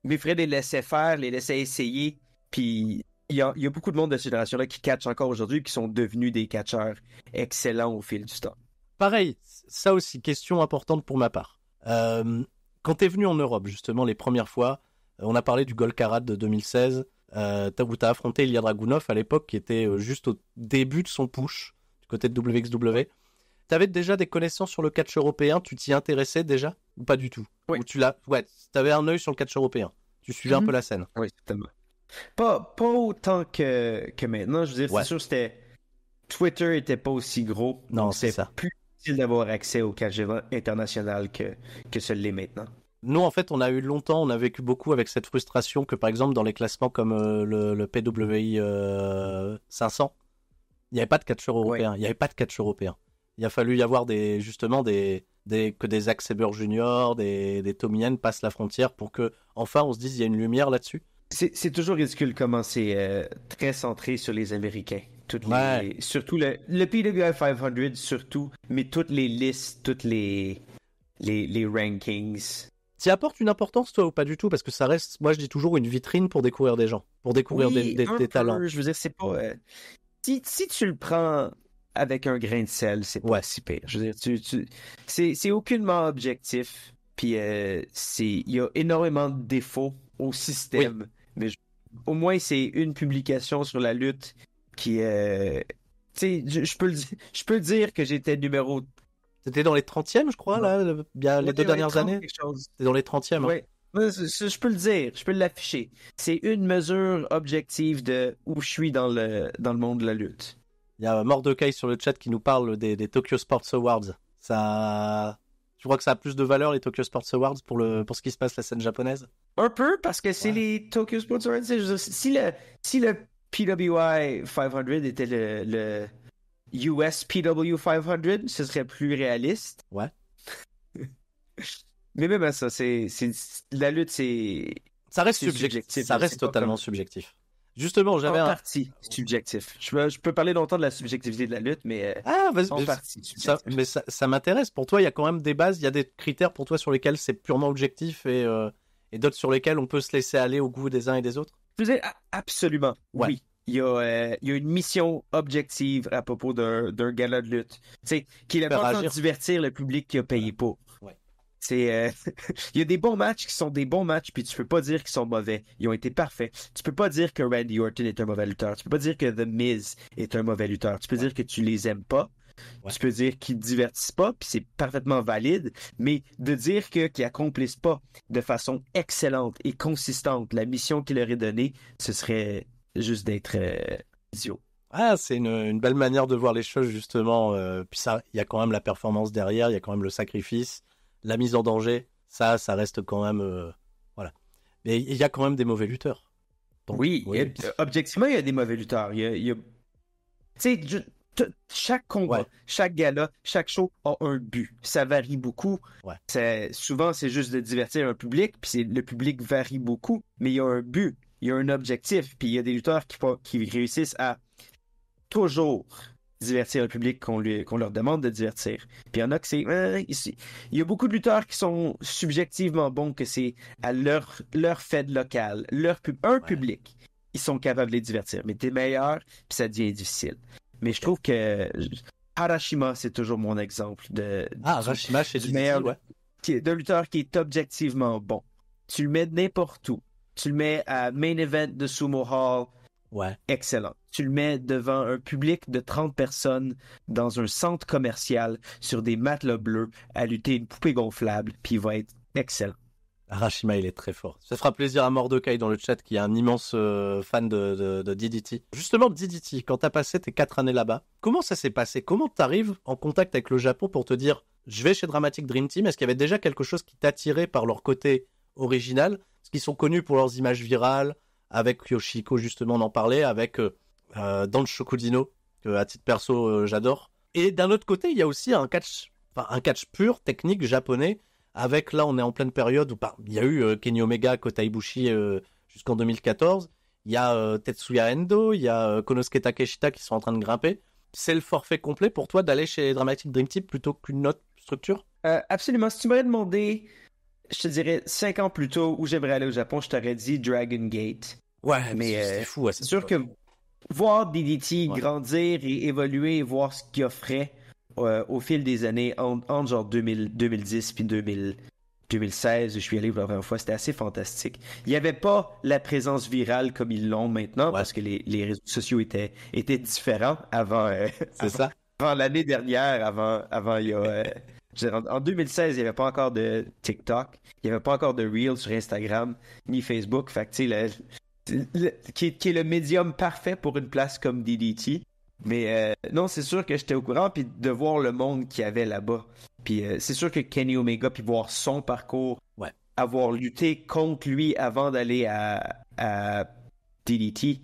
Mais Fred les laissait faire, les laissait essayer, puis il y, a, beaucoup de monde de cette génération-là qui catch encore aujourd'hui, qui sont devenus des catcheurs excellents au fil du temps pareil, ça aussi, question importante pour ma part. Euh, quand es venu en Europe, justement, les premières fois, euh, on a parlé du Golkarat de 2016, euh, où t'as affronté Ilya Dragunov à l'époque, qui était euh, juste au début de son push, du côté de WXW. avais déjà des connaissances sur le catch européen, tu t'y intéressais déjà Ou pas du tout oui. Ou tu l'as... Ouais, avais un œil sur le catch européen. Tu suivais un mhm. peu la scène. Oui, certainement. Pas, pas autant que, que maintenant, je veux dire, c'est sûr, c'était... Twitter était pas aussi gros. Non, c'est ça. Plus d'avoir accès au 4 international que, que ce l'est maintenant. Nous, en fait, on a eu longtemps, on a vécu beaucoup avec cette frustration que, par exemple, dans les classements comme euh, le, PWI 500, euh, il n'y avait pas de catch européen. Il n'y avait pas de catcheur européen. Il a fallu y avoir des, justement des, que des Axeber juniors Junior, des, des Tomien passent la frontière pour que, enfin, on se dise il y a une lumière là-dessus. C'est toujours ridicule comment c'est euh, très centré sur les Américains toutes les, surtout le, le PWI 500, surtout, mais toutes les listes, toutes les, les, les rankings. ça apporte une importance, toi, ou pas du tout Parce que ça reste, moi je dis toujours, une vitrine pour découvrir des gens, pour découvrir des, talents. Je veux dire, c'est pas. Euh, si, si, tu le prends avec un grain de sel, c'est pas ouais. si pire. Je veux dire, tu, c'est aucunement objectif. Puis euh, c'est il y a énormément de défauts au système. Mais au moins, c'est une publication sur la lutte qui est. tu sais, je peux le je peux dire que j'étais numéro. C'était dans les 30e, je crois, là, bien, les deux dernières années. C'était dans les 30e. Hein? Je peux le dire, je peux l'afficher. C'est une mesure objective de où je suis dans le, dans le monde de la lutte. Il y a Mordecai sur le chat qui nous parle des, Tokyo Sports Awards. Ça, je crois que ça a plus de valeur les Tokyo Sports Awards pour, le, pour ce qui se passe la scène japonaise. Un peu parce que c'est les Tokyo Sports Awards. Si le, si le PWI 500 était le, le US PW 500, ce serait plus réaliste. Ouais. Mais même ça, c'est, la lutte, c'est. Ça reste subjectif. Ça hein, reste totalement subjectif. Justement, j'avais un. partie subjectif. Je peux, je peux, parler longtemps de la subjectivité de la lutte, mais. Euh, ah, vas-y. mais ça, m'intéresse. Pour toi, il y a quand même des bases, il y a des critères pour toi sur lesquels c'est purement objectif et, euh, et d'autres sur lesquels on peut se laisser aller au goût des uns et des autres faisais absolument. Oui. Il y, a, euh, il y, a, une mission objective à propos d'un gala de lutte. sais, qu'il est important de divertir le public qui a payé pour. C'est, euh, il y a des bons matchs qui sont des bons matchs, puis tu peux pas dire qu'ils sont mauvais. Ils ont été parfaits. Tu peux pas dire que Randy Orton est un mauvais lutteur. Tu peux pas dire que The Miz est un mauvais lutteur. Tu peux dire que tu les aimes pas. Tu peux dire qu'ils divertissent pas, puis c'est parfaitement valide, mais de dire que qu'ils accomplissent pas de façon excellente et consistante la mission qu'il leur est donnée, ce serait juste d'être euh, idiot. Ah, c'est une, belle manière de voir les choses justement. Euh, puis ça, il y a quand même la performance derrière, il y a quand même le sacrifice, la mise en danger. Ça, ça reste quand même, euh, voilà. Mais il y a quand même des mauvais lutteurs. oui, objectivement, il y a des mauvais lutteurs. Il y Tu sais, chaque combat, chaque gala, chaque show a un but. Ça varie beaucoup. souvent, c'est juste de divertir un public, puis le public varie beaucoup, mais il y a un but, il y a un objectif, puis il y a des lutteurs qui, réussissent à toujours divertir le public qu'on, leur demande de divertir. Puis il y en a que c'est... Euh, il y a beaucoup de lutteurs qui sont subjectivement bons, que c'est à leur, leur fête locale, leur un public. Ils sont capables de les divertir, mais t'es meilleur, puis ça devient difficile. Mais je trouve que Harashima, c'est toujours mon exemple de, ah, de lutteur qui est objectivement bon. Tu le mets n'importe où. Tu le mets à main event de Sumo Hall. Ouais. Excellent. Tu le mets devant un public de 30 personnes dans un centre commercial sur des matelas bleus à lutter une poupée gonflable, puis il va être excellent. Arashima, il est très fort. Ça fera plaisir à Mordecai dans le chat qui est un immense euh, fan de, de, DDT. Justement, DDT, quand t'as passé tes quatre années là-bas, comment ça s'est passé Comment t'arrives en contact avec le Japon pour te dire je vais chez Dramatic Dream Team Est-ce qu'il y avait déjà quelque chose qui t'attirait par leur côté original Parce qu'ils sont connus pour leurs images virales, avec Yoshiko justement, d'en parler. avec euh, euh Dan Shokudino, que à titre perso euh, j'adore. Et d'un autre côté, il y a aussi un catch, enfin un catch pur, technique, japonais, avec là, on est en pleine période où il y a eu euh, Kenny Omega, Kota Ibushi euh, jusqu'en 2014. Il y a euh, Tetsuya Endo, il y a euh, Konosuke Takeshita qui sont en train de grimper. C'est le forfait complet pour toi d'aller chez Dramatic Dream Team plutôt qu'une autre structure Absolument. Si tu m'aurais demandé, je te dirais 5 ans plus tôt où j'aimerais aller au Japon, je t'aurais dit Dragon Gate. Ouais, mais c'est fou. c'est sûr que voir DDT grandir et évoluer et voir ce qu'il offrait, euh, au fil des années, entre, en, genre 2000, 2010 puis 2016, je suis allé voir la fois, c'était assez fantastique. Il n'y avait pas la présence virale comme ils l'ont maintenant, parce que les, les, réseaux sociaux étaient, étaient différents avant, euh, c'est ça. avant l'année dernière, avant, avant il y a... Euh, en 2016, il n'y avait pas encore de TikTok, il n'y avait pas encore de Reels sur Instagram, ni Facebook. Fait que, tu qui, est le médium parfait pour une place comme DDT. Mais euh, non, c'est sûr que j'étais au courant, puis de voir le monde qu'il y avait là-bas. Puis euh, c'est sûr que Kenny Omega, puis voir son parcours, avoir lutté contre lui avant d'aller à, DDT,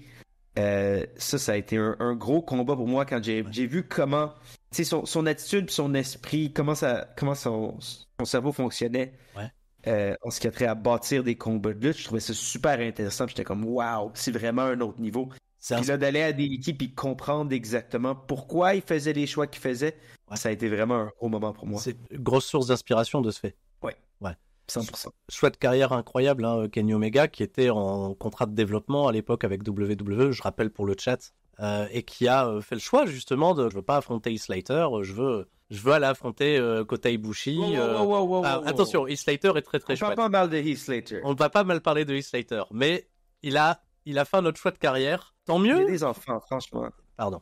euh, ça, ça a été un, gros combat pour moi quand j'ai vu comment, tu son, son attitude, son esprit, comment, ça, comment son, cerveau fonctionnait. on se en ce qui à bâtir des combats de lutte. Je trouvais ça super intéressant. J'étais comme, waouh, c'est vraiment un autre niveau. Ça là, d'aller à des équipes et comprendre exactement pourquoi il faisait les choix qu'il faisait, ça a été vraiment un gros moment pour moi. C'est une grosse source d'inspiration de ce fait. Ouais. Ouais. 100%. Choix de carrière incroyable, hein, Kenny Omega, qui était en contrat de développement à l'époque avec WWE, je rappelle pour le chat, euh, et qui a euh, fait le choix justement de je veux pas affronter Slater, euh, je veux je veux aller affronter euh, Kota Ibushi. Ah, attention, Heath Slater est très très On chouette. On va pas mal de Slater. On va pas mal parler de Heath Slater, mais il a il a fait un autre choix de carrière mieux. Il a des enfants, franchement. Pardon.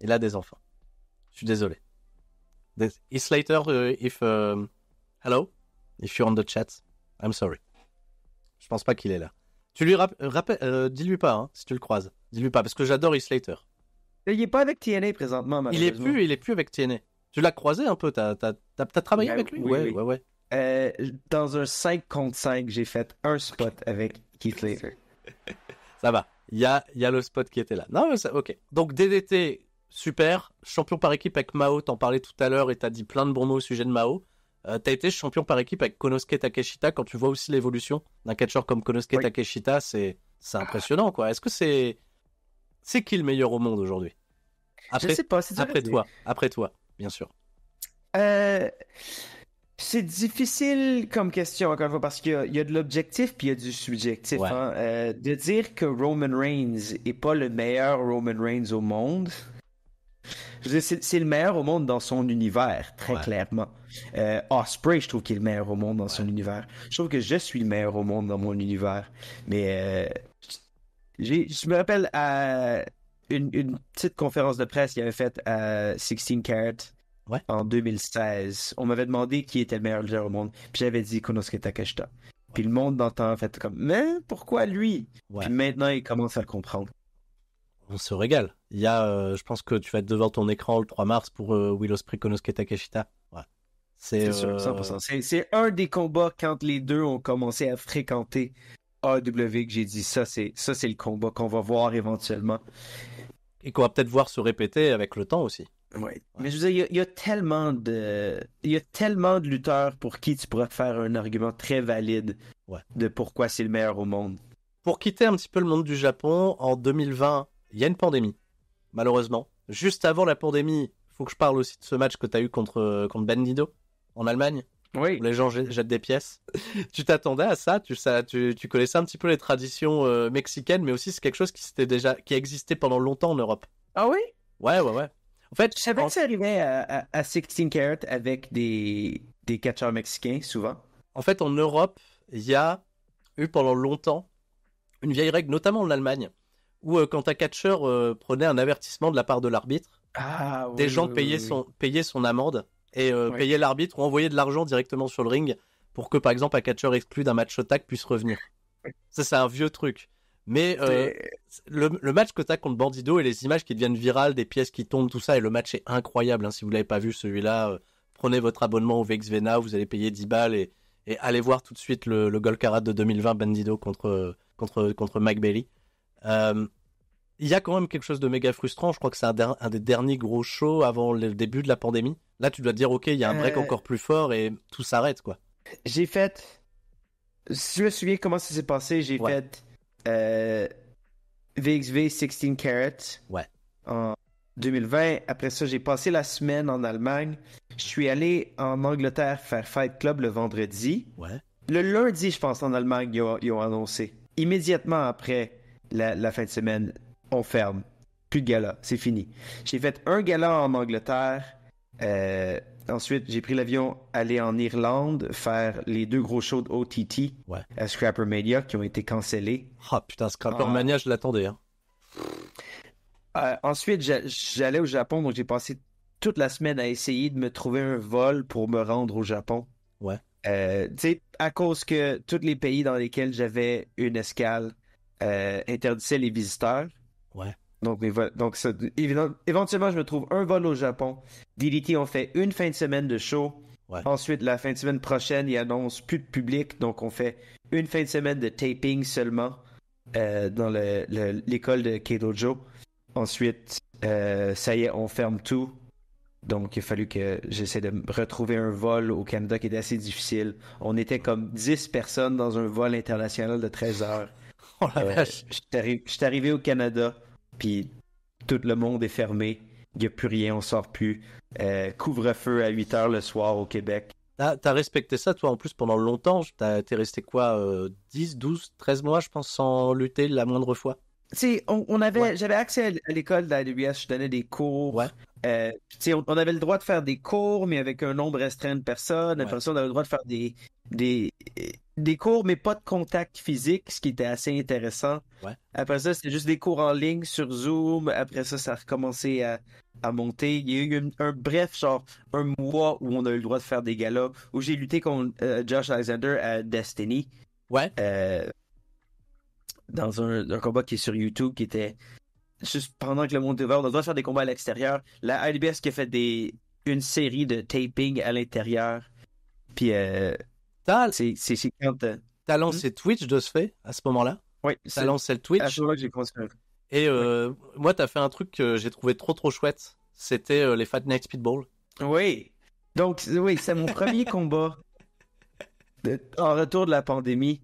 Il a des enfants. Je suis désolé. Islater, euh, if euh, hello if you're on the chat. I'm sorry. Je pense pas qu'il est là. Tu lui rappelle, euh, dis-lui pas hein, si tu le croises. Dis-lui pas parce que j'adore Islater. Il est pas avec TNA présentement. Il est plus, il est plus avec TNA. Tu l'as croisé un peu, t'as, as, travaillé ben avec lui oui, ouais, oui. ouais, ouais, dans un 5 contre 5, j'ai fait un spot avec Keith Ça va il y a, le spot qui était là. Non, mais ok. Donc DDT, super. Champion par équipe avec Mao, t'en parlais tout à l'heure et t'as dit plein de bons mots au sujet de Mao. Euh, t'as été champion par équipe avec Konosuke Takeshita. Quand tu vois aussi l'évolution d'un catcheur comme Konosuke Takeshita, c'est impressionnant, quoi. Est-ce que c'est c'est qui le meilleur au monde aujourd'hui Après, après toi, après toi, bien sûr. Euh... C'est difficile comme question, encore une fois, parce qu'il y, a de l'objectif puis il y a du subjectif. Hein. Euh, de dire que Roman Reigns est pas le meilleur Roman Reigns au monde, c'est le meilleur au monde dans son univers, très clairement. Euh, Osprey, je trouve qu'il est le meilleur au monde dans son univers. Je trouve que je suis le meilleur au monde dans mon univers. Mais euh, je me rappelle à une, petite conférence de presse qu'il avait faite à 16 Carats, en 2016, on m'avait demandé qui était le meilleur joueur au monde. Puis j'avais dit Konosuke Takeshita. Puis le monde m'entend en fait comme mais pourquoi lui Puis maintenant il commence à comprendre. On se régale. Il y a, euh, je pense que tu vas être devant ton écran le 3 mars pour Willow euh, Will Konosuke Takeshita. C'est 100%. Euh, c'est un des combats quand les deux ont commencé à fréquenter AW que j'ai dit ça c'est ça c'est le combat qu'on va voir éventuellement et qu'on va peut-être voir se répéter avec le temps aussi. Mais je veux dire, il y, a tellement de. Il y a tellement de lutteurs pour qui tu pourrais faire un argument très valide de pourquoi c'est le meilleur au monde. Pour quitter un petit peu le monde du Japon, en 2020, il y a une pandémie. Malheureusement. Juste avant la pandémie, faut que je parle aussi de ce match que tu as eu contre, contre Bandido en Allemagne. Oui. Où les gens jettent des pièces. tu t'attendais à ça, tu, ça tu, connaissais un petit peu les traditions euh, mexicaines, mais aussi c'est quelque chose qui, déjà, qui existait pendant longtemps en Europe. Ah oui Ouais, ouais, ouais. En fait, je savais que ça arrivait à, 16 carats avec des, des catcheurs mexicains, souvent. En fait, en Europe, il y a eu pendant longtemps une vieille règle, notamment en Allemagne, où euh, quand un catcheur euh, prenait un avertissement de la part de l'arbitre, ah, des gens payaient, Son, amende et euh, payaient l'arbitre ou envoyaient de l'argent directement sur le ring pour que, par exemple, un catcheur exclu d'un match au tac puisse revenir. Ça, c'est un vieux truc. Mais euh, le, match que tu as contre Bandido et les images qui deviennent virales, des pièces qui tombent, tout ça, et le match est incroyable. Hein. si vous l'avez pas vu celui-là, euh, prenez votre abonnement au Vexvena, vous allez payer 10 balles et, allez voir tout de suite le, le de 2020 Bandido contre, contre, contre Mike Bailey. Euh, il y a quand même quelque chose de méga frustrant. Je crois que c'est un, des derniers gros shows avant le début de la pandémie. Là, tu dois te dire, ok, il y a un break encore plus fort et tout s'arrête, quoi. J'ai fait. Si je me souviens comment ça s'est passé, j'ai fait VXV euh, 16 carats Ouais. En 2020. Après ça, j'ai passé la semaine en Allemagne. Je suis allé en Angleterre faire Fight Club le vendredi. Ouais. Le lundi, je pense, en Allemagne, ils ont, annoncé. Immédiatement après la, fin de semaine, on ferme. Plus de gala, c'est fini. J'ai fait un gala en Angleterre. Euh, Ensuite, j'ai pris l'avion aller en Irlande faire les deux gros shows de OTT à Scrapper Media qui ont été cancellés. Ah putain, Scrapper Mania, ah. je l'attendais. Hein. Euh, ensuite, j'allais au Japon, donc j'ai passé toute la semaine à essayer de me trouver un vol pour me rendre au Japon. Ouais. Euh, tu sais, à cause que tous les pays dans lesquels j'avais une escale euh, interdisaient les visiteurs. Ouais. Donc, éventuellement, je me trouve un vol au Japon. DDT on fait une fin de semaine de show. Ensuite, la fin de semaine prochaine, ils annoncent plus de public. Donc, on fait une fin de semaine de taping seulement euh, dans l'école de Kedojo. Ensuite, euh, ça y est, on ferme tout. Donc, il a fallu que j'essaie de retrouver un vol au Canada qui était assez difficile. On était comme 10 personnes dans un vol international de 13 heures. Oh euh, je suis arrivé au Canada puis tout le monde est fermé. Il n'y a plus rien, on sort plus. Euh, couvre-feu à 8 heures le soir au Québec. Ah, t'as respecté ça, toi, en plus, pendant longtemps. T'es resté quoi, 10, 12, 13 mois, je pense, sans lutter la moindre fois Tu on, avait, j'avais accès à l'école de je donnais des cours. Euh, on, avait le droit de faire des cours, mais avec un nombre restreint de personnes. on avait le droit de faire des, des, des cours, mais pas de contact physique, ce qui était assez intéressant. Après ça, c'était juste des cours en ligne sur Zoom. Après ça, ça a recommencé à, monter. Il y a eu un, bref, genre, un mois où on a eu le droit de faire des galops, où j'ai lutté contre euh, Josh Alexander à Destiny. Ouais. Euh, dans un, combat qui est sur YouTube, qui était juste pendant que le monde est ouvert, on a le droit de faire des combats à l'extérieur. La IBS qui a fait des, une série de taping à l'intérieur. Puis. Euh, c'est T'as hmm? lancé Twitch de ce fait à ce moment-là Oui. T'as le Twitch. Ah, j'ai Et euh, moi, t'as fait un truc que j'ai trouvé trop trop chouette. C'était euh, les Fat Night Speedball. Oui. Donc, oui, c'est mon premier combat en retour de la pandémie.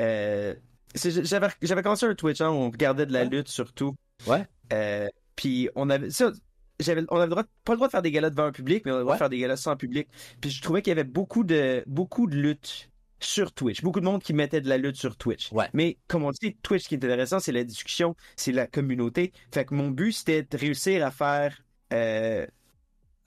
Euh, J'avais commencé un Twitch, hein, on regardait de la lutte surtout. Ouais. Euh, puis on avait on avait droit, pas le droit de faire des galas devant un public, mais on avait le droit de faire des galas sans public. Puis je trouvais qu'il y avait beaucoup de, beaucoup de luttes sur Twitch. Beaucoup de monde qui mettait de la lutte sur Twitch. Mais comme on dit, Twitch, ce qui est intéressant, c'est la discussion, c'est la communauté. Fait que mon but, c'était de réussir à faire... Euh,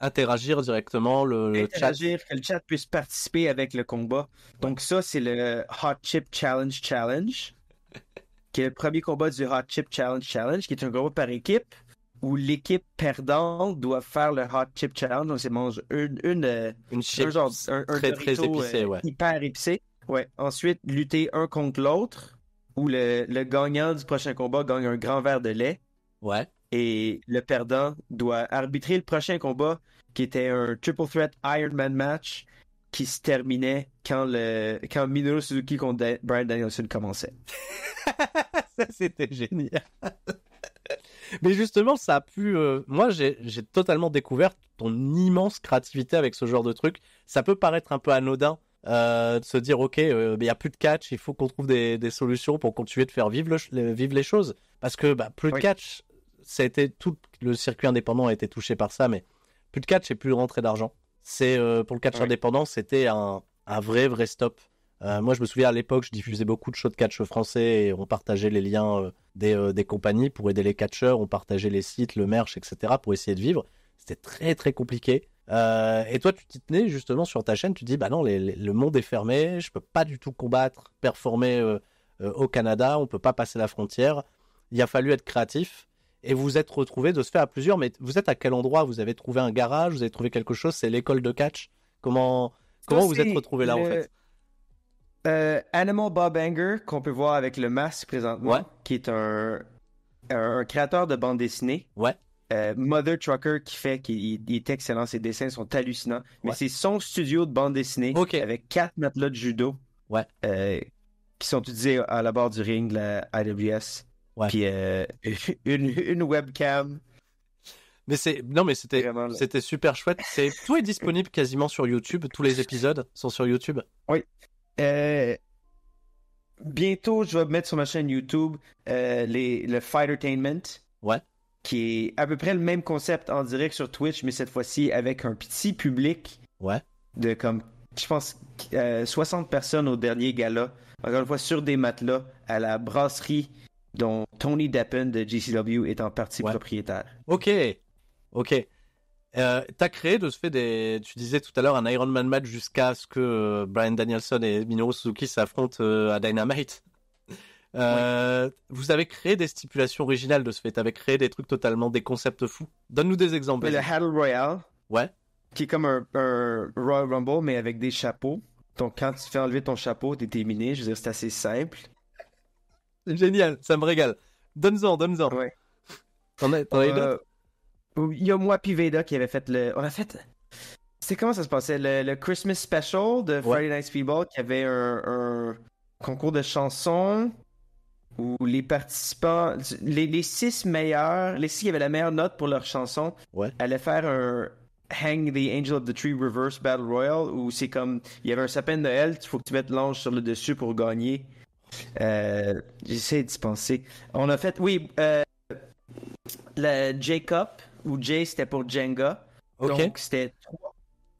interagir directement le, chat. Interagir, que le chat puisse participer avec le combat. Donc ça, c'est le Hot Chip Challenge Challenge, qui est le premier combat du Hot Chip Challenge Challenge, qui est un combat par équipe où l'équipe perdante doit faire le hot chip challenge. Donc, c'est mange une, une, euh, un très, très euh, hyper épicé. Ensuite, lutter un contre l'autre, où le, gagnant du prochain combat gagne un grand verre de lait. Et le perdant doit arbitrer le prochain combat, qui était un triple threat Iron Man match, qui se terminait quand le quand Minoru Suzuki contre Brian Danielson commençait. Ça, c'était génial. Mais justement, ça a pu. Euh, moi, j'ai totalement découvert ton immense créativité avec ce genre de truc. Ça peut paraître un peu anodin euh, de se dire, ok, euh, il n'y a plus de catch, il faut qu'on trouve des, solutions pour continuer de faire vivre, le, vivre les choses. Parce que bah, plus de catch, ça a été tout le circuit indépendant a été touché par ça, mais plus de catch et plus de rentrée d'argent. C'est pour le catch indépendant, c'était un, vrai vrai stop. moi, je me souviens à l'époque, je diffusais beaucoup de shows de catch français et on partageait les liens euh, des, compagnies pour aider les catcheurs, on partageait les sites, le merch, etc. pour essayer de vivre. C'était très très compliqué. Euh, et toi, tu t'y tenais justement sur ta chaîne, tu dis, bah non, le monde est fermé, je peux pas du tout combattre, performer euh, au Canada, on peut pas passer la frontière. Il a fallu être créatif. Et vous êtes retrouvé de se faire à plusieurs, mais vous êtes à quel endroit Vous avez trouvé un garage Vous avez trouvé quelque chose C'est l'école de catch Comment, comment vous êtes retrouvé là en fait euh, Animal Bob Anger, qu'on peut voir avec le masque présentement, qui est un, créateur de bande dessinée. Ouais. Euh, Mother Trucker qui fait qu'il est excellent, ses dessins sont hallucinants. Mais c'est son studio de bande dessinée avec quatre matelas de judo ouais. Euh, qui sont utilisés à la barre du ring de la IWS. Puis une, webcam. Mais c'est non mais c'était c'était super chouette. tout est disponible quasiment sur YouTube. Tous les épisodes sont sur YouTube. Oui. Euh, bientôt, je vais mettre sur ma chaîne YouTube euh, les, le Fightertainment. Ouais. Qui est à peu près le même concept en direct sur Twitch, mais cette fois-ci avec un petit public. Ouais. De comme, je pense, 60 euh, personnes au dernier gala. Encore une fois, sur des matelas à la brasserie dont Tony Dappen de GCW est en partie propriétaire. OK. OK. Euh, as créé de ce fait des, tu disais tout à l'heure un Iron Man match jusqu'à ce que euh, Brian Danielson et Minoru Suzuki s'affrontent euh, à Dynamite. Euh, vous avez créé des stipulations originales de ce fait. T'avais créé des trucs totalement, des concepts fous. Donne-nous des exemples. Le Hattle Royale. Ouais. Qui est comme un, Royal Rumble, mais avec des chapeaux. Donc, quand tu fais enlever ton chapeau, t'es éliminé. Je veux dire, c'est assez simple. Génial, ça me régale. Donne-en, donne-en. Ouais. T'en as, t'en d'autres il y a moi puis qui avait fait le. On a fait. C'est comment ça se passait le, Christmas Special de Friday Night Speedball qui avait un, concours de chansons où les participants, les, six meilleurs, les six qui avaient la meilleure note pour leur chanson, allaient faire un, Hang the Angel of the Tree Reverse Battle Royale où c'est comme il y avait un sapin de Noël, il faut que tu mettes l'ange sur le dessus pour gagner. Euh, j'essaie J'essaie se penser. On a fait, oui, euh, le Jacob où Jay c'était pour Jenga. Donc, c'était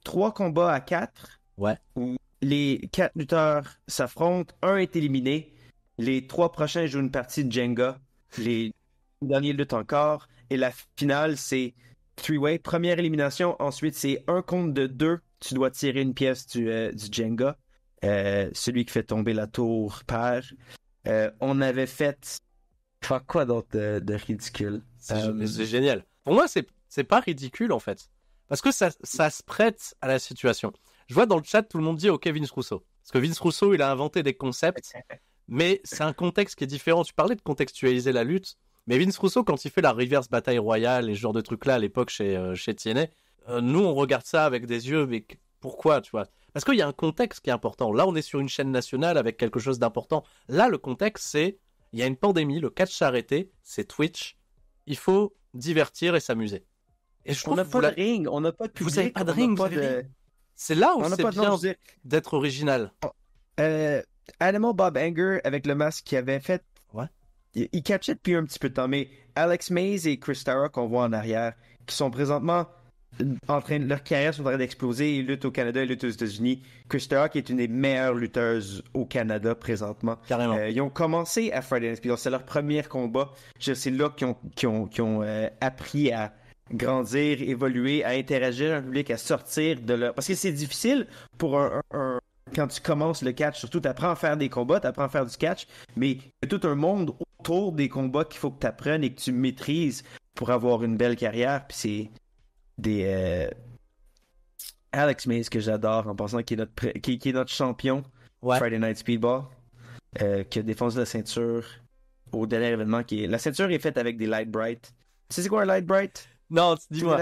trois, combats à quatre. Ouais. Où les quatre lutteurs s'affrontent, un est éliminé. Les trois prochains jouent une partie de Jenga. Les derniers luttent encore. Et la finale, c'est three-way. Première élimination. Ensuite, c'est un compte de deux. Tu dois tirer une pièce du, euh, Jenga. Euh, celui qui fait tomber la tour perd. Euh, on avait fait. quoi d'autre de, ridicule? C'est génial. Pour moi, c'est pas ridicule en fait, parce que ça se prête à la situation. Je vois dans le chat tout le monde dit OK Vince Rousseau, parce que Vince Rousseau il a inventé des concepts, mais c'est un contexte qui est différent. Tu parlais de contextualiser la lutte, mais Vince Rousseau quand il fait la reverse bataille royale et ce genre de trucs là à l'époque chez Tiennet, euh, euh, nous on regarde ça avec des yeux mais pourquoi tu vois Parce qu'il y a un contexte qui est important. Là on est sur une chaîne nationale avec quelque chose d'important. Là le contexte c'est il y a une pandémie, le catch s'est arrêté, c'est Twitch. Il faut divertir et s'amuser. on n'a pas de ring, on n'a pas de public. Vous n'avez pas de ring, C'est là où c'est bien d'être original. Euh, Animal Bob Anger avec le masque qu'il avait fait. Ouais. Il, il catchait depuis un petit peu de temps, mais Alex Mays et Chris Tara qu'on voit en arrière, qui sont présentement en leur carrière sont en train d'exploser. Ils luttent au Canada, ils luttent aux États-Unis. Christa, qui est une des meilleures lutteuses au Canada présentement. Euh, ils ont commencé à Friday Night C'est leur premier combat. C'est là qu'ils ont, euh, appris à grandir, évoluer, à interagir avec un public, à sortir de leur... Parce que c'est difficile pour un, Quand tu commences le catch, surtout, apprends à faire des combats, tu apprends à faire du catch, mais il y a tout un monde autour des combats qu'il faut que tu apprennes et que tu maîtrises pour avoir une belle carrière. Puis des euh, Alex Mays que j'adore en pensant qu'il est notre qui, est notre champion Friday Night Speedball euh, qui a défense la ceinture au dernier événement qui la ceinture est faite avec des light bright c'est quoi un light bright non dis-moi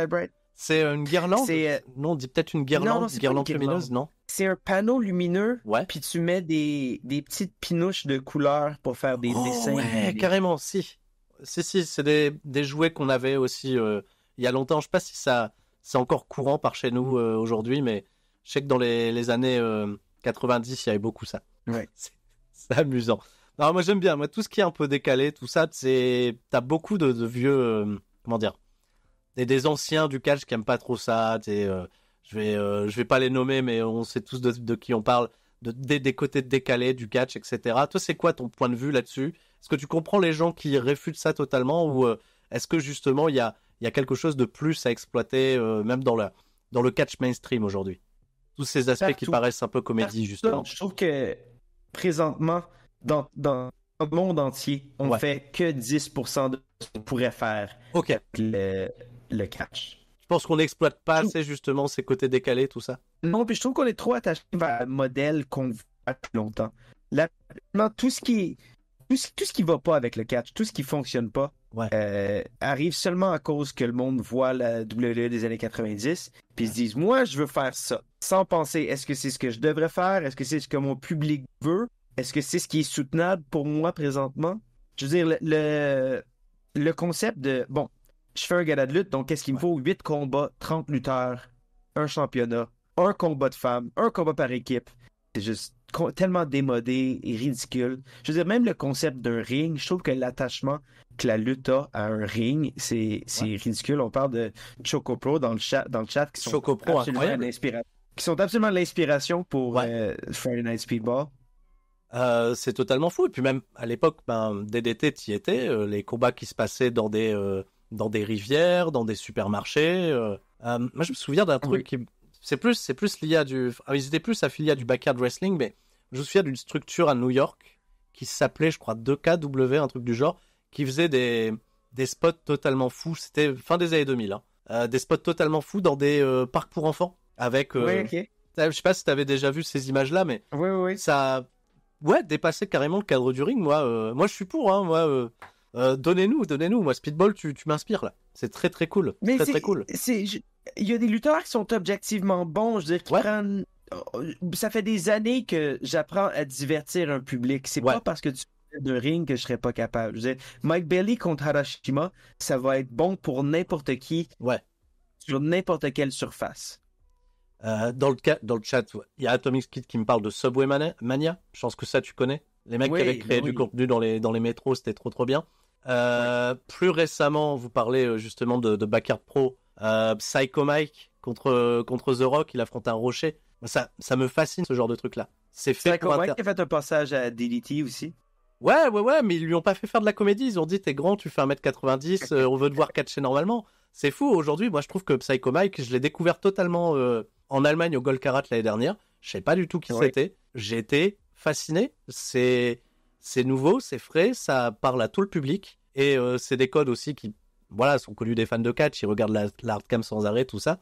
c'est une guirlande c'est euh, non dis peut-être une guirlande guirlande lumineuse non c'est un panneau lumineux puis tu mets des, des petites pinouches de couleurs pour faire des oh, dessins carrément si si si c'est des, des jouets qu'on avait aussi euh il y a longtemps. Je ne sais pas si ça c'est encore courant par chez nous mm. euh, aujourd'hui, mais je sais que dans les, années 90, euh, il y avait beaucoup ça. C'est amusant. moi j'aime bien, moi tout ce qui est un peu décalé, tout ça, c'est as beaucoup de, vieux, euh, comment dire, et des anciens du catch qui n'aiment pas trop ça. je vais, je vais pas les nommer, mais on sait tous de, qui on parle, des, des côtés décalés du catch, etc. Toi c'est quoi ton point de vue là-dessus Est-ce que tu comprends les gens qui réfutent ça totalement ou est-ce que justement il y a il y a quelque chose de plus à exploiter, euh, même dans, dans le catch mainstream aujourd'hui. Tous ces aspects qui paraissent un peu comédie, justement. Je trouve que présentement, dans, dans le monde entier, on ne fait que 10% de ce qu'on pourrait faire avec le, catch. Je pense qu'on n'exploite pas assez, justement, ces côtés décalés, tout ça. Non, puis je trouve qu'on est trop attaché à un modèle qu'on voit depuis longtemps. Là, tout ce qui tout ce qui va pas avec le catch, tout ce qui fonctionne pas, euh, arrive seulement à cause que le monde voit la WWE des années 90, puis se disent, moi, je veux faire ça, sans penser, est-ce que c'est ce que je devrais faire, est-ce que c'est ce que mon public veut, est-ce que c'est ce qui est soutenable pour moi présentement? Je veux dire, le, le, concept de, bon, je fais un gala de lutte, donc qu'est-ce qu'il me faut? 8 combats, 30 lutteurs, un championnat, un combat de femmes, un combat par équipe, c'est juste tellement démodé et ridicule. Je veux dire, même le concept d'un ring, je trouve que l'attachement que la lutte a à un ring, c'est ridicule. On parle de Choco Pro dans le chat, dans le chat qui sont absolument qui sont absolument l'inspiration pour ouais. Euh, Friday Night Speedball. Euh, c'est totalement fou. Et puis même à l'époque, ben, DDT y était. Euh, les combats qui se passaient dans des dans des rivières, dans des supermarchés. moi, je me souviens d'un ah truc qui c'est plus, c'est plus lié à du, ils étaient plus affiliés à du backyard wrestling, mais je me souviens d'une structure à New York qui s'appelait, je crois, 2KW, un truc du genre, qui faisait des, des spots totalement fous. C'était fin des années 2000, hein. euh, des spots totalement fous dans des euh, parcs pour enfants avec. Euh, Je sais pas si t'avais déjà vu ces images-là, mais ouais, oui. ça, ouais, dépassait carrément le cadre du ring. Moi, euh, moi, je suis pour. Hein, moi, donnez-nous, donnez-nous. Moi, Speedball, tu, tu m'inspires là. C'est très très cool. Mais très très cool. Il y a des lutteurs qui sont objectivement bons, je oh, Ça fait des années que j'apprends à divertir un public. C'est pas parce que tu de ring que je serais pas capable. Mike Bailey contre Harashima, ça va être bon pour n'importe qui. Ouais. Sur n'importe quelle surface. Euh, dans, le, dans le chat, il y a Atomic Kid qui me parle de Subway Mania. Je pense que ça, tu connais. Les mecs qui avaient ben créé du contenu dans les, dans les métros, c'était trop trop bien. Euh, plus récemment, vous parlez euh, justement de, de Pro, euh, Psycho Mike contre, contre The Rock, il affronte un rocher. Ça, ça me fascine ce genre de truc-là. C'est fait Psycho Mike a fait un passage à DDT aussi. Ouais, ouais, ouais, mais ils lui ont pas fait faire de la comédie. Ils ont dit, t'es grand, tu fais 1m90, on veut te voir catcher normalement. C'est fou. Aujourd'hui, moi, je trouve que Psycho Mike, je l'ai découvert totalement en Allemagne au Gold Karat l'année dernière. Je sais pas du tout qui c'était. J'étais fasciné. C'est c'est nouveau, c'est frais, ça parle à tout le public. Et euh, c'est des codes aussi qui voilà, sont connus des fans de catch, ils regardent la, sans arrêt, tout ça.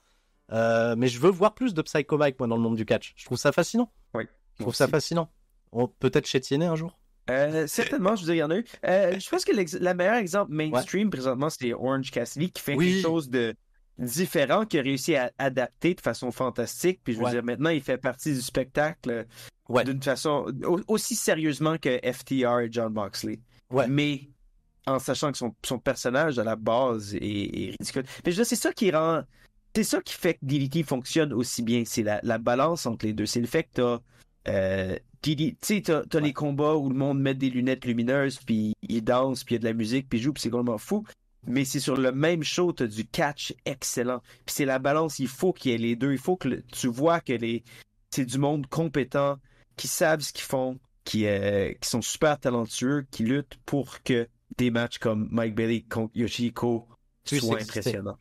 Euh, mais je veux voir plus de Psycho moi, dans le monde du catch. Je trouve ça fascinant. Oui. Je trouve ça fascinant. On peut-être chétiner un jour. Euh, certainement, je vous ai en eu. je pense que le meilleur exemple mainstream présentement, c'est Orange Cassidy qui fait quelque chose de, différent qui a réussi à adapter de façon fantastique. Puis je veux dire, maintenant, il fait partie du spectacle euh, d'une façon aussi sérieusement que FTR et John Moxley. Mais en sachant que son, personnage à la base est, ridicule. Mais je c'est ça qui rend. C'est ça qui fait que DDT fonctionne aussi bien. C'est la, balance entre les deux. C'est le fait que t'as. Euh, tu sais, t'as les combats où le monde met des lunettes lumineuses, puis il danse, puis il y a de la musique, puis il joue, puis c'est complètement fou mais c'est sur le même show, tu as du catch excellent. Puis c'est la balance, il faut qu'il y ait les deux. Il faut que tu vois que les c'est du monde compétent, qui savent ce qu'ils font, qui, euh, qui sont super talentueux, qui luttent pour que des matchs comme Mike Bailey contre Yoshiko soient impressionnants.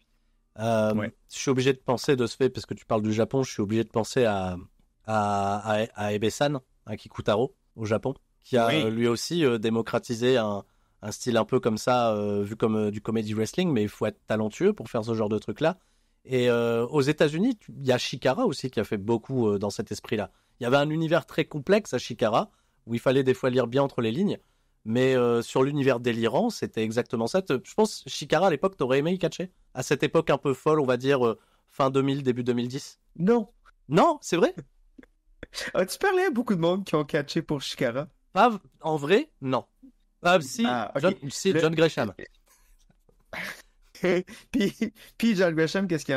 Euh, je suis obligé de penser de ce fait, parce que tu parles du Japon, je suis obligé de penser à, à, à, à Ebesan, à Kikutaro, au Japon, qui a lui aussi euh, démocratisé un, un style un peu comme ça, euh, vu comme euh, du comedy wrestling, mais il faut être talentueux pour faire ce genre de truc-là. Et euh, aux États-Unis, il y a Shikara aussi qui a fait beaucoup dans cet esprit-là. Il y avait un univers très complexe à Shikara, où il fallait des fois lire bien entre les lignes. Mais sur l'univers délirant, c'était exactement ça. Je pense, Shikara, à l'époque, t'aurais aimé y catcher À cette époque un peu folle, on va dire fin 2000, début 2010 Non. Non, c'est vrai ah, tu parlais à beaucoup de monde qui ont catché pour Shikara en vrai, non. Ah, bah, si, ah, John, Gresham. puis, John Gresham, qu'est-ce qu'il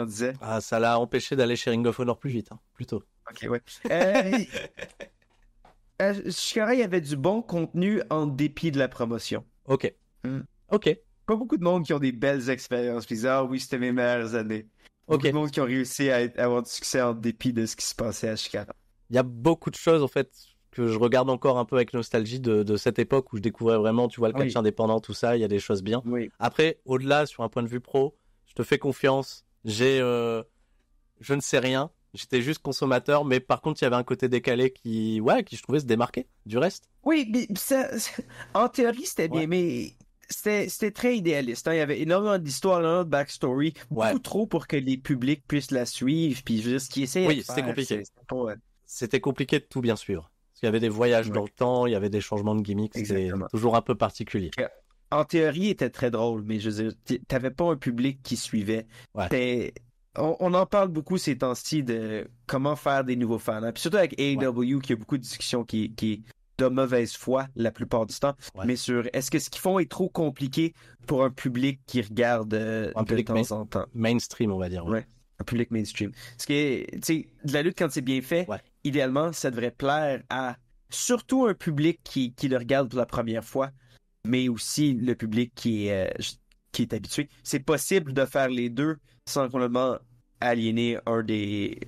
en disait Ah, ça l'a empêché d'aller chez Ring of Honor plus vite, hein, plutôt. Ok, ouais. Euh, euh il y avait du bon contenu en dépit de la promotion. Ok. Hmm. Ok. Pas beaucoup de monde qui ont des belles expériences. Puis ah oui, c'était mes meilleures années. Ok. de monde qui ont réussi à, avoir du succès en dépit de ce qui se passait à Shikara. Il y a beaucoup de choses en fait que je regarde encore un peu avec nostalgie de, cette époque où je découvrais vraiment, tu vois, le ah catch indépendant, tout ça, il y a des choses bien. Après, au-delà, sur un point de vue pro, je te fais confiance, j'ai, euh, je ne sais rien, j'étais juste consommateur, mais par contre, il y avait un côté décalé qui, ouais, qui je trouvais se démarquer du reste. Oui, mais en théorie, c'était bien, mais c'était très idéaliste. Hein. Il y avait énormément d'histoires, énormément backstory, beaucoup trop pour que les publics puissent la suivre, puis juste qui Oui, c'était compliqué. C'était compliqué de tout bien suivre. Il y avait des voyages dans le temps, il y avait des changements de gimmicks, c'était toujours un peu particulier. Euh, en théorie, il était très drôle, mais je veux t'avais pas un public qui suivait. On, en parle beaucoup ces temps-ci de comment faire des nouveaux fans. surtout avec AEW, qui a beaucoup de discussions qui, qui de mauvaise foi la plupart du temps, mais sur est-ce que ce qu'ils font est trop compliqué pour un public qui regarde euh, de temps en temps. Mainstream, on va dire. Ouais un public mainstream. Ce tu sais, de la lutte quand c'est bien fait, idéalement, ça devrait plaire à surtout un public qui, qui, le regarde pour la première fois, mais aussi le public qui est, euh, qui est habitué. C'est possible de faire les deux sans complètement aliéner des,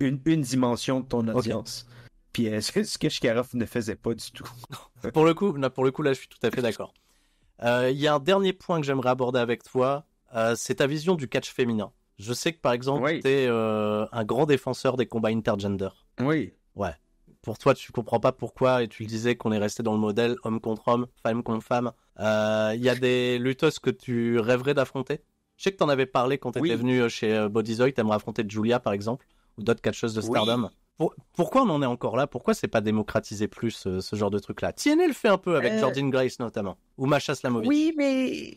une, dimension de ton audience. Puis euh, ce que Shikarov ne faisait pas du tout. pour, le coup, là, pour le coup, là, je suis tout à fait d'accord. Euh, il y a un dernier point que j'aimerais aborder avec toi, c'est ta vision du catch féminin. Je sais que par exemple, tu es euh, un grand défenseur des combats intergender. Oui. Ouais. Pour toi, tu comprends pas pourquoi, et tu disais qu'on est resté dans le modèle homme contre homme, femme contre femme. Il euh, y a des lutteuses que tu rêverais d'affronter Je sais que t'en avais parlé quand t'étais venu euh, chez Bodyzoy, t'aimerais affronter Julia par exemple, ou d'autres catcheuses de Stardom pourquoi on en est encore là Pourquoi c'est pas démocratisé plus euh, ce, genre de truc-là TNL le fait un peu avec euh, Jordan Grace notamment, ou Masha Slamovic. Oui, mais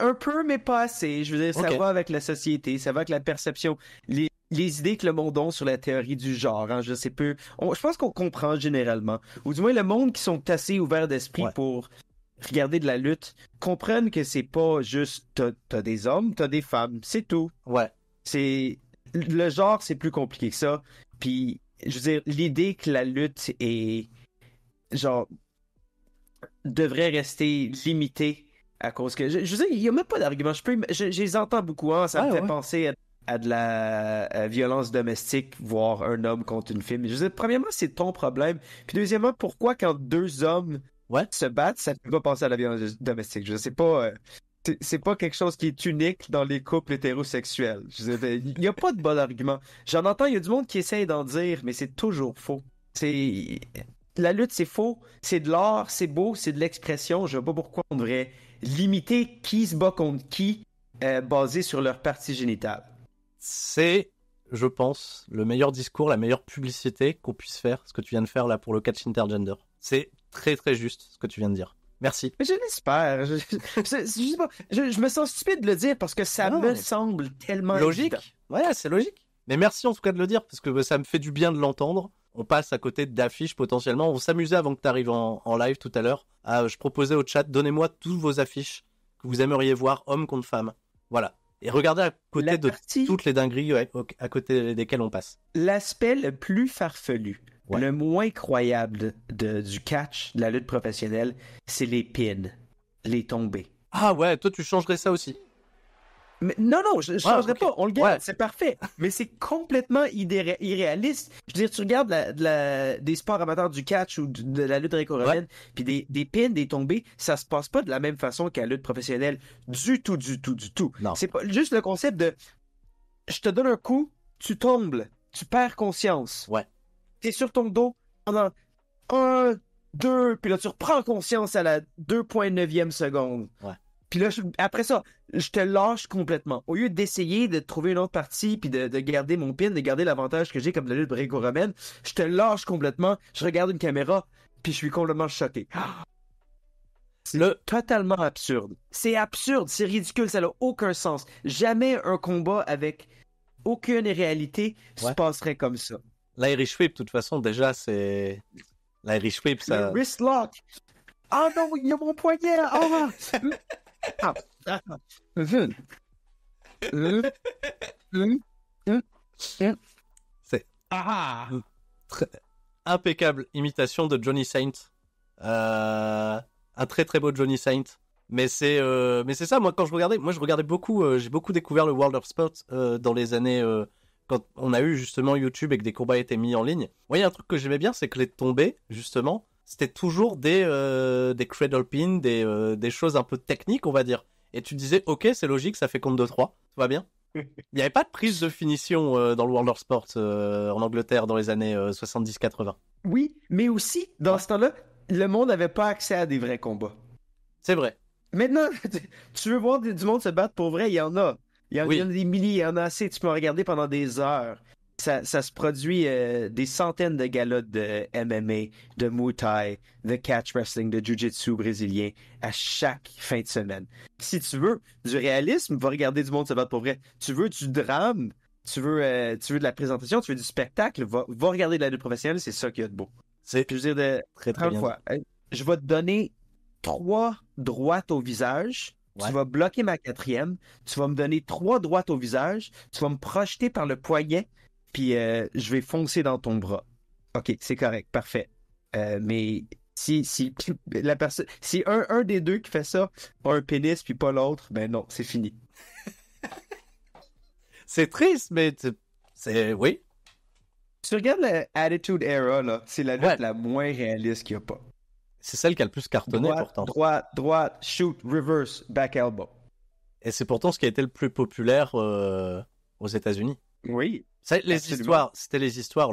un peu, mais pas assez. Je veux dire, ça va avec la société, ça va avec la perception. Les, idées que le monde a sur la théorie du genre, hein, je sais peu. je pense qu'on comprend généralement. Ou du moins, le monde qui sont assez ouverts d'esprit pour regarder de la lutte comprennent que c'est pas juste t'as as des hommes, t'as des femmes, c'est tout. Ouais. C'est le genre, c'est plus compliqué que ça. Puis je veux dire, l'idée que la lutte est genre devrait rester limitée à cause que je, veux dire, il n'y a même pas d'argument. Je peux, je, les entends beaucoup. Hein, ça me fait penser à, de la violence domestique, voir un homme contre une fille. je veux dire, premièrement, c'est ton problème. Puis deuxièmement, pourquoi quand deux hommes se battent, ça ne fait pas penser à la violence domestique Je sais pas. Euh, c'est pas quelque chose qui est unique dans les couples hétérosexuels. Il n'y a pas de bon argument. J'en entends, il y a du monde qui essaye d'en dire, mais c'est toujours faux. C'est la lutte, c'est faux, c'est de l'art, c'est beau, c'est de l'expression. Je ne vois pas pourquoi on devrait limiter qui se bat contre qui euh, basé sur leur partie génitale. C'est, je pense, le meilleur discours, la meilleure publicité qu'on puisse faire, ce que tu viens de faire là pour le catch intergender. C'est très très juste ce que tu viens de dire. Merci. Mais je l'espère. Je, je, me sens stupide de le dire parce que ça me semble tellement logique. Ouais, c'est logique. Mais merci en tout cas de le dire parce que bah, ça me fait du bien de l'entendre. On passe à côté d'affiches potentiellement. On s'amusait avant que tu arrives en, live tout à l'heure. Ah, je proposais au chat, donnez-moi toutes vos affiches que vous aimeriez voir, hommes contre femmes. Voilà. Et regardez à côté de toutes les dingueries à côté desquelles on passe. L'aspect le plus farfelu le moins croyable du catch, de la lutte professionnelle, c'est les pins, les tombées. Ah ouais, toi tu changerais ça aussi. Mais non, non, je ne ah, changerais pas. On le garde, c'est parfait. Mais c'est complètement irréaliste. Je veux dire, tu regardes des sports amateurs du catch ou de, la lutte gréco puis des, pins, des tombées, ça se passe pas de la même façon qu'à la lutte professionnelle. Du tout, du tout, du tout. C'est juste le concept de je te donne un coup, tu tombes, tu perds conscience. Ouais t'es sur ton dos pendant 1, 2, puis là, tu reprends conscience à la 2.9e seconde. Ouais. Puis là, après ça, je te lâche complètement. Au lieu d'essayer de trouver une autre partie, puis de, garder mon pin, de garder l'avantage que j'ai comme la lutte brégo romaine je te lâche complètement, je regarde une caméra, puis je suis complètement choqué. C'est le... totalement absurde. C'est absurde, c'est ridicule, ça n'a aucun sens. Jamais un combat avec aucune réalité se passerait comme ça. L'Irish Whip, de toute façon, déjà, c'est. L'Irish Whip, ça. wrist lock Ah non, il y a mon poignet oh. ah. ah c'est. Impeccable imitation de Johnny Saint. Euh, un très très beau Johnny Saint. Mais c'est euh, mais c'est ça moi quand je regardais moi je regardais beaucoup euh, j'ai beaucoup découvert le World of Sports dans les années quand on a eu justement YouTube et que des combats étaient mis en ligne, moi, il un truc que j'aimais bien, c'est que les tombées, justement, c'était toujours des, euh, des cradle pins, euh, des, choses un peu techniques, on va dire. Et tu disais, ok, c'est logique, ça fait compte de 3, tout va bien. Il n'y avait pas de prise de finition euh, dans le World of Sports en Angleterre dans les années 70-80. Oui, mais aussi, dans ce temps-là, le monde n'avait pas accès à des vrais combats. C'est vrai. Maintenant, tu veux voir du monde se battre pour vrai, il y en a. Il y, en, a des milliers, il y en a assez. Tu peux regarder pendant des heures. Ça, se produit euh, des centaines de galottes de MMA, de Muay Thai, de catch wrestling, de Jiu-Jitsu brésilien à chaque fin de semaine. Si tu veux du réalisme, va regarder du monde se battre pour vrai. Tu veux du drame, tu veux, euh, tu veux de la présentation, tu veux du spectacle, va, regarder de la lutte professionnelle, c'est ça qu'il y a de beau. C'est plus de très, très bien. je vais te donner trois droites au visage tu vas bloquer ma quatrième. Tu vas me donner trois droites au visage. Tu vas me projeter par le poignet. Puis euh, je vais foncer dans ton bras. OK, c'est correct. Parfait. Euh, mais si, si, la personne, si un, un des deux qui fait ça a un pénis puis pas l'autre, ben non, c'est fini. c'est triste, mais c'est, oui. Tu regardes l'attitude Attitude Era, là, c'est la lutte la moins réaliste qu'il n'y a pas. C'est celle qui a le plus cartonné pourtant. Droite, droite, shoot, reverse, back elbow. Et c'est pourtant ce qui a été le plus populaire euh, aux États-Unis. Oui. les histoires, c'était les histoires.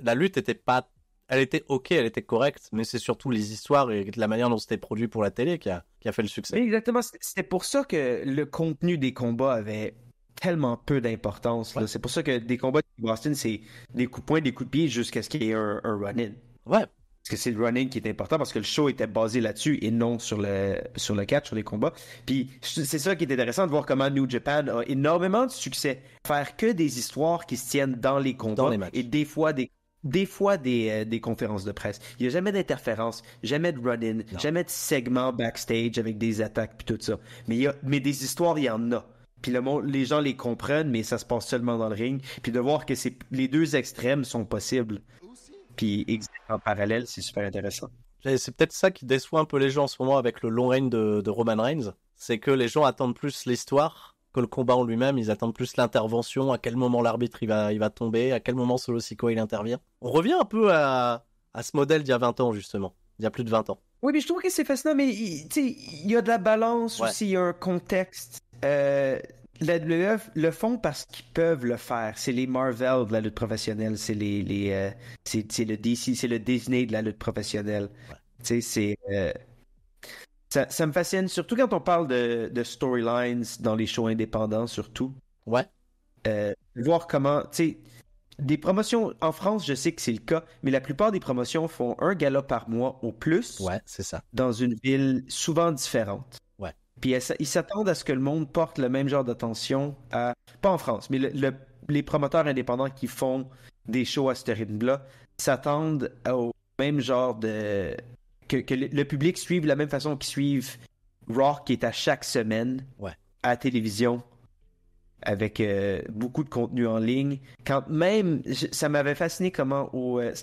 la lutte était pas, elle était ok, elle était correcte, mais c'est surtout les histoires et la manière dont c'était produit pour la télé qui a, fait le succès. Mais exactement. C'était pour ça que le contenu des combats avait tellement peu d'importance. C'est pour ça que des combats de Boston, c'est des coups de poing, des coups de pied jusqu'à ce qu'il y ait un run-in. Ouais, parce que c'est le running qui est important parce que le show était basé là-dessus et non sur le, sur le catch, sur les combats. Puis c'est ça qui est intéressant de voir comment New Japan a énormément de succès. Faire que des histoires qui se tiennent dans les combats et des fois des des fois des, euh, des, conférences de presse. Il n'y a jamais d'interférence, jamais de run-in, jamais de segment backstage avec des attaques puis tout ça. Mais, il y a, mais des histoires, il y en a. Puis le les gens les comprennent, mais ça se passe seulement dans le ring. Puis de voir que les deux extrêmes sont possibles, puis en parallèle, c'est super intéressant. C'est peut-être ça qui déçoit un peu les gens en ce moment avec le long règne de, Roman Reigns, c'est que les gens attendent plus l'histoire que le combat en lui-même, ils attendent plus l'intervention, à quel moment l'arbitre il va, il va tomber, à quel moment Solo Sikoa il intervient. On revient un peu à, à ce modèle d'il y a 20 ans justement, il y a plus de 20 ans. Oui, mais je trouve que c'est fascinant, mais il, il y a de la balance aussi, il y a un contexte. Euh, la le font parce qu'ils peuvent le faire. C'est les Marvel de la lutte professionnelle. C'est les, euh, c'est, le Disney de la lutte professionnelle. Euh, ça, me fascine, surtout quand on parle de, storylines dans les shows indépendants, surtout. Ouais. Euh, voir comment. Tu sais, des promotions. En France, je sais que c'est le cas, mais la plupart des promotions font un gala par mois au plus. Ouais, c'est ça. Dans une ville souvent différente. Puis ils s'attendent à ce que le monde porte le même genre d'attention à. Pas en France, mais les promoteurs indépendants qui font des shows à ce rythme-là s'attendent au même genre de. Que, le public suive la même façon qu'ils suivent Rock qui est à chaque semaine à la télévision avec euh, beaucoup de contenu en ligne. Quand même, ça m'avait fasciné comment au, euh,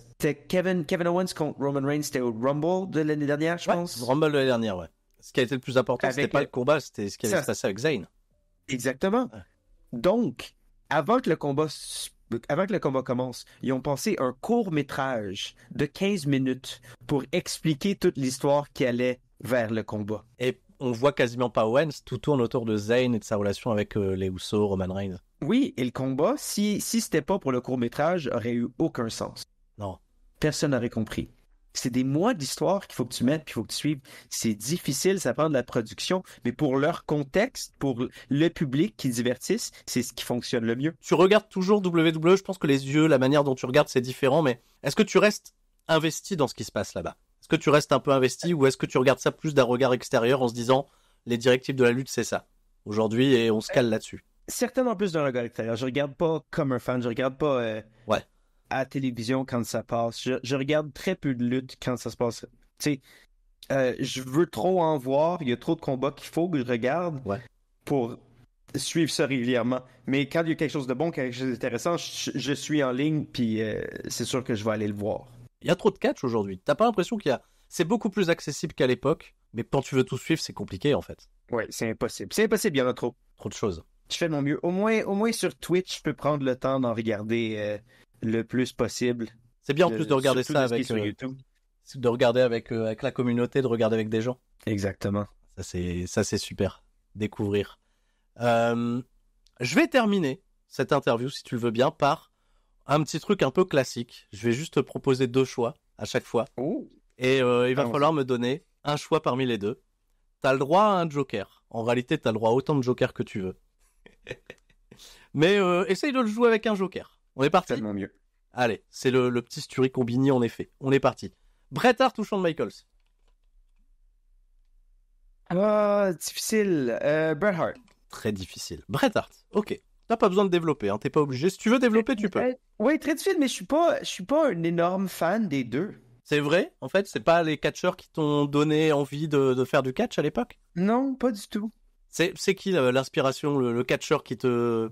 Kevin, Owens contre Roman Reigns, c'était au Rumble de l'année dernière, je pense. Rumble de l'année dernière, ouais ce qui a été le plus important, c'était pas le combat, c'était ce qui allait se passer avec Zayn. Exactement. Ah. Donc, avant que le combat avant le combat commence, ils ont pensé un court métrage de 15 minutes pour expliquer toute l'histoire qui allait vers le combat. Et on voit quasiment pas Owens, tout tourne autour de Zayn et de sa relation avec euh, les Husso, Roman Reigns. Oui, et le combat, si si c'était pas pour le court métrage, aurait eu aucun sens. Non. Personne n'aurait compris. C'est des mois d'histoire qu'il faut que tu mettes, puis il faut que tu suives. C'est difficile, ça prend de la production, mais pour leur contexte, pour le public qui divertissent, c'est ce qui fonctionne le mieux. Tu regardes toujours WWE, je pense que les yeux, la manière dont tu regardes, c'est différent, mais est-ce que tu restes investi dans ce qui se passe là-bas Est-ce que tu restes un peu investi ou est-ce que tu regardes ça plus d'un regard extérieur en se disant les directives de la lutte, c'est ça aujourd'hui et on se cale là-dessus Certainement plus d'un regard extérieur. Je regarde pas comme un fan, je regarde pas. Euh, ouais à la télévision quand ça passe. Je, regarde très peu de lutte quand ça se passe. Tu sais, euh, je veux trop en voir. Il y a trop de combats qu'il faut que je regarde pour suivre ça régulièrement. Mais quand il y a quelque chose de bon, quelque chose d'intéressant, je, suis en ligne, puis euh, c'est sûr que je vais aller le voir. Il y a trop de catch aujourd'hui. T'as pas l'impression qu'il y a. C'est beaucoup plus accessible qu'à l'époque, mais quand tu veux tout suivre, c'est compliqué en fait. Ouais, c'est impossible. C'est impossible, il y en a trop. Trop de choses. Je fais de mon mieux. Au moins, au moins sur Twitch, je peux prendre le temps d'en regarder. Euh, le plus possible. C'est bien en plus de regarder ça avec euh, de regarder avec, euh, avec la communauté, de regarder avec des gens. Exactement. Ça c'est super. Découvrir. Euh, je vais terminer cette interview si tu le veux bien par un petit truc un peu classique. Je vais juste te proposer deux choix à chaque fois. Oh. Et il va falloir me donner un choix parmi les deux. Tu as le droit à un joker. En réalité, tu as le droit à autant de jokers que tu veux. Mais essaye de le jouer avec un joker. On est parti. Tellement mieux. Allez, c'est le, petit Sturi Combini en effet. On est parti. Bret Hart ou Shawn Michaels ah, difficile. Euh, Bret Hart. Très difficile. Bret Hart, ok. T'as pas besoin de développer, hein. t'es pas obligé. Si tu veux développer, tu peux. Euh, oui, très difficile, mais je suis pas, je suis pas un énorme fan des deux. C'est vrai, en fait, c'est pas les catcheurs qui t'ont donné envie de, faire du catch à l'époque Non, pas du tout. C'est qui euh, l'inspiration, le catcheur qui te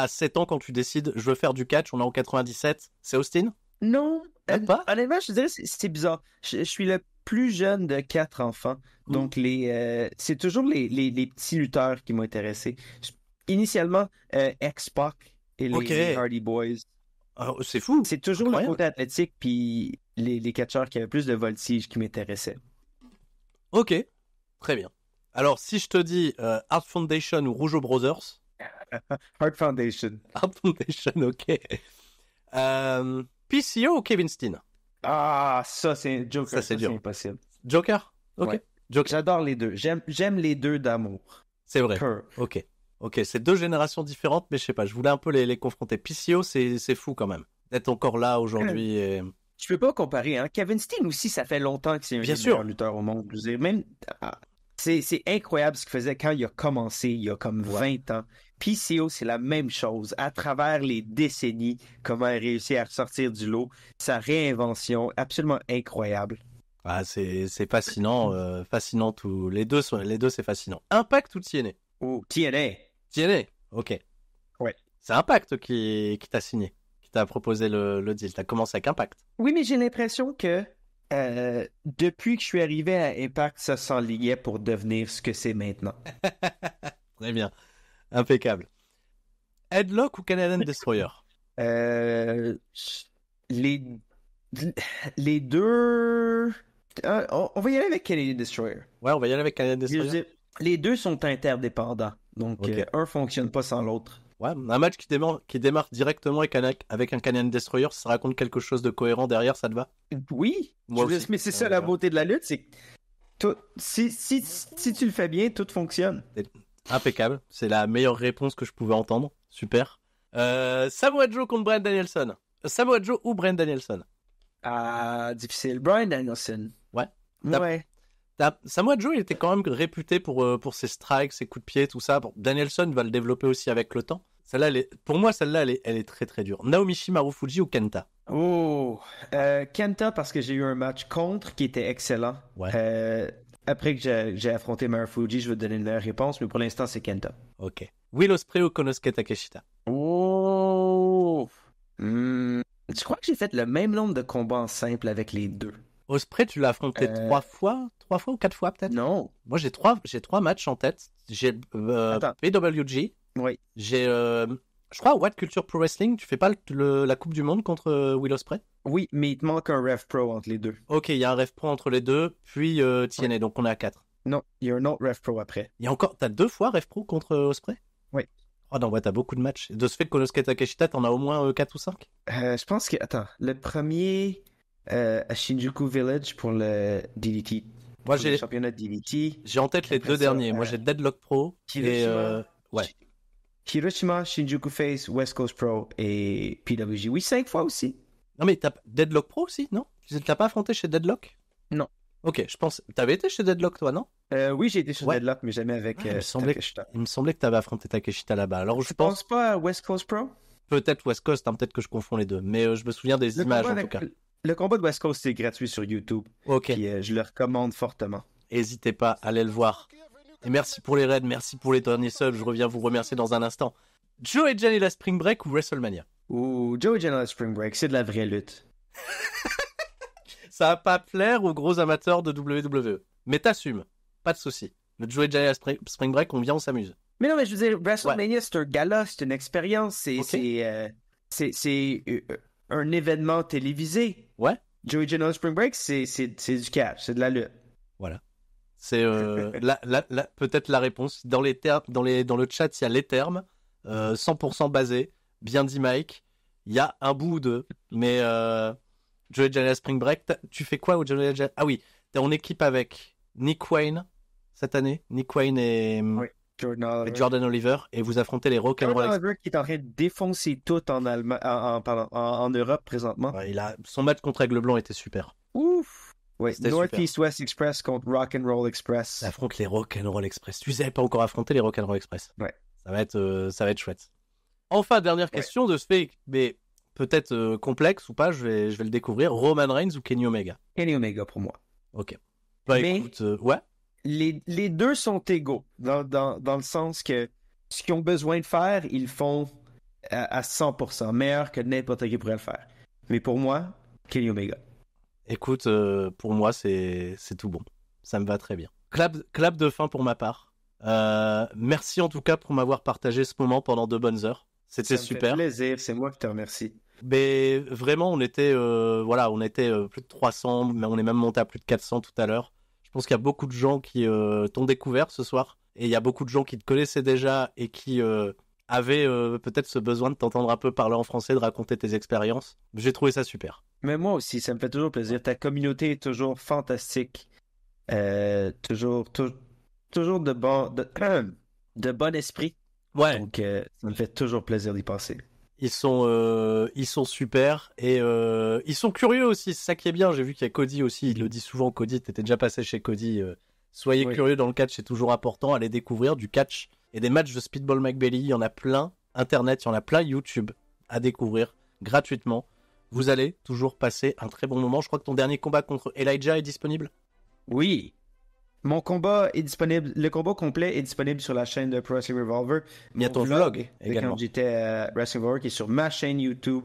à 7 ans, quand tu décides, je veux faire du catch, on est en 97, c'est Austin Non. Euh, pas honnêtement, je dirais, c'est bizarre. Je, suis le plus jeune de quatre enfants. Donc, les, euh, c'est toujours les, les, petits lutteurs qui m'ont intéressé. initialement, euh, X-Pac et les, Hardy Boys. Ah, c'est fou. C'est toujours le côté athlétique, puis les, les catcheurs qui avaient plus de voltige qui m'intéressaient. Ok, très bien. Alors, si je te dis Art Foundation ou Rougeau Brothers, Heart Foundation. Heart Foundation, ok. Euh, PCO e ou Kevin Steen Ah, ça c'est Joker. Ça c'est impossible. Joker Ok. Joker. J'adore les deux. J'aime les deux d'amour. C'est vrai. Ok. Ok, c'est deux générations différentes, mais je sais pas, je voulais un peu les, les confronter. PCO, e c'est fou quand même. D'être encore là aujourd'hui. Et... Euh, je peux pas comparer. Hein. Kevin Steen aussi, ça fait longtemps que c'est un Bien sûr. lutteur au monde. Même, ah, c'est incroyable ce qu'il faisait quand il a commencé, il y a comme 20 ans. PCO, c'est la même chose. À travers les décennies, comment elle réussit à ressortir du lot, sa réinvention absolument incroyable. Ah, c'est fascinant, euh, fascinant tout. Les deux, les deux c'est fascinant. Impact ou qui elle est? ok. Ouais. C'est Impact qui, qui t'a signé, qui t'a proposé le, le deal. T'as commencé avec Impact. Oui, mais j'ai l'impression que euh, depuis que je suis arrivé à Impact, ça s'enlignait pour devenir ce que c'est maintenant. Très bien. Impeccable. Headlock ou Canadian Destroyer euh, les, les deux. Euh, on, va y aller avec Canadian Destroyer. Ouais, on va y aller avec Canadian Destroyer. Les deux sont interdépendants. Donc, euh, un fonctionne pas sans l'autre. Ouais, un match qui démarre, qui démarre directement avec un, avec un Canadian Destroyer, ça raconte quelque chose de cohérent derrière, ça te va Oui. Moi Mais c'est ça la beauté de la lutte, c'est que si, si, si, tu le fais bien, tout fonctionne. Impeccable. C'est la meilleure réponse que je pouvais entendre. Super. Euh, Samoa Joe contre Brian Danielson. Samoa Joe ou Brian Danielson Ah, difficile. Brian Danielson. Ouais. Ouais. Samoa Joe, il était quand même réputé pour, euh, pour ses strikes, ses coups de pied, tout ça. Danielson va le développer aussi avec le temps. Celle-là, pour moi, celle-là, elle est... très très dure. Shimaru Fuji ou Kenta Oh, euh, Kenta parce que j'ai eu un match contre qui était excellent. Ouais après que j'ai affronté Mare je vais te donner une meilleure réponse, mais pour l'instant, c'est Kenta. Ok. Will Ospreay ou Konosuke Takeshita Oh crois que j'ai fait le même nombre de combats en simple avec les deux. Ospreay, tu l'as affronté euh, trois fois, trois fois ou quatre fois peut-être Non. Moi, j'ai trois, j'ai trois matchs en tête. J'ai euh, PWG. Oui. J'ai, euh, je crois, What Culture Pro Wrestling. Tu fais pas la Coupe du Monde contre Will Ospreay oui, mais il te manque un Rev Pro entre les deux. Ok, il y a un Rev Pro entre les deux, puis euh, donc on est à 4. Non, il y a un Rev Pro après. Il y a encore, t'as deux fois Rev Pro contre euh, Osprey Oui. Oh non, ouais, t'as beaucoup de matchs. De ce fait, Konosuke Takeshita, t'en as au moins 4 euh, ou 5 euh, Je pense que, attends, le premier à Shinjuku Village pour le DDT. Moi, j'ai. championnat DDT. J'ai en tête les deux derniers. Moi, j'ai Deadlock Pro Hiroshima, et. Ouais. Hiroshima, Shinjuku Face, West Coast Pro et PWG. Oui, 5 fois aussi. Non, mais t'as Deadlock Pro aussi, non Tu l'as pas affronté chez Deadlock Non. Ok, je pense. Tu avais été chez Deadlock, toi, non euh, Oui, j'ai été chez Deadlock, mais jamais avec euh, Takeshita. il, me semblait Que... tu avais affronté Takeshita là-bas. Alors, je pense... pas à West Coast Pro Peut-être West Coast, hein, peut-être que je confonds les deux, mais euh, je me souviens des images en tout cas. Le combat de West Coast est gratuit sur YouTube. Ok. je le recommande fortement. N'hésitez pas, allez le voir. Et merci pour les raids, merci pour les derniers subs. Je reviens vous remercier dans un instant. Joe et Jan la Spring Break ou WrestleMania ou Joey Janela Spring Break, c'est de la vraie lutte. ça va pas plaire aux gros amateurs de WWE. Mais t'assumes, pas de souci. Le Joey Janela Spring Break, on vient, on s'amuse. Mais non, mais je veux dire, WrestleMania, c'est un gala, c'est une expérience, c'est euh, euh, un événement télévisé. Ouais. Joey Janela Spring Break, c'est du catch, c'est de la lutte. Voilà. C'est euh, peut-être la réponse. Dans, les termes, dans, les, dans le chat, il y a les termes. 100% basés bien dit Mike, il y a un bout ou deux. Mais euh, Joey Janela Spring Break, tu fais quoi au Joey Janela Ah oui, t'es en équipe avec Nick Wayne cette année. Nick Wayne et, mm, Jordan, Oliver. Et vous affrontez les Rock Jordan Oliver qui est en train de défoncer tout en, Europe présentement. Son match contre Aigle Blanc était super. Ouf Northeast West Express contre Rock and Roll Express. Affronte les Rock and Roll Express. Tu les pas encore affronté les Rock and Roll Express. Ouais. Ça va être, euh, ça va être chouette. Enfin, dernière question de ce mais peut-être euh, complexe ou pas, je vais, je vais le découvrir. Roman Reigns ou Kenny Omega Kenny Omega pour moi. Ok. Bah, écoute, euh, ouais. Les, deux sont égaux dans, le sens que ce qu'ils ont besoin de faire, ils font à, 100%, meilleur que n'importe qui pourrait le faire. Mais pour moi, Kenny Omega. Écoute, euh, pour moi, c'est tout bon. Ça me va très bien. Clap, de fin pour ma part. merci en tout cas pour m'avoir partagé ce moment pendant deux bonnes heures. C'était super. plaisir, c'est moi qui te remercie. Mais vraiment, on était, euh, voilà, on était euh, plus de 300, mais on est même monté à plus de 400 tout à l'heure. Je pense qu'il y a beaucoup de gens qui euh, t'ont découvert ce soir, et il y a beaucoup de gens qui te connaissaient déjà et qui avaient peut-être ce besoin de t'entendre un peu parler en français, de raconter tes expériences. J'ai trouvé ça super. Mais moi aussi, ça me fait toujours plaisir. Ta communauté est toujours fantastique, toujours, toujours de bon, de bon esprit. Ouais. Donc euh, ça me fait toujours plaisir d'y passer. Ils sont, euh, ils sont super et euh, ils sont curieux aussi. C'est ça qui est bien. J'ai vu qu'il y a Cody aussi. Il le dit souvent. Cody, étais déjà passé chez Cody. soyez curieux dans le catch, c'est toujours important. Allez découvrir du catch et des matchs de Speedball McBelly. Il y en a plein. Internet, il y en a plein. YouTube à découvrir gratuitement. Vous allez toujours passer un très bon moment. Je crois que ton dernier combat contre Elijah est disponible. Oui, mon combat est disponible, le combat complet est disponible sur la chaîne de Pro Wrestling Revolver. Il y a ton vlog, également. Quand j'étais à euh, Wrestling Revolver, qui est sur ma chaîne YouTube.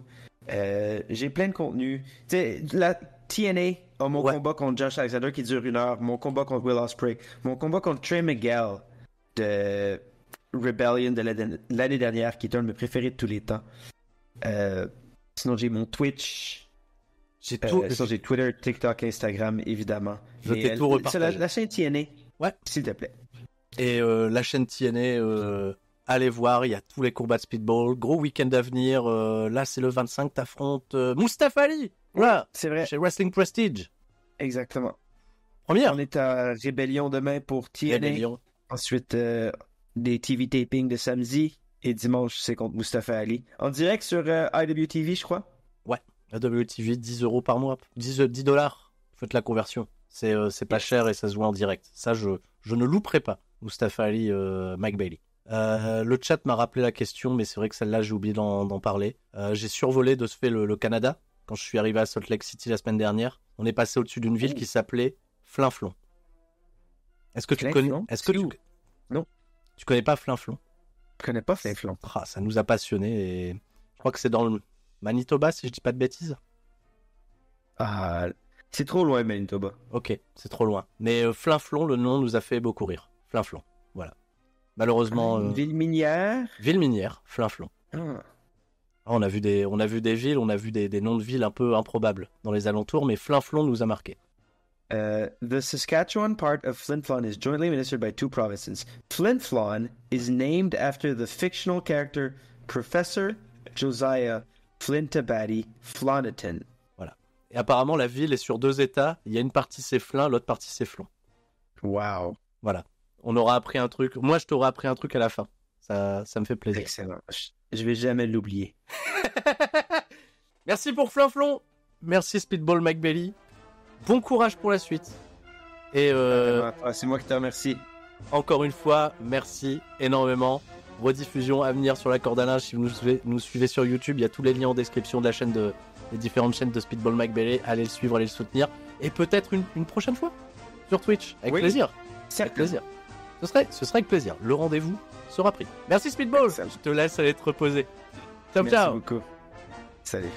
Euh, j'ai plein de contenu. Tu sais, la TNA a mon combat contre Josh Alexander qui dure une heure, mon combat contre Will Ospreay, mon combat contre Trey Miguel de Rebellion de l'année dernière, qui est un de mes préférés de tous les temps. Euh, sinon, j'ai mon Twitch, j'ai euh, tout... euh, j'ai Twitter, TikTok, Instagram, évidemment. Je t'ai tout repartagé. La, la, chaîne TNA. Ouais. S'il te plaît. Et euh, la chaîne TNA, euh, allez voir, il y a tous les combats de speedball. Gros week-end à venir. là, c'est le 25, t'affrontes Mustafa Ali. Voilà. C'est vrai. Chez Wrestling Prestige. Exactement. Première. On est à Rébellion demain pour TNA. Ensuite, des TV tapings de samedi. Et dimanche, c'est contre Mustafa Ali. En direct sur IWTV, je crois. La WTV, 10 euros par mois. 10, euh, dollars. Faites la conversion. C'est euh, pas cher et ça se voit en direct. Ça, je, ne louperai pas. Mustafa Ali, euh, Mike Bailey. le chat m'a rappelé la question, mais c'est vrai que celle-là, j'ai oublié d'en parler. j'ai survolé de ce fait le, Canada quand je suis arrivé à Salt Lake City la semaine dernière. On est passé au-dessus d'une ville oh. qui s'appelait Flinflon. Est-ce que tu connais Est-ce que Non. Tu connais pas Flinflon Je connais pas Flinflon. Ah, ça nous a passionné et je crois que c'est dans le Manitoba, si je dis pas de bêtises. Ah, c'est trop loin, Manitoba. Ok, c'est trop loin. Mais euh, Flinflon, le nom nous a fait beaucoup rire. Flinflon, voilà. Malheureusement. Ah, euh, ville minière. Ville minière, Flinflon. Ah. Ah, on a vu des, on a vu des villes, on a vu des, noms de villes un peu improbables dans les alentours, mais Flinflon nous a marqué. Euh, the Saskatchewan part of Flin is jointly administered by two provinces. Flinflon is named after the fictional character Professor Josiah Flintabaddy, Floniton. Voilà. Et apparemment, la ville est sur deux états. Il y a une partie c'est Flin, l'autre partie c'est Flon. Waouh. Voilà. On aura appris un truc. Moi, je t'aurai appris un truc à la fin. Ça, ça me fait plaisir. Excellent. Je vais jamais l'oublier. Merci pour Flinflon. Merci Speedball McBelly. Bon courage pour la suite. Et euh, ah, c'est moi qui te remercie. Encore une fois, merci énormément. Rediffusion à venir sur la corde à linge. Si vous nous suivez, sur YouTube, il y a tous les liens en description de la chaîne de les différentes chaînes de Speedball McBelly Allez le suivre, allez le soutenir. Et peut-être une, prochaine fois sur Twitch. Avec plaisir. Avec plaisir. Ce serait, ce serait avec plaisir. Le rendez-vous sera pris. Merci Speedball. Je te laisse aller te reposer. Ciao, Merci ciao. beaucoup. Salut.